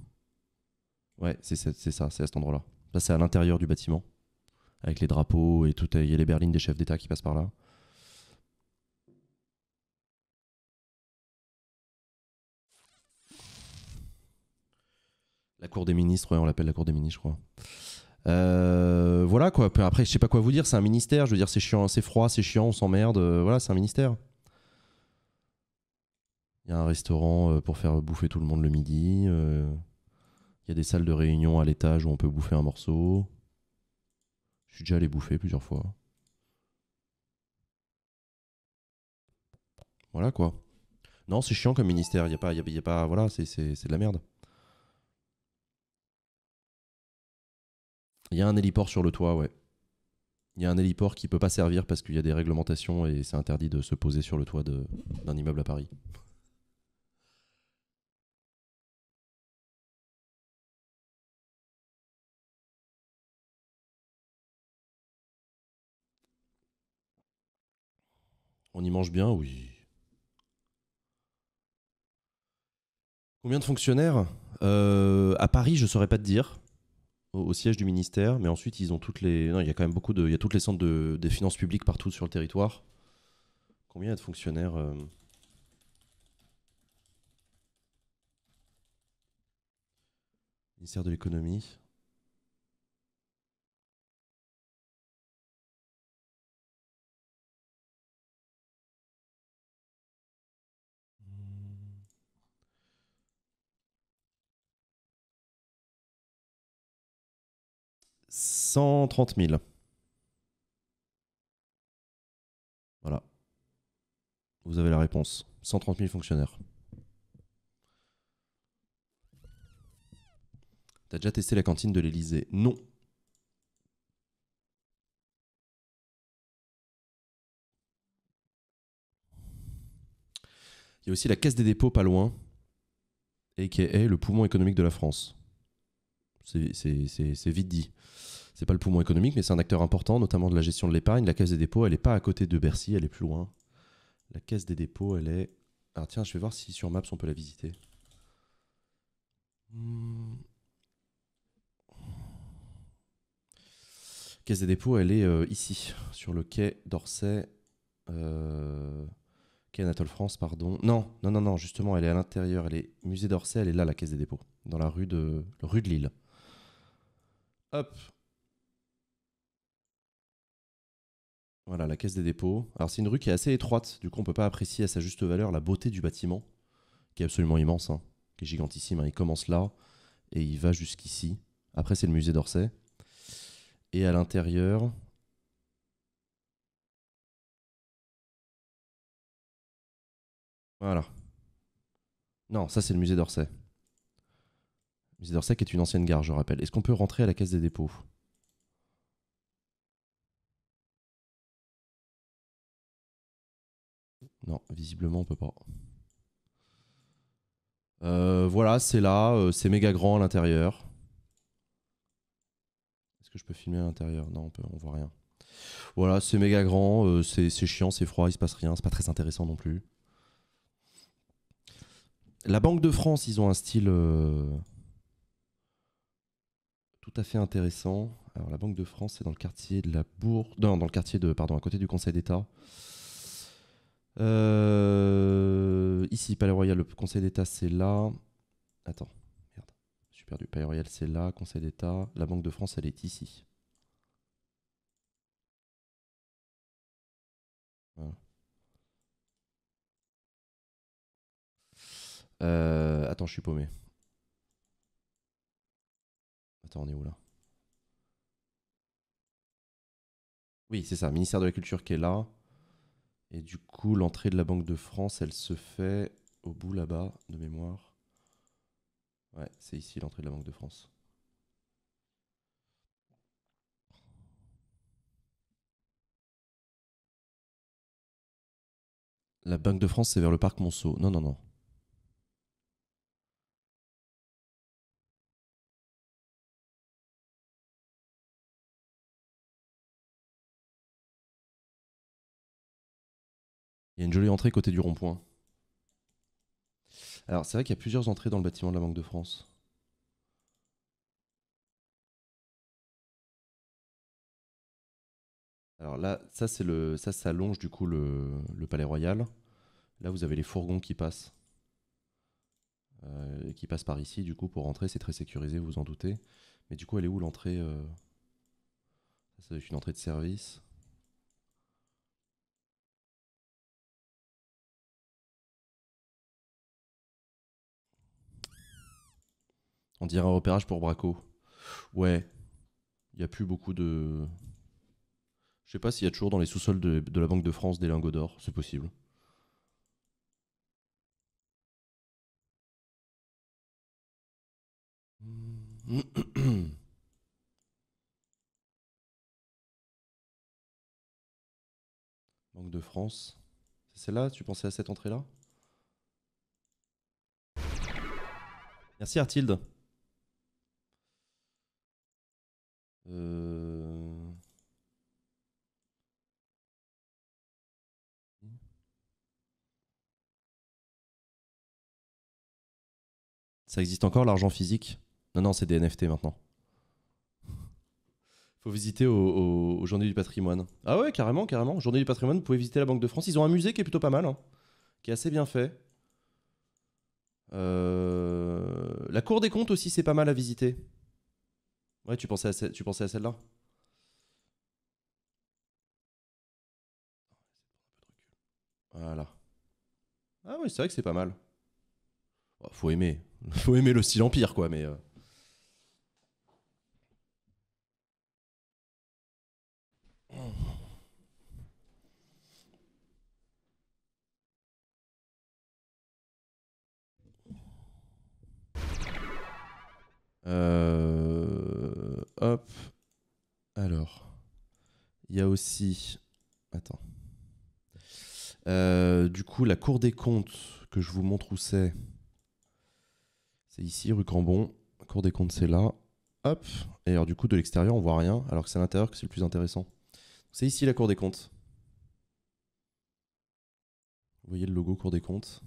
Speaker 1: Ouais, c'est ça, c'est à cet endroit-là. Là, c'est à l'intérieur du bâtiment, avec les drapeaux et tout. Il y a les berlines des chefs d'État qui passent par là. La cour des ministres, ouais, on l'appelle la cour des ministres, je crois. Euh, voilà quoi. Après, je sais pas quoi vous dire. C'est un ministère. Je veux dire, c'est chiant, c'est froid, c'est chiant, on s'emmerde. Euh, voilà, c'est un ministère. Il y a un restaurant euh, pour faire bouffer tout le monde le midi. Euh. Il y a des salles de réunion à l'étage où on peut bouffer un morceau. Je suis déjà allé bouffer plusieurs fois. Voilà quoi. Non, c'est chiant comme ministère. Il y a pas, pas, voilà, c'est de la merde. Il y a un héliport sur le toit, ouais. Il y a un héliport qui peut pas servir parce qu'il y a des réglementations et c'est interdit de se poser sur le toit d'un immeuble à Paris.
Speaker 2: On y mange bien, oui.
Speaker 1: Combien de fonctionnaires euh, À Paris, je ne saurais pas te dire, au, siège du ministère, mais ensuite, ils ont toutes les. Non, il y a quand même beaucoup de. Il y a toutes les centres de, des finances publiques partout sur le territoire. Combien de fonctionnaires euh Ministère de l'économie.
Speaker 2: 130 000. Voilà. Vous avez la réponse. 130 000 fonctionnaires. T'as déjà testé la cantine de l'Elysée Non. Il y a aussi la Caisse des
Speaker 1: dépôts pas loin, et qui est le poumon économique de la France. C'est vite dit c'est pas le poumon économique, mais c'est un acteur important, notamment de la gestion de l'épargne. La Caisse des dépôts, elle n'est pas à côté de Bercy, elle est plus loin. La Caisse des dépôts, elle est. Ah tiens, je vais voir si sur Maps on peut la visiter. Hmm. Caisse des dépôts, elle est euh, ici, sur le quai d'Orsay. Euh, quai Anatole France, pardon. Non, non, non, non, justement, elle est à l'intérieur. Elle est musée d'Orsay, elle est là, la Caisse des dépôts, dans la rue de, rue de Lille. Hop, Voilà, la caisse des dépôts. Alors c'est une rue qui est assez étroite, du coup on peut pas apprécier à sa juste valeur la beauté du bâtiment, qui est absolument immense, hein, qui est gigantissime. Hein. Il commence là et il va jusqu'ici.
Speaker 2: Après c'est le musée d'Orsay. Et à l'intérieur... Voilà. Non, ça c'est le musée d'Orsay. Le musée d'Orsay qui est une ancienne gare, je rappelle.
Speaker 1: Est-ce qu'on peut rentrer à la caisse des dépôts Non, visiblement, on peut pas. Euh, voilà, c'est là. Euh, c'est méga grand à l'intérieur. Est-ce que je peux filmer à l'intérieur Non, on, peut, on voit rien. Voilà, c'est méga grand. Euh, c'est chiant, c'est froid, il se passe rien. C'est pas très intéressant non plus. La Banque de France, ils ont un style tout à fait intéressant. Alors, la Banque de France, c'est dans le quartier de la Bourse. Non, dans le quartier de. Pardon, à côté du Conseil d'État. Euh, ici, Palais Royal, le Conseil d'État, c'est là. Attends, merde. Je suis perdu. Palais Royal, c'est là. Conseil
Speaker 2: d'État. La Banque de France, elle est ici. Euh, attends, je suis paumé.
Speaker 1: Attends, on est où là Oui, c'est ça. Ministère de la Culture qui est là. Et du coup, l'entrée de la Banque de France, elle se fait au bout là-bas, de mémoire. Ouais, c'est ici l'entrée de la Banque de France.
Speaker 2: La Banque de France, c'est vers le parc Monceau. Non, non, non. Il y a une jolie entrée côté du rond-point. Alors, c'est vrai qu'il y a plusieurs entrées dans le bâtiment de la Banque de France. Alors là, ça, c'est
Speaker 1: le, ça, s'allonge du coup le, palais royal. Là, vous avez les fourgons qui passent. Euh, qui passent par ici, du coup, pour rentrer. C'est très sécurisé, vous vous en doutez.
Speaker 2: Mais du coup, elle est où l'entrée euh... Ça, c'est une entrée de service. On dirait un repérage pour Braco.
Speaker 1: Ouais. Il n'y a plus beaucoup de. Je sais pas s'il y a toujours dans les sous-sols
Speaker 2: de, de, la Banque de France des lingots d'or. C'est possible. Banque de France. C'est celle-là Tu pensais à cette entrée-là Merci Artilde. Euh, Ça existe encore l'argent physique Non, non, c'est des NFT maintenant.
Speaker 1: Faut visiter au, Journées du patrimoine. Ah ouais, carrément, carrément. Journée du patrimoine, vous pouvez visiter la Banque de France. Ils ont un musée qui est plutôt pas mal, hein, qui est assez bien fait. Euh, la Cour des comptes aussi, c'est pas mal à visiter. Ouais, tu pensais à, tu pensais à celle-là Voilà. Ah oui, c'est vrai que c'est pas mal. Oh, faut aimer. faut aimer le style empire, quoi, mais... Euh.
Speaker 2: Euh.
Speaker 1: Hop. Alors, il y a aussi. Attends. Euh, du coup, la Cour des comptes, que je vous montre où c'est. C'est ici, rue Cambon. La Cour des comptes, c'est là. Hop. Et alors, du coup, de l'extérieur, on voit rien, alors que c'est à l'intérieur que c'est le plus intéressant. C'est ici la Cour des comptes. Vous voyez le logo Cour des comptes.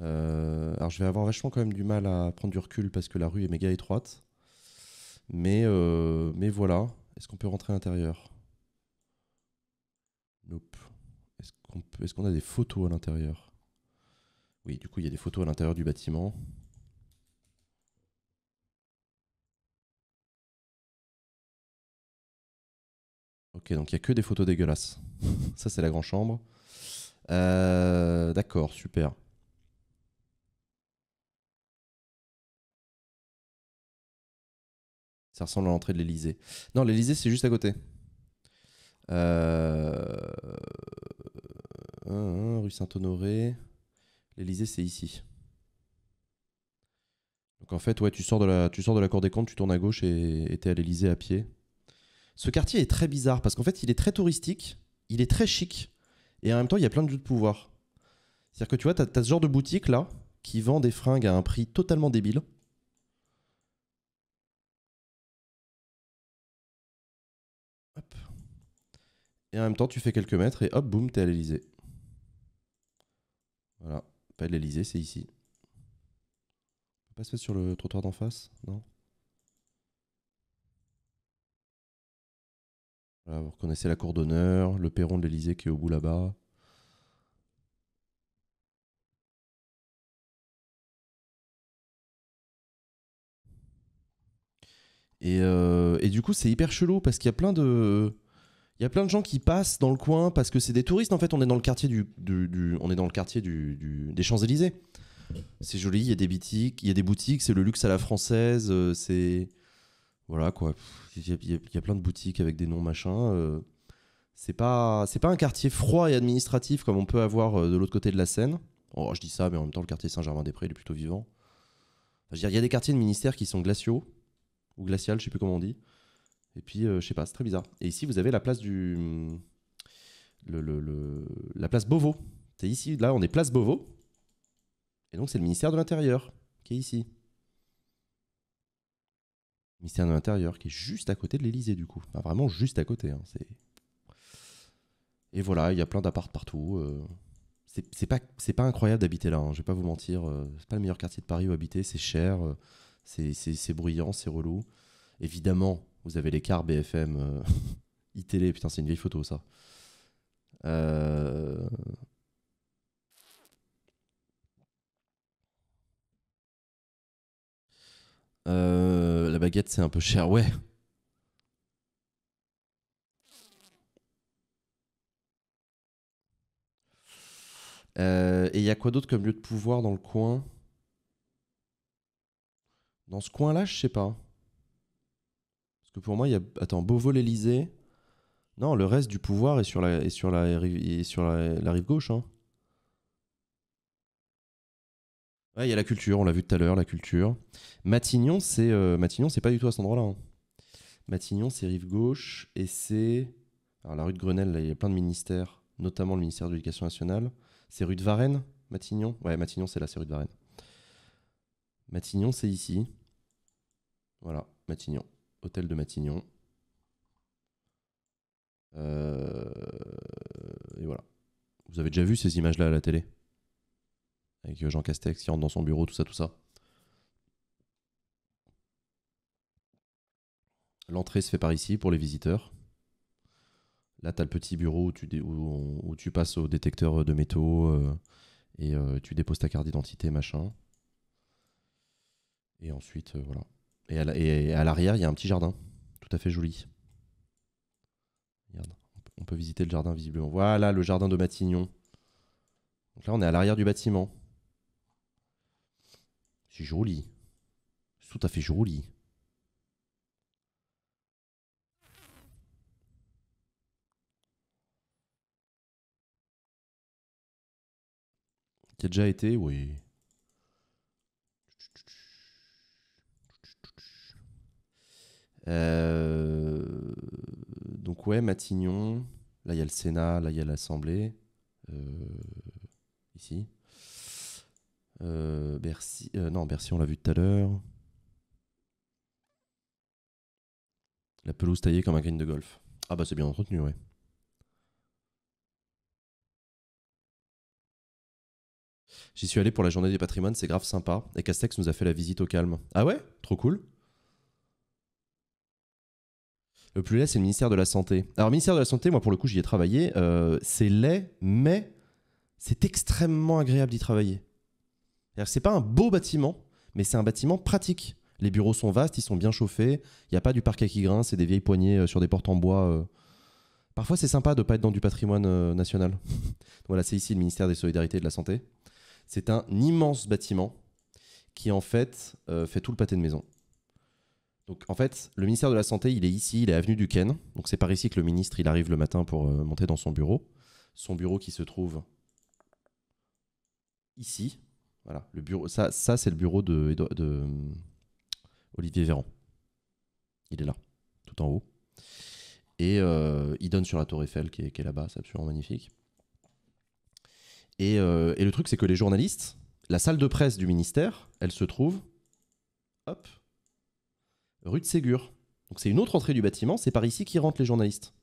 Speaker 1: Euh, alors je vais avoir vachement quand même du mal à prendre du recul parce que la rue est méga étroite. Euh, mais, voilà. Est-ce qu'on peut rentrer à l'intérieur Nope. Est-ce qu'on a des photos à l'intérieur
Speaker 2: Oui, du coup, il y a des photos à l'intérieur du bâtiment. Ok, donc il n'y a
Speaker 1: que des photos dégueulasses. Ça, c'est la grande chambre. Euh, d'accord, super.
Speaker 2: Ça ressemble à l'entrée de l'Elysée. Non, l'Elysée, c'est juste à côté.
Speaker 1: Euh, rue Saint-Honoré. L'Elysée, c'est ici. Donc en fait, ouais, tu sors de la, tu sors de la Cour des comptes, tu tournes à gauche et t'es à l'Elysée à pied. Ce quartier est très bizarre parce qu'en fait, il est très touristique, il est très chic et en même temps, il y a plein de jeux de pouvoir. C'est-à-dire que tu vois, tu as ce genre de boutique là qui vend des fringues à un prix totalement débile. Et en même temps, tu fais quelques mètres et hop, boum, t'es à l'Elysée. Voilà. Pas de l'Elysée, c'est ici. On pas se sur le trottoir d'en face, non Voilà, vous reconnaissez la cour
Speaker 2: d'honneur, le perron de l'Elysée qui est au bout là-bas. Et, euh, et, du coup, c'est hyper chelou parce qu'il y a plein de. Il y a plein
Speaker 1: de gens qui passent dans le coin parce que c'est des touristes. En fait, on est dans le quartier du, on est dans le quartier du, des Champs Élysées. C'est joli, il y a des boutiques, il y a des boutiques, c'est le luxe à la française, euh, c'est voilà quoi. Il y, a, plein de boutiques avec des noms machins. Euh, c'est pas c'est pas un quartier froid et administratif comme on peut avoir euh, de l'autre côté de la Seine. Oh, je dis ça, mais en même temps, le quartier Saint-Germain-des-Prés est plutôt vivant. il y a des quartiers de ministères qui sont glaciaux ou glaciales, je sais plus comment on dit. Et puis, euh, je sais pas, c'est très bizarre. Et ici, vous avez la place du. la place Beauvau. C'est ici, là, on est place Beauvau. Et donc, c'est le ministère de l'Intérieur qui est ici. Le ministère de l'Intérieur qui est juste à côté de l'Elysée, du coup. vraiment juste à côté. Hein, Et voilà, il y a plein d'apparts partout. Euh. C'est, pas, incroyable d'habiter là, Je hein, je vais pas vous mentir. Euh. c'est pas le meilleur quartier de Paris où habiter, c'est cher, c'est, c'est bruyant, c'est relou. Évidemment, vous avez l'écart BFM, ITL, putain, c'est une vieille photo ça. Euh, euh, la baguette, c'est un peu cher, ouais. Euh, et il y a quoi d'autre comme lieu de pouvoir dans le coin Dans ce coin-là, je sais pas pour moi, il y a. Attends, Beauvau-l'Elysée. Non, le reste du pouvoir est sur la, est sur la, est sur la, rive gauche. Hein. il y a la culture, on l'a vu tout à l'heure, la culture. Matignon, c'est euh, Matignon, c'est pas du tout à cet endroit-là. Hein. Matignon, c'est rive gauche et c'est alors la rue de Grenelle. il y a plein de ministères, notamment le ministère de l'Éducation nationale. C'est rue de Varennes, Matignon. Ouais, Matignon, c'est là, c'est rue de Varennes. Matignon, c'est ici. Voilà, Matignon. Hôtel de Matignon. Euh, et voilà. Vous avez déjà vu ces images-là à la télé Avec euh, Jean Castex qui rentre dans son bureau, tout ça, tout ça. L'entrée se fait par ici pour les visiteurs. Là, tu as le petit bureau où tu, passes au détecteur euh, de métaux et tu déposes ta carte d'identité, machin. Et ensuite, voilà. Et à l'arrière, il y a un petit jardin, tout à fait joli. on peut visiter le jardin visiblement. Voilà le jardin de Matignon. Donc là, on est à l'arrière du bâtiment. C'est joli. C'est tout à fait joli. Qui a déjà été Oui. Euh, donc ouais, Matignon, là il y a le Sénat, là il y a l'Assemblée, euh, ici. Euh, Bercy, non, Bercy on l'a vu tout à l'heure.
Speaker 2: La pelouse taillée comme un green de golf. Ah bah c'est bien entretenu, ouais.
Speaker 1: J'y suis allé pour la journée des patrimoines, c'est grave sympa. Et Castex nous a fait la visite au calme. Ah ouais Trop cool le euh, plus laid, c'est le ministère de la Santé. Alors, le ministère de la Santé, moi, pour le coup, j'y ai travaillé. Euh, c'est laid, mais c'est extrêmement agréable d'y travailler. C'est pas un beau bâtiment, mais c'est un bâtiment pratique. Les bureaux sont vastes, ils sont bien chauffés. Il n'y a pas du parquet qui grince et des vieilles poignées euh, sur des portes en bois. Parfois, c'est sympa de ne pas être dans du patrimoine national. voilà, c'est ici le ministère des Solidarités et de la Santé. C'est un immense bâtiment qui, en fait, fait tout le pâté de maison. Donc en fait, le ministère de la Santé, il est ici, il est avenue du Ken. Donc c'est par ici que le ministre, il arrive le matin pour euh, monter dans son bureau. Son bureau qui se trouve ici. Voilà, le bureau, ça, ça c'est le bureau de, euh, Olivier Véran. Il est là, tout en haut. Et euh, il donne sur la tour Eiffel qui est, là-bas, c'est absolument magnifique. Et, et le truc, c'est que les journalistes, la salle de presse du ministère, elle se trouve, hop, rue de Ségur. Donc c'est une autre entrée du bâtiment, c'est par ici qu'ils rentrent les journalistes.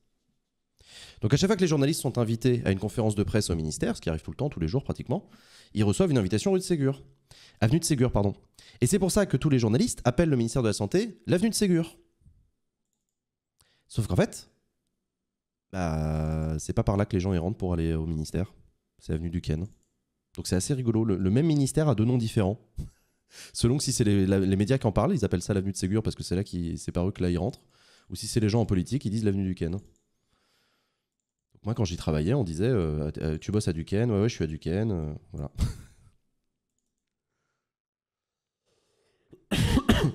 Speaker 1: Donc à chaque fois que les journalistes sont invités à une conférence de presse au ministère, ce qui arrive tout le temps, tous les jours pratiquement, ils reçoivent une invitation rue de Ségur. Avenue de Ségur, pardon. Et c'est pour ça que tous les journalistes appellent le ministère de la Santé l'avenue de Ségur. Sauf qu'en fait, bah, c'est pas par là que les gens y rentrent pour aller au ministère. C'est avenue du Ken. Donc c'est assez rigolo. le même ministère a deux noms différents. Selon que si c'est les, médias qui en parlent, ils appellent ça l'avenue de Ségur parce que c'est là qui, c'est par eux que là ils rentrent. Ou si c'est les gens en politique, ils disent l'avenue du Ken. moi, quand j'y travaillais, on disait euh, tu bosses à Duquesne, ouais ouais, je suis à Duquesne, euh, voilà.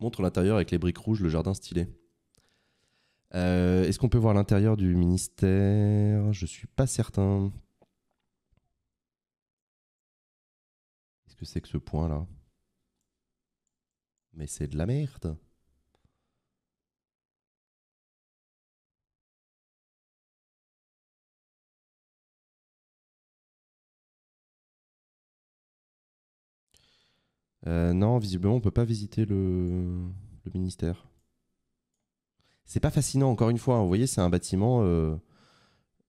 Speaker 1: Montre l'intérieur avec les briques rouges, le jardin stylé. Euh, est-ce qu'on peut voir l'intérieur du ministère Je suis pas certain.
Speaker 2: quest ce que c'est que ce point-là mais c'est de la merde. Euh, non, visiblement, on peut pas visiter le,
Speaker 1: ministère. C'est pas fascinant, encore une fois. Hein. vous voyez, c'est un bâtiment euh,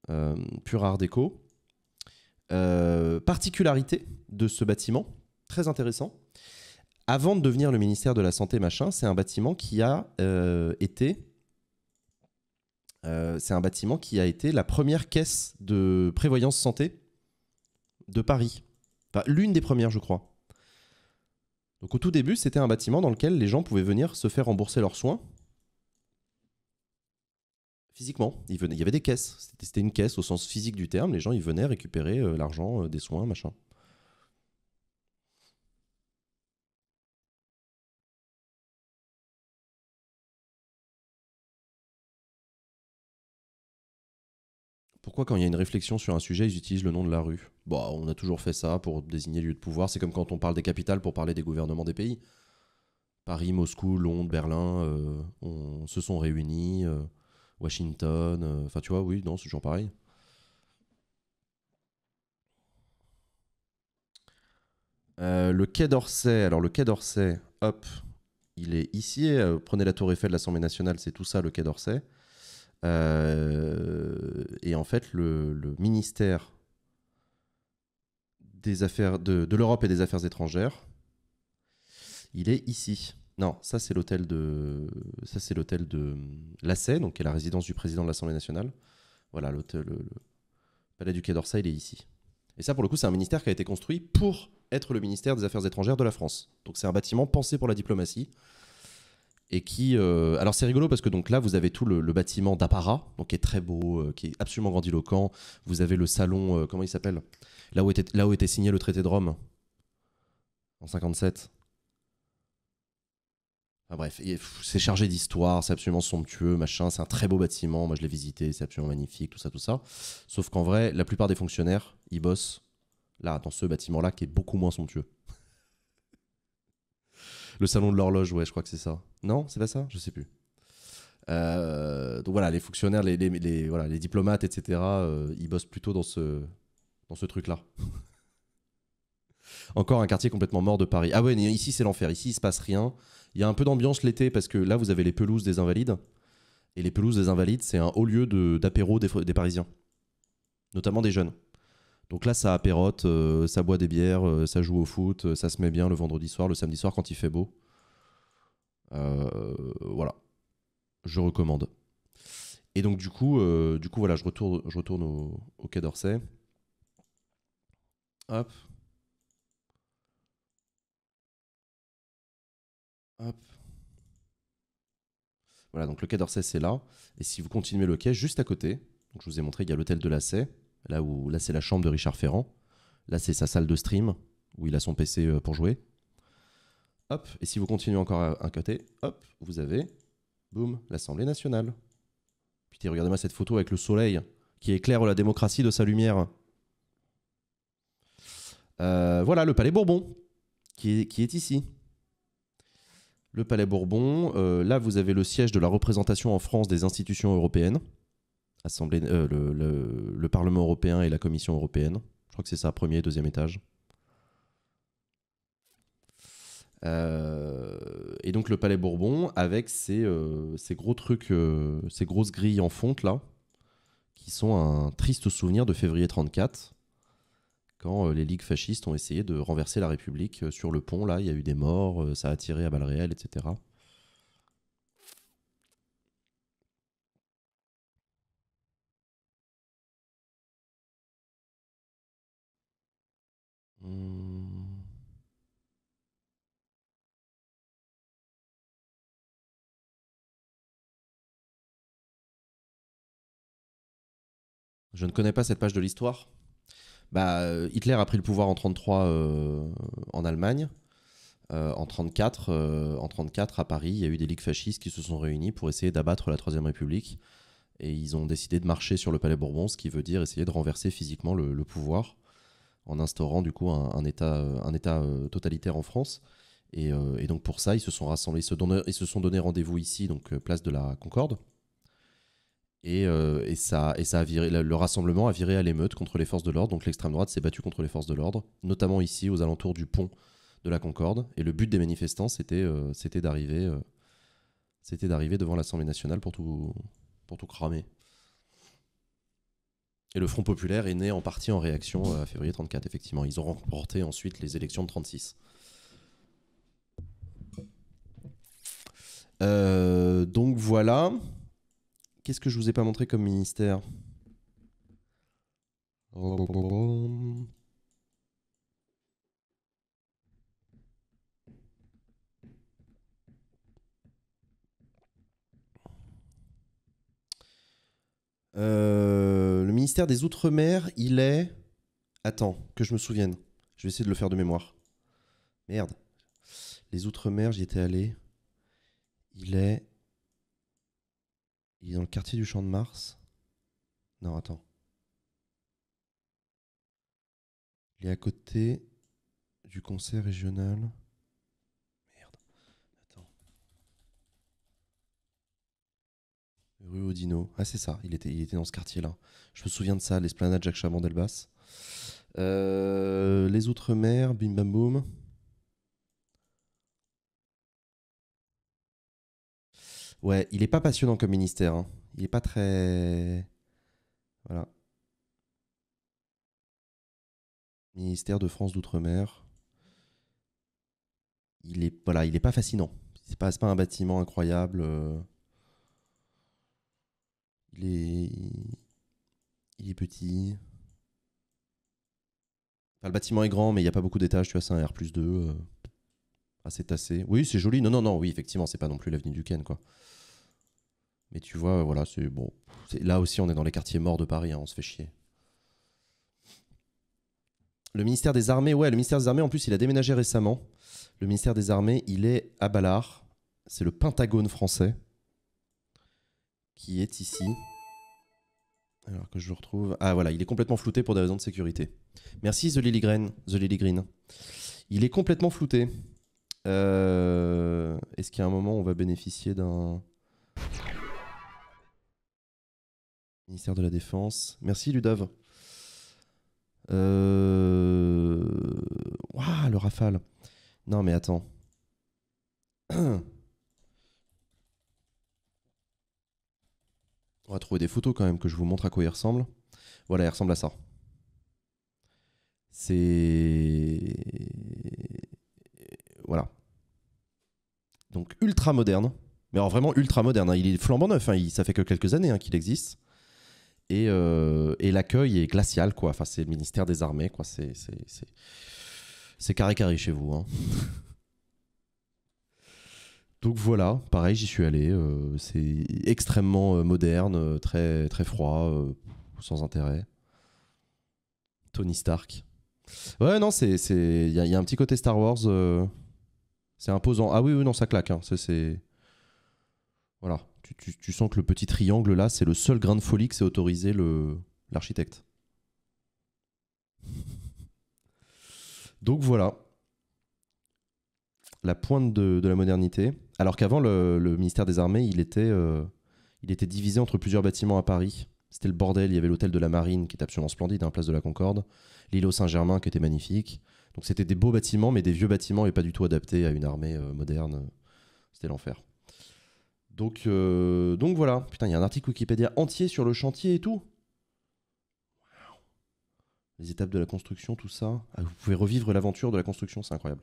Speaker 1: euh, pur art déco. particularité de ce bâtiment, très intéressant. Avant de devenir le ministère de la Santé, machin, c'est un bâtiment qui a euh, été. Euh, c'est un bâtiment qui a été la première caisse de prévoyance santé de Paris. l'une des premières, je crois. Donc au tout début, c'était un bâtiment dans lequel les gens pouvaient venir se faire rembourser leurs soins. Physiquement, il y avait des caisses. C'était une caisse au sens physique du terme. Les gens, ils venaient récupérer euh, l'argent, des soins, machin.
Speaker 2: pourquoi quand il y a une réflexion sur un sujet, ils utilisent le nom de la rue Bah, on a toujours fait ça pour désigner
Speaker 1: lieu de pouvoir. C'est comme quand on parle des capitales pour parler des gouvernements des pays. Paris, Moscou, Londres, Berlin, euh, on se sont réunis. Euh, Washington, euh, enfin tu vois, oui, non, c'est toujours pareil. le quai d'Orsay, alors le quai d'Orsay, hop, il est ici. prenez la tour Eiffel de l'Assemblée nationale, c'est tout ça le quai d'Orsay. Euh, et en fait, le, ministère des affaires de, l'Europe et des Affaires étrangères, il est ici. Non, ça c'est l'hôtel de ça c'est l'hôtel de Lassay, donc qui est la résidence du président de l'Assemblée nationale. Voilà, l'hôtel le, palais du Quai d'Orsay, il est ici. Et ça pour le coup, c'est un ministère qui a été construit pour être le ministère des Affaires étrangères de la France. Donc c'est un bâtiment pensé pour la diplomatie et qui euh, alors c'est rigolo parce que donc là vous avez tout le, bâtiment d'apparat donc qui est très beau euh, qui est absolument grandiloquent vous avez le salon euh, comment il s'appelle là où était là où était signé le traité de Rome en 57 bref, c'est chargé d'histoire, c'est absolument somptueux, machin, c'est un très beau bâtiment, moi je l'ai visité, c'est absolument magnifique, tout ça, tout ça. Sauf qu'en vrai, la plupart des fonctionnaires, ils bossent là, dans ce bâtiment-là, qui est beaucoup moins somptueux. Le salon de l'horloge, ouais, je crois que c'est ça. Non, c'est pas ça Je sais plus. Euh, donc voilà, les fonctionnaires, les, voilà, les diplomates, etc., euh, ils bossent plutôt dans ce, dans ce truc-là. Encore un quartier complètement mort de Paris. Ah ouais, ici c'est l'enfer, ici il se passe rien. Il y a un peu d'ambiance l'été parce que là vous avez les pelouses des invalides. Et les pelouses des invalides, c'est un haut lieu d'apéro de, des Parisiens, notamment des jeunes. Donc là, ça apérote, euh, ça boit des bières, euh, ça joue au foot, euh, ça se met bien le vendredi soir, le samedi soir quand il fait beau. voilà. Je recommande. Et donc du coup, du coup voilà, je retourne, je au, Quai d'Orsay.
Speaker 2: Hop. Hop.
Speaker 1: Voilà, donc le Quai d'Orsay, c'est là. Et si vous continuez le quai, juste à côté, donc je vous ai montré, il y a l'hôtel de la c Là, où, là c'est la chambre de Richard Ferrand. Là, c'est sa salle de stream où il a son PC euh, pour jouer. Hop, et si vous continuez encore à un côté, hop, vous avez, boum, l'Assemblée nationale. Putain, regardez-moi cette photo avec le soleil qui éclaire la démocratie de sa lumière. Euh, voilà, le Palais Bourbon, qui est, qui est ici. Le Palais Bourbon, euh, là vous avez le siège de la représentation en France des institutions européennes. Euh, le, Parlement européen et la Commission européenne. Je crois que c'est ça, premier et deuxième étage. Euh, et donc le Palais Bourbon avec ces, euh, gros trucs, ces grosses grilles en fonte là, qui sont un triste souvenir de février 34, quand les ligues fascistes ont essayé de renverser la République sur le pont. Là, il y a eu des morts, ça a tiré à balles réelles, etc.
Speaker 2: Hmm. Je ne connais pas cette page de l'histoire. Bah, euh, Hitler a pris le pouvoir en 33
Speaker 1: euh, en Allemagne. Euh, en 34, à Paris, il y a eu des ligues fascistes qui se sont réunies pour essayer d'abattre la Troisième République. Et ils ont décidé de marcher sur le Palais Bourbon, ce qui veut dire essayer de renverser physiquement le pouvoir en instaurant du coup un, État, euh, euh, totalitaire en France. Euh, et, donc pour ça, ils se sont rassemblés, se, se sont donné rendez-vous ici, donc place de la Concorde. Et, ça, et ça a viré, le rassemblement a viré à l'émeute contre les forces de l'ordre. Donc l'extrême droite s'est battue contre les forces de l'ordre, notamment ici aux alentours du pont de la Concorde. Et le but des manifestants, c'était d'arriver c'était d'arriver devant l'Assemblée nationale pour tout, pour tout cramer. Et le Front populaire est né en partie en réaction euh, à février 34, effectivement. Ils ont remporté ensuite les élections de 36. Euh, donc voilà. Qu'est-ce que je ne vous ai pas montré comme ministère Euh, le ministère des Outre-mer, il est. Attends, que je me souvienne. Je vais essayer de le faire de mémoire. Merde. Les Outre-mer, j'y étais allé. Il est. Il est dans le quartier du Champ de Mars. Non, attends. Il est à côté du conseil régional. Rue Odino. Ah, c'est ça, il était, il était dans ce quartier-là. Je me souviens de ça, l'esplanade Jacques Chaban-Delbas. Euh, les Outre-mer, Bim Bam Boum. Ouais, il n'est pas passionnant comme ministère. Hein. Il n'est pas très. Voilà. Ministère de France d'Outre-mer. Il est, voilà, il est pas fascinant. C'est n'est pas un bâtiment incroyable. Euh. Il est, il est petit. le bâtiment est grand, mais il n'y a pas beaucoup d'étages. Tu vois, c'est un R 2. C'est euh, assez tassé. Oui, c'est joli. Non, non, non. Oui, effectivement, c'est pas non plus l'avenue du Ken, quoi. Mais tu vois, voilà, c'est bon. Là aussi, on est dans les quartiers morts de Paris. Hein, on se fait chier. Le ministère des Armées, ouais, le ministère des Armées, en plus, il a déménagé récemment. Le ministère des Armées, il est à Ballard. C'est le Pentagone français qui est ici. Alors que je le retrouve. Ah voilà, il est complètement flouté pour des raisons de sécurité. Merci The Lily Green. The Green. Il est complètement flouté. Euh, est-ce qu'il y a un moment où on va bénéficier d'un. Ministère de la Défense. Merci Ludov. Euh... le rafale. Non mais attends. On va trouver des photos quand même que je vous montre à quoi il ressemble. Voilà, il ressemble à ça. C'est. Voilà. Donc ultra moderne. Mais vraiment ultra moderne. Hein. Il est flambant neuf. Hein. Il, ça fait que quelques années hein, qu'il existe. Euh, et, l'accueil est glacial, quoi. Enfin, c'est le ministère des Armées, quoi. C'est carré carré chez vous. Donc voilà, pareil, j'y suis allé. Euh, c'est extrêmement euh, moderne, euh, très, très froid, sans intérêt. Tony Stark. Ouais, non, c'est. Il y, a un petit côté Star Wars. c'est imposant. Ah oui, oui, non, ça claque. Hein. C'est. Voilà. Tu, sens que le petit triangle là, c'est le seul grain de folie que s'est autorisé l'architecte. Donc voilà la pointe de, la modernité. Alors qu'avant, le, ministère des Armées, il était, euh, il était divisé entre plusieurs bâtiments à Paris. C'était le bordel. Il y avait l'hôtel de la Marine qui était absolument splendide, hein, place de la Concorde. L'îlot Saint-Germain qui était magnifique. Donc c'était des beaux bâtiments, mais des vieux bâtiments et pas du tout adaptés à une armée euh, moderne. C'était l'enfer. Donc, euh, donc voilà. Putain, il y a un article Wikipédia entier sur le chantier et tout. Les étapes de la construction, tout ça. Ah, vous pouvez revivre l'aventure de la construction, c'est incroyable.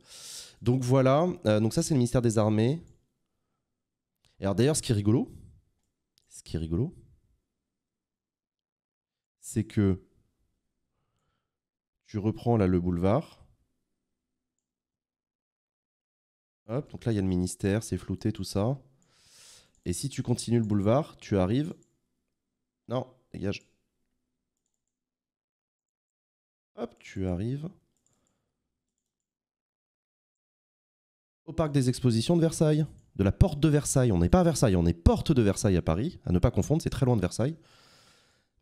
Speaker 1: Donc voilà. donc ça, c'est le ministère des Armées alors d'ailleurs, ce qui est rigolo, ce qui est rigolo, c'est que tu reprends là le boulevard. Hop, donc là il y a le ministère, c'est flouté, tout ça. Et si tu continues le boulevard, tu arrives. Non, dégage. Hop, tu arrives. Au parc des expositions de Versailles de la porte de Versailles. On n'est pas à Versailles, on est porte de Versailles à Paris. À ne pas confondre, c'est très loin de Versailles.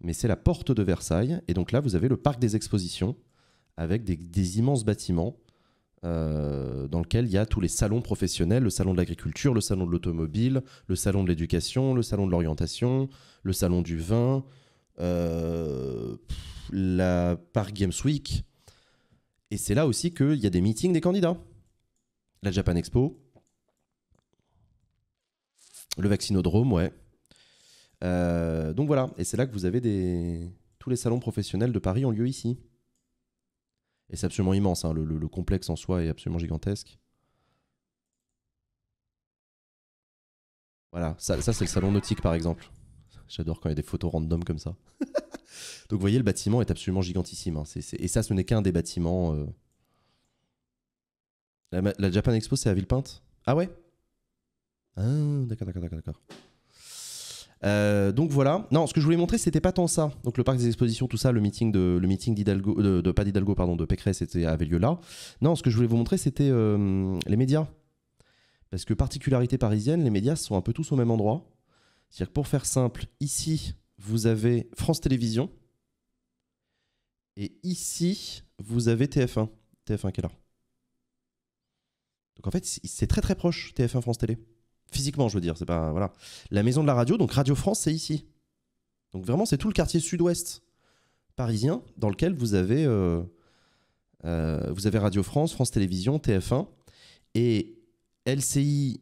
Speaker 1: Mais c'est la porte de Versailles. Et donc là, vous avez le parc des expositions avec des, immenses bâtiments euh, dans lequel il y a tous les salons professionnels, le salon de l'agriculture, le salon de l'automobile, le salon de l'éducation, le salon de l'orientation, le salon du vin, euh, la Park Games Week. Et c'est là aussi qu'il y a des meetings des candidats. La Japan Expo, le vaccinodrome, ouais. Euh, donc voilà, et c'est là que vous avez des... tous les salons professionnels de Paris ont lieu ici. Et c'est absolument immense, hein. le, complexe en soi est absolument gigantesque. Voilà, ça, c'est le salon nautique par exemple. J'adore quand il y a des photos random comme ça. donc vous voyez, le bâtiment est absolument gigantissime. Hein. Et ça, ce n'est qu'un des bâtiments. Euh. La, la Japan Expo, c'est à Villepinte Ah ouais ah, d'accord, d'accord, d'accord, euh, donc voilà. Non, ce que je voulais montrer, c'était pas tant ça. Donc le parc des expositions, tout ça, le meeting de le meeting d'Hidalgo, euh, de, pas d'Hidalgo, pardon, de Pécresse, c'était avait lieu là. Non, ce que je voulais vous montrer, c'était euh, les médias, parce que particularité parisienne, les médias sont un peu tous au même endroit. C'est-à-dire que pour faire simple, ici vous avez France Télévision et ici vous avez TF1, TF1 qui est là. Donc en fait, c'est très très proche TF1 France Télé. Physiquement, je veux dire, c'est pas voilà. La maison de la radio, donc Radio France, c'est ici. Donc vraiment, c'est tout le quartier sud-ouest parisien dans lequel vous avez euh, euh, vous avez Radio France, France Télévisions, TF1 et LCI.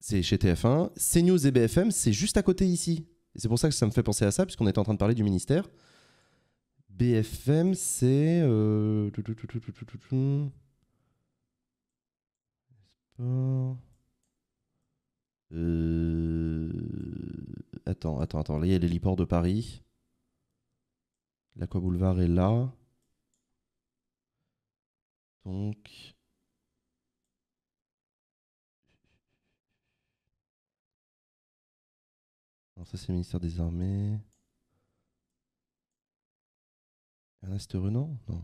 Speaker 1: C'est chez TF1, CNews et BFM, c'est juste à côté ici. c'est pour ça que ça me fait penser à ça, puisqu'on était en train de parler du ministère. BFM, c'est. Euh, attends, attends, attends. Là, il y a l'héliport de Paris. L'Aqua Boulevard est là.
Speaker 2: Donc. Non, ça, c'est le ministère des Armées. Ernest Renan Non.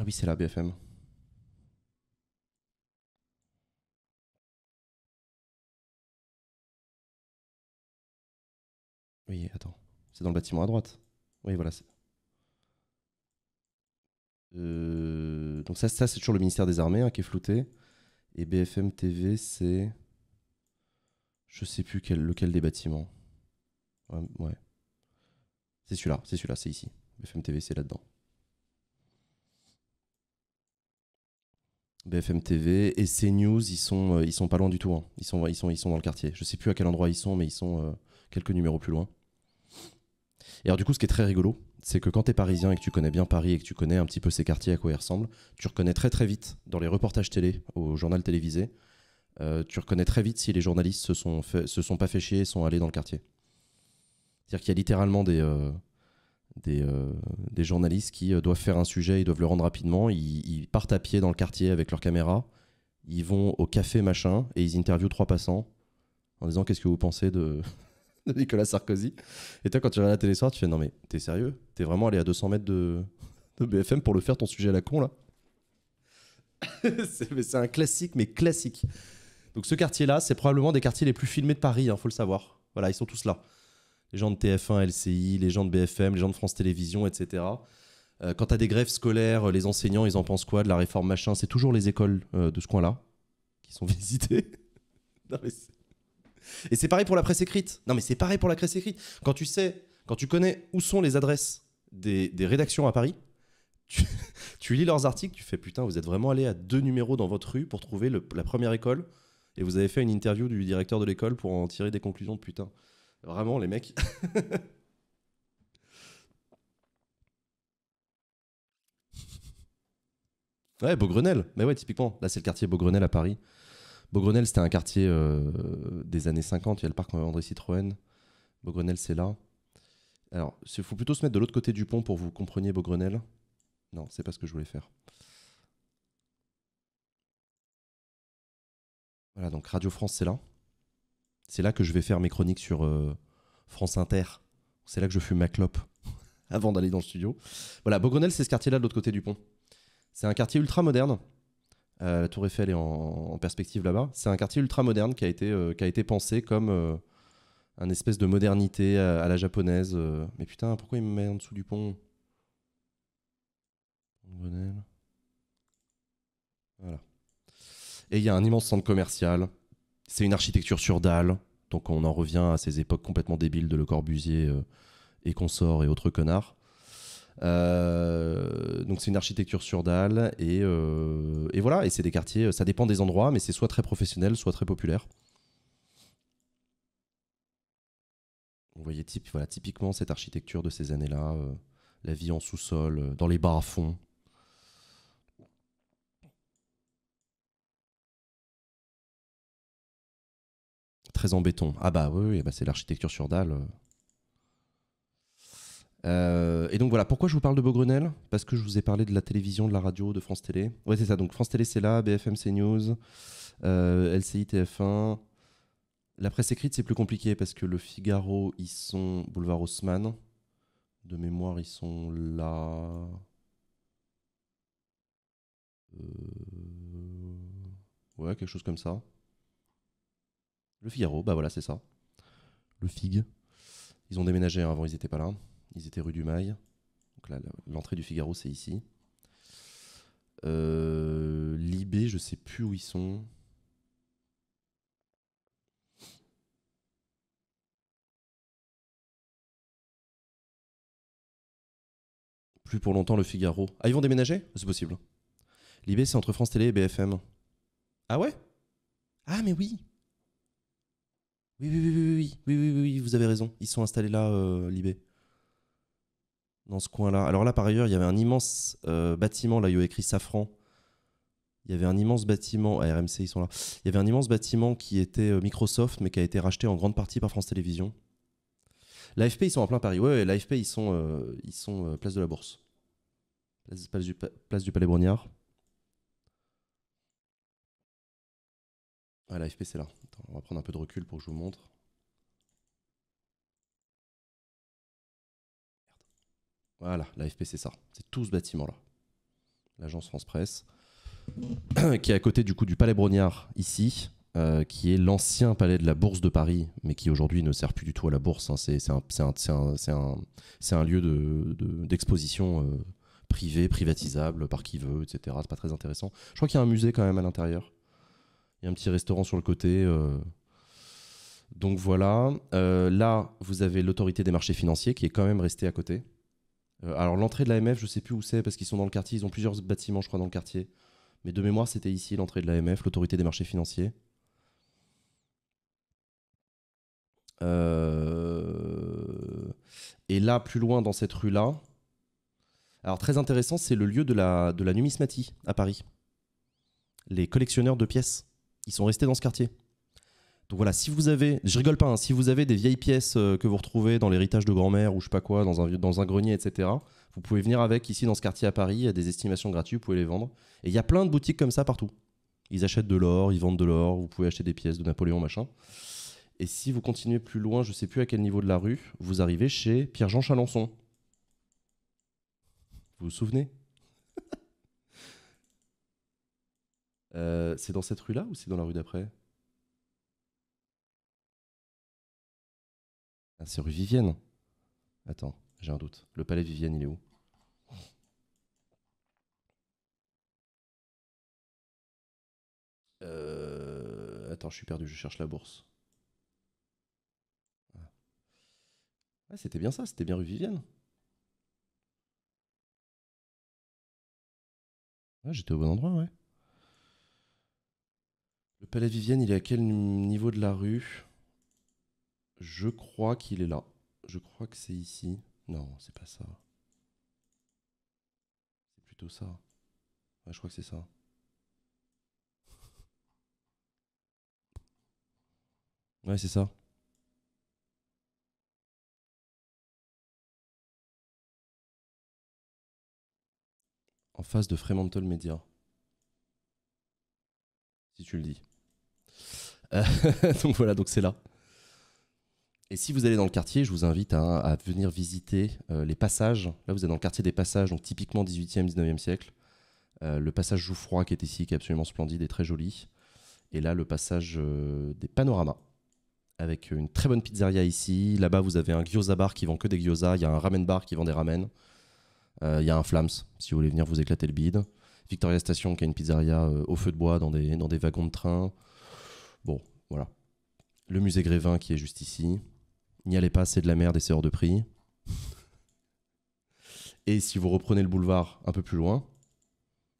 Speaker 2: Ah oui, c'est la BFM. Oui, attends. C'est dans le bâtiment à droite. Oui, voilà.
Speaker 1: Euh, donc ça, c'est toujours le ministère des Armées hein, qui est flouté. Et BFM TV, c'est... Je sais plus quel, lequel des bâtiments. Ouais. ouais. C'est celui-là, c'est celui-là, c'est ici. BFM TV, c'est là-dedans. BFM TV et CNews, ils sont, euh, ils sont pas loin du tout. Hein. Ils, sont, ils, sont, ils sont dans le quartier. Je sais plus à quel endroit ils sont, mais ils sont euh, quelques numéros plus loin. Et alors, du coup, ce qui est très rigolo, c'est que quand tu es parisien et que tu connais bien Paris et que tu connais un petit peu ces quartiers à quoi ils ressemblent, tu reconnais très très vite dans les reportages télé, au journal télévisé, euh, tu reconnais très vite si les journalistes se sont, se sont pas fait chier et sont allés dans le quartier. C'est-à-dire qu'il y a littéralement des, euh, des, journalistes qui euh, doivent faire un sujet, ils doivent le rendre rapidement, ils, partent à pied dans le quartier avec leur caméra, ils vont au café machin et ils interviewent trois passants en disant qu'est-ce que vous pensez de, Nicolas Sarkozy. Et toi quand tu regardes la télé soir, tu fais non mais t'es sérieux T'es vraiment allé à 200 mètres de, BFM pour le faire ton sujet à la con là C'est un classique mais classique. Donc ce quartier là, c'est probablement des quartiers les plus filmés de Paris, il hein, faut le savoir. Voilà, ils sont tous là les gens de TF1, LCI, les gens de BFM, les gens de France Télévisions, etc. Euh, quand tu as des grèves scolaires, euh, les enseignants, ils en pensent quoi de la réforme machin C'est toujours les écoles euh, de ce coin-là qui sont visitées. et c'est pareil pour la presse écrite. Non, mais c'est pareil pour la presse écrite. Quand tu sais, quand tu connais où sont les adresses des, des rédactions à Paris, tu, lis leurs articles, tu fais putain, vous êtes vraiment allé à deux numéros dans votre rue pour trouver la première école et vous avez fait une interview du directeur de l'école pour en tirer des conclusions de putain. Vraiment, les mecs. ouais, Beaugrenelle. Mais ouais, typiquement. Là, c'est le quartier Beaugrenelle à Paris. Beaugrenelle, c'était un quartier euh, des années 50. Il y a le parc André Citroën. Beaugrenelle, c'est là. Alors, il faut plutôt se mettre de l'autre côté du pont pour que vous compreniez Beaugrenelle. Non, c'est pas ce que je voulais faire. Voilà, donc Radio France, c'est là. C'est là que je vais faire mes chroniques sur euh, France Inter. C'est là que je fume ma clope avant d'aller dans le studio. Voilà, Bogonel, c'est ce quartier-là de l'autre côté du pont. C'est un quartier ultra moderne. Euh, la Tour Eiffel est en, perspective là-bas. C'est un quartier ultra moderne qui a été, euh, qui a été pensé comme une un espèce de modernité à, la japonaise. Mais putain, pourquoi il me met en dessous du pont Voilà. Et il y a un immense centre commercial. C'est une architecture sur dalle, donc on en revient à ces époques complètement débiles de Le Corbusier euh, et consorts et autres connards. Euh, donc c'est une architecture sur dalle euh, et, voilà, et c'est des quartiers, ça dépend des endroits, mais c'est soit très professionnel, soit très populaire. Vous voyez type, voilà, typiquement cette architecture de ces années-là, la vie en sous-sol, dans les bas fond.
Speaker 2: très en béton. Ah bah oui, et bah c'est l'architecture sur dalle. Euh.
Speaker 1: Euh, et donc voilà, pourquoi je vous parle de Beaugrenelle Parce que je vous ai parlé de la télévision, de la radio, de France Télé. Ouais, c'est ça. Donc France Télé, c'est là, BFM, News, euh, LCI, TF1. La presse écrite, c'est plus compliqué parce que le Figaro, ils sont boulevard Haussmann. De mémoire, ils sont là. Euh, ouais, quelque chose comme ça. Le Figaro, bah voilà, c'est ça. Le Fig. Ils ont déménagé hein, avant, ils étaient pas là. Ils étaient rue du Mail. Donc là, l'entrée du Figaro, c'est ici. Euh, Libé, je sais plus où ils sont.
Speaker 2: Plus pour longtemps le Figaro. Ah, ils vont déménager C'est possible.
Speaker 1: Libé, c'est entre France Télé et BFM. Ah ouais Ah, mais oui oui, oui, oui, oui, oui, oui, oui, vous avez raison. Ils sont installés là, euh, Libé. Dans ce coin-là. Alors là, par ailleurs, il y avait un immense euh, bâtiment, là, il y a écrit Safran. Il y avait un immense bâtiment, à RMC, ils sont là. Il y avait un immense bâtiment qui était euh, Microsoft, mais qui a été racheté en grande partie par France Télévisions. L'AFP, ils sont en plein Paris. Ouais, l'AFP, ils sont, ils sont place de la Bourse. Place, du, place du Palais Brognard. Ah, la c'est là. on va prendre un peu de recul pour que je vous montre. Voilà, l'AFP c'est ça. C'est tout ce bâtiment-là. L'agence France Presse, qui est à côté du coup du Palais Brognard, ici, euh, qui est l'ancien palais de la Bourse de Paris, mais qui aujourd'hui ne sert plus du tout à la Bourse. C'est un, lieu d'exposition de, euh, privée, privatisable, par qui veut, etc. C'est pas très intéressant. Je crois qu'il y a un musée quand même à l'intérieur. Il y a un petit restaurant sur le côté. Euh. Donc voilà. Euh, là, vous avez l'autorité des marchés financiers qui est quand même restée à côté. Euh, alors l'entrée de l'AMF, je ne sais plus où c'est parce qu'ils sont dans le quartier. Ils ont plusieurs bâtiments, je crois, dans le quartier. Mais de mémoire, c'était ici l'entrée de l'AMF, l'autorité des marchés financiers. Et là, plus loin dans cette rue-là, alors très intéressant, c'est le lieu de la, de la numismatie à Paris. Les collectionneurs de pièces. Ils sont restés dans ce quartier. Donc voilà, si vous avez, je rigole pas, hein, si vous avez des vieilles pièces euh, que vous retrouvez dans l'héritage de grand-mère ou je sais pas quoi, dans un, dans un grenier, etc., vous pouvez venir avec ici dans ce quartier à Paris, il y a des estimations gratuites, vous pouvez les vendre. Et il y a plein de boutiques comme ça partout. Ils achètent de l'or, ils vendent de l'or, vous pouvez acheter des pièces de Napoléon, machin. Et si vous continuez plus loin, je sais plus à quel niveau de la rue, vous arrivez chez Pierre-Jean Chalençon. Vous vous souvenez Euh, c'est dans cette rue-là ou c'est dans la rue d'après ah, C'est rue Vivienne. Attends, j'ai un doute. Le palais Vivienne, il est où euh, Attends, je suis perdu, je cherche
Speaker 2: la bourse. Ah. Ah, c'était bien ça, c'était bien rue Vivienne.
Speaker 1: j'étais au bon endroit, ouais. Le palais Vivienne, il est à quel niveau de la rue Je crois qu'il est là. Je crois que c'est ici. Non, c'est pas ça. C'est plutôt ça. Ouais, je crois que c'est ça.
Speaker 2: Ouais, c'est ça. En face de Fremantle Media. Si tu le dis. Euh,
Speaker 1: donc voilà, donc c'est là. Et si vous allez dans le quartier, je vous invite à, venir visiter euh, les passages. Là, vous êtes dans le quartier des passages, donc typiquement 18e, 19e siècle. Euh, le passage Jouffroy qui est ici, qui est absolument splendide et très joli. Et là, le passage des panoramas, avec une très bonne pizzeria ici. Là-bas, vous avez un gyoza bar qui vend que des gyozas. Il y a un ramen bar qui vend des ramen. Il y a un Flams, si vous voulez venir vous éclater le bide. Victoria Station, qui a une pizzeria au feu de bois dans des, dans des wagons de train. Voilà. Le musée Grévin qui est juste ici. N'y allez pas, c'est de la merde et c'est hors de prix. et si vous reprenez le boulevard un peu plus loin,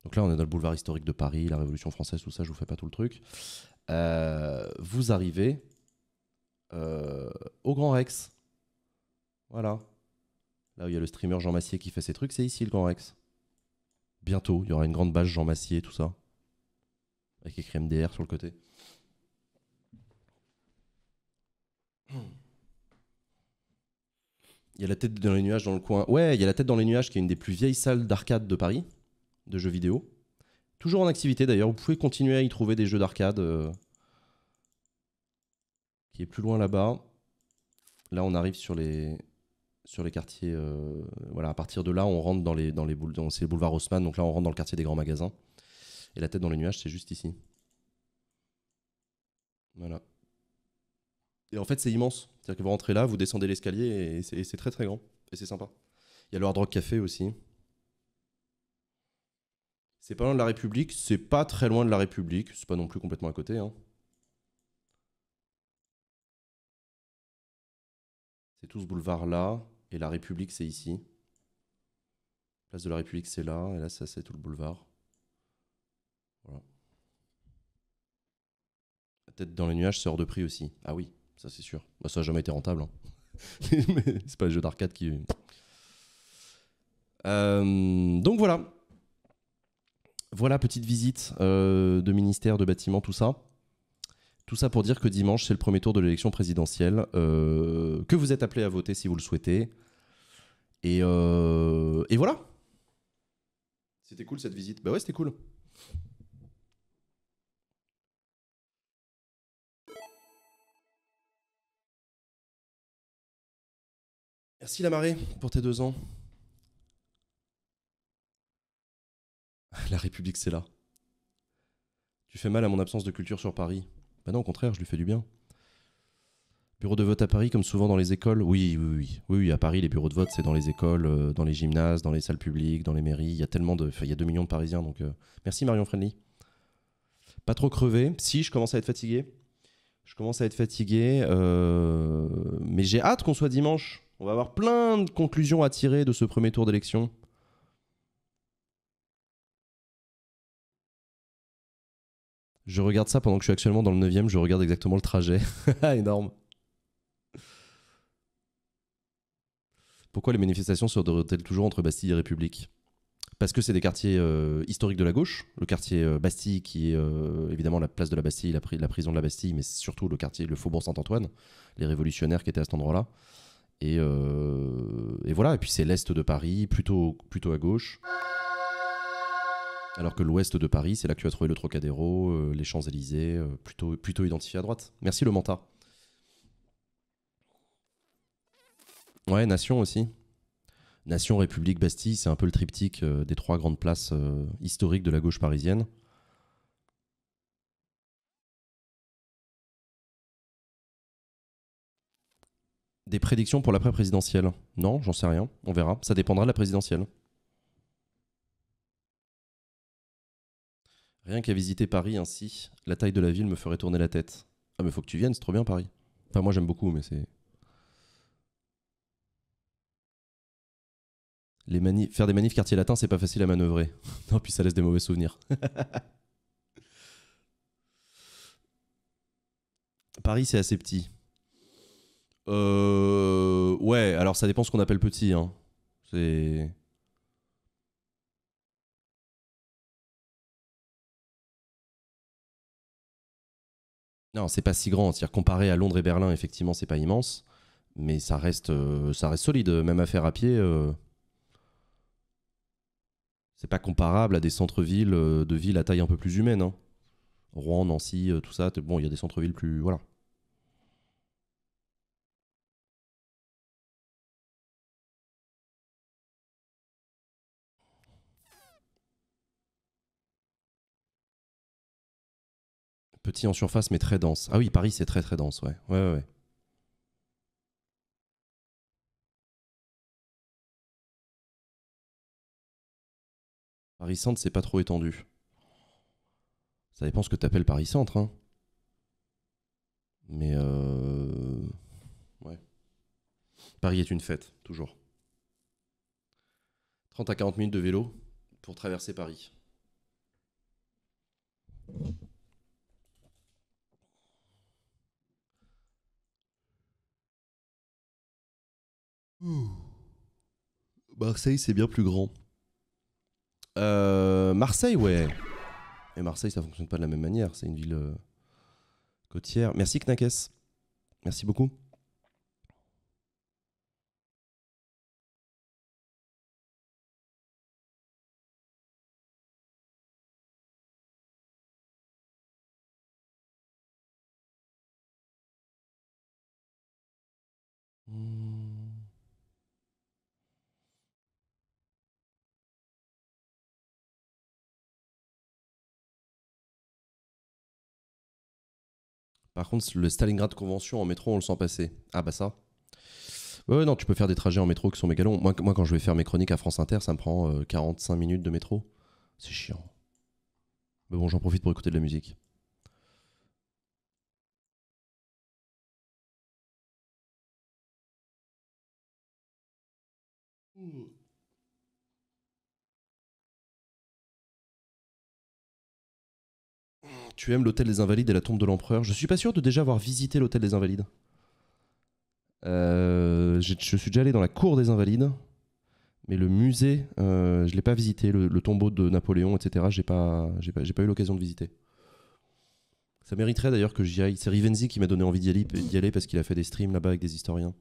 Speaker 1: donc là on est dans le boulevard historique de Paris, la Révolution française, tout ça, je vous fais pas tout le truc. Euh, vous arrivez euh, au Grand Rex. Voilà. Là où il y a le streamer Jean Massier qui fait ses trucs, c'est ici le Grand Rex. Bientôt, il y aura une grande bâche Jean Massier, tout ça. Avec écrit MDR sur le côté. Hmm. Il y a la tête dans les nuages dans le coin. Ouais, il y a la tête dans les nuages qui est une des plus vieilles salles d'arcade de Paris, de jeux vidéo. Toujours en activité d'ailleurs, vous pouvez continuer à y trouver des jeux d'arcade. Euh, qui est plus loin là-bas. Là, on arrive sur les, sur les quartiers. Euh, voilà, à partir de là, on rentre dans les, dans les boules. C'est le boulevard Haussmann, donc là, on rentre dans le quartier des grands magasins. Et la tête dans les nuages, c'est juste ici. Voilà. Et en fait, c'est immense. C'est-à-dire que vous rentrez là, vous descendez l'escalier et c'est très très grand. Et c'est sympa. Il y a le Hard Rock Café aussi. C'est pas loin de la République, c'est pas très loin de la République, c'est pas non plus complètement à côté. Hein. C'est tout ce boulevard-là, et la République c'est ici. Place de la République c'est là, et là ça c'est tout le boulevard. Voilà. La tête dans les nuages, c'est hors de prix aussi. Ah oui, ça c'est sûr. Bah, ça n'a jamais été rentable. Hein. c'est pas le jeu d'arcade qui. Euh, donc voilà. Voilà, petite visite euh, de ministère, de bâtiment, tout ça. Tout ça pour dire que dimanche, c'est le premier tour de l'élection présidentielle, euh, que vous êtes appelé à voter si vous le souhaitez. Et, voilà. C'était cool cette visite. Bah ouais, c'était
Speaker 2: cool. Merci Lamaré pour tes deux ans. La
Speaker 1: République, c'est là. Tu fais mal à mon absence de culture sur Paris. Bah non, au contraire, je lui fais du bien. Bureau de vote à Paris, comme souvent dans les écoles Oui, oui, oui. Oui, oui à Paris, les bureaux de vote, c'est dans les écoles, euh, dans les gymnases, dans les salles publiques, dans les mairies. Il y a tellement de. Enfin, il y a 2 millions de Parisiens, donc. Euh. Merci Marion Friendly. Pas trop crevé. Si, je commence à être fatigué. Je commence à être fatigué. Euh, mais j'ai hâte qu'on soit dimanche. On va avoir plein de conclusions à tirer de ce premier tour d'élection. Je regarde ça pendant que je suis actuellement dans le 9 je regarde exactement le trajet. Énorme. Pourquoi les manifestations se déroulent-elles toujours entre Bastille et République Parce que c'est des quartiers euh, historiques de la gauche. Le quartier euh, Bastille, qui est euh, évidemment la place de la Bastille, la prison de la Bastille, mais surtout le quartier, le faubourg Saint-Antoine, les révolutionnaires qui étaient à cet endroit-là. Euh, et, voilà, et puis c'est l'est de Paris, plutôt, plutôt à gauche. Alors que l'ouest de Paris, c'est là que tu as trouvé le Trocadéro, euh, les Champs-Élysées, euh, plutôt, plutôt identifié à droite. Merci le Manta. Ouais, Nation aussi. Nation, République, Bastille, c'est un peu le triptyque des trois grandes places historiques de
Speaker 2: la gauche parisienne. Des prédictions pour l'après-présidentielle Non,
Speaker 1: j'en sais rien. On verra. Ça dépendra de la présidentielle. Rien qu'à visiter Paris ainsi, la taille de la ville me ferait tourner la tête. Ah mais faut que tu viennes, c'est trop bien Paris. Enfin moi j'aime beaucoup mais c'est... Les manifs... Faire des manifs quartier latin c'est pas facile à manœuvrer. non puis ça laisse des mauvais souvenirs. Paris c'est assez petit. Euh, ouais, alors ça dépend ce qu'on appelle
Speaker 2: petit. Hein. C'est. Non, c'est pas si grand.
Speaker 1: C'est-à-dire comparé à Londres et Berlin, effectivement, c'est pas immense, mais ça reste, euh, ça reste solide. Même à faire à pied, euh, c'est pas comparable à des centres-villes euh, de villes à taille un peu plus humaine. Hein. Rouen, Nancy, tout ça. Bon, il y a des centres-villes plus, voilà,
Speaker 2: Petit en surface, mais très dense. Ah oui, Paris, c'est très très dense, ouais. Ouais, ouais. Paris Centre, c'est pas trop étendu. Ça dépend ce que tu appelles Paris Centre, hein.
Speaker 1: Mais euh... ouais. Paris est une fête, toujours. 30 à 40 minutes de vélo pour traverser Paris. Marseille, c'est bien plus grand. Euh, Marseille, ouais. Et Marseille, ça fonctionne pas de la même manière. C'est une ville euh, côtière. Merci,
Speaker 2: Knackes Merci beaucoup. Par contre, le
Speaker 1: Stalingrad Convention en métro, on le sent passer. Ah bah ça.
Speaker 2: Ouais, non, tu peux faire des trajets en métro qui sont
Speaker 1: méga longs. Moi, quand je vais faire mes chroniques à France Inter, ça me prend 45 euh, minutes de métro. C'est chiant.
Speaker 2: Mais bon, j'en profite pour écouter de la musique. tu aimes l'hôtel des Invalides et la tombe de l'empereur. Je suis pas sûr de déjà avoir
Speaker 1: visité l'hôtel des Invalides. Euh, je suis déjà allé dans la cour des Invalides, mais le musée, je euh, je l'ai pas visité. Le, tombeau de Napoléon, etc. J'ai pas, j'ai pas, eu l'occasion de visiter. Ça mériterait d'ailleurs que j'y aille. C'est Rivenzi qui m'a donné envie d'y aller parce qu'il a fait des streams là-bas avec des historiens.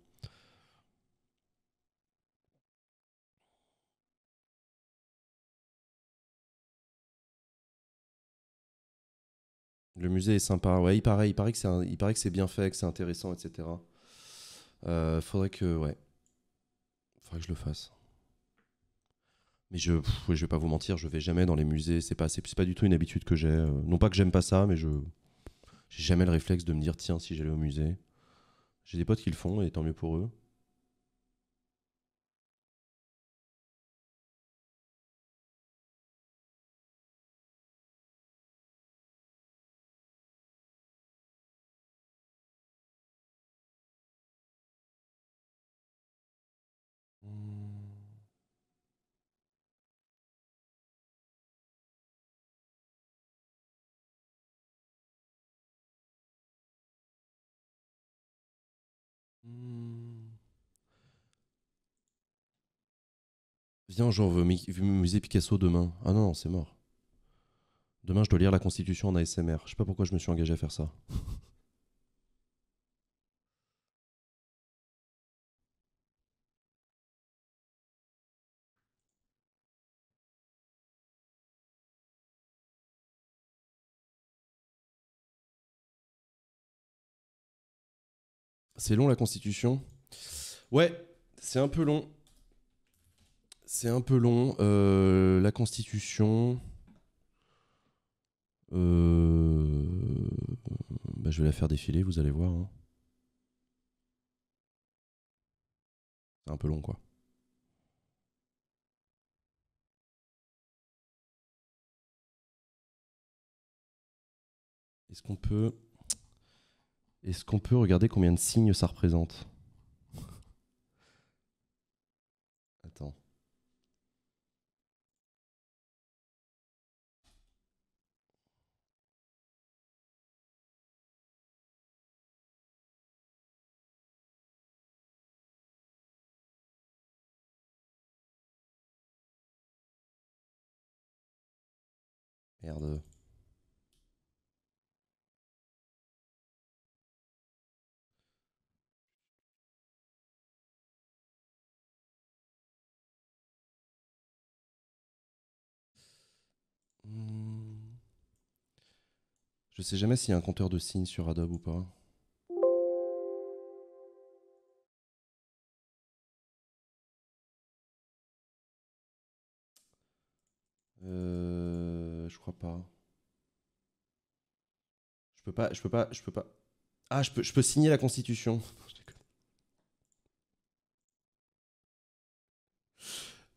Speaker 2: Le musée est sympa. Ouais, il paraît, il paraît que c'est, il paraît que c'est
Speaker 1: bien fait, que c'est intéressant, etc. Euh, faudrait que, ouais, je le fasse. Mais je, je vais pas vous mentir, je vais jamais dans les musées. C'est pas, c'est, pas du tout une habitude que j'ai. Euh, non pas que j'aime pas ça, mais je, j'ai jamais le réflexe de me dire tiens si
Speaker 2: j'allais au musée. J'ai des potes qui le font et tant mieux pour eux.
Speaker 1: tiens, genre, musée Picasso demain. Ah non, non c'est mort. Demain, je dois lire la Constitution en ASMR. Je sais pas pourquoi je me suis engagé à faire ça.
Speaker 2: C'est long la Constitution Ouais, c'est un peu long.
Speaker 1: C'est un peu long. Euh, la Constitution. Euh, bah, je vais la faire défiler, vous allez
Speaker 2: voir. Hein. C'est un peu long, quoi. Est-ce qu'on peut...
Speaker 1: Est qu'on peut regarder combien de signes ça représente Merde. Hmm. Je sais jamais s'il y a un compteur de signes sur Adobe ou pas.
Speaker 2: Euh, je crois pas. Je peux pas, je peux pas, je peux pas. Ah,
Speaker 1: je peux, je peux signer la Constitution.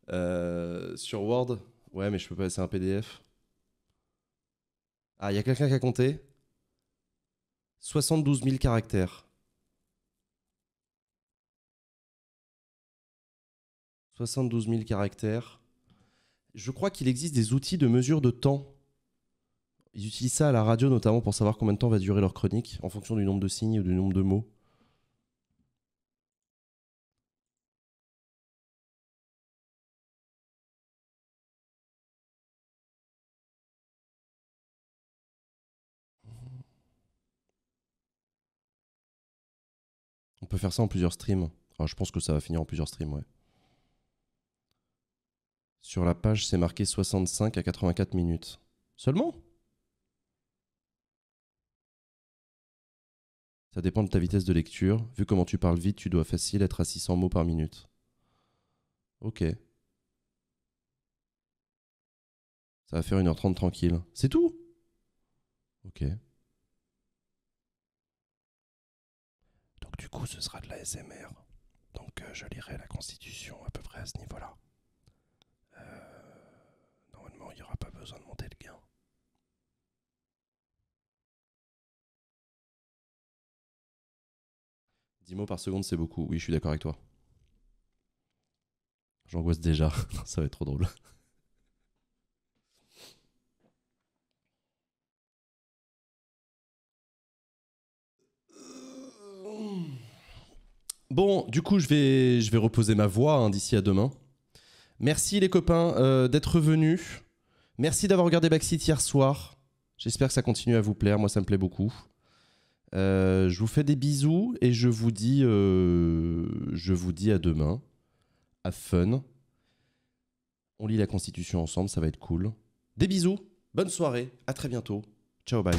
Speaker 1: Euh, sur Word Ouais, mais je peux pas, c'est un PDF. Ah, il y a quelqu'un qui a compté 72 000 caractères. 72 000 caractères. Je crois qu'il existe des outils de mesure de temps. Ils utilisent ça à la radio notamment pour savoir combien de temps va durer leur chronique en fonction du nombre de signes
Speaker 2: ou du nombre de mots. On peut faire ça en plusieurs streams. je pense que ça va finir en plusieurs streams, ouais.
Speaker 1: Sur la page, c'est marqué 65 à 84 minutes. Seulement Ça dépend de ta vitesse de lecture. Vu comment tu parles vite, tu dois facile être à 600 mots par minute. Ok. Ça va faire 1h30 tranquille. C'est tout Ok. Donc du coup, ce sera de la SMR. Donc euh, je lirai la Constitution à
Speaker 2: peu près à ce niveau-là il n'y aura pas besoin de monter le gain. Dix mots par seconde, c'est beaucoup. Oui, je suis d'accord avec toi. J'angoisse déjà. Ça va être trop drôle.
Speaker 1: Bon, du coup, je vais, je vais reposer ma voix hein, d'ici à demain. Merci les copains euh, d'être venus. Merci d'avoir regardé Backseat hier soir. J'espère que ça continue à vous plaire. Moi, ça me plaît beaucoup. Euh, je vous fais des bisous et je vous dis, euh, je vous dis à demain. À fun. On lit la Constitution ensemble, ça va être cool. Des bisous, bonne soirée, à très bientôt. Ciao, bye.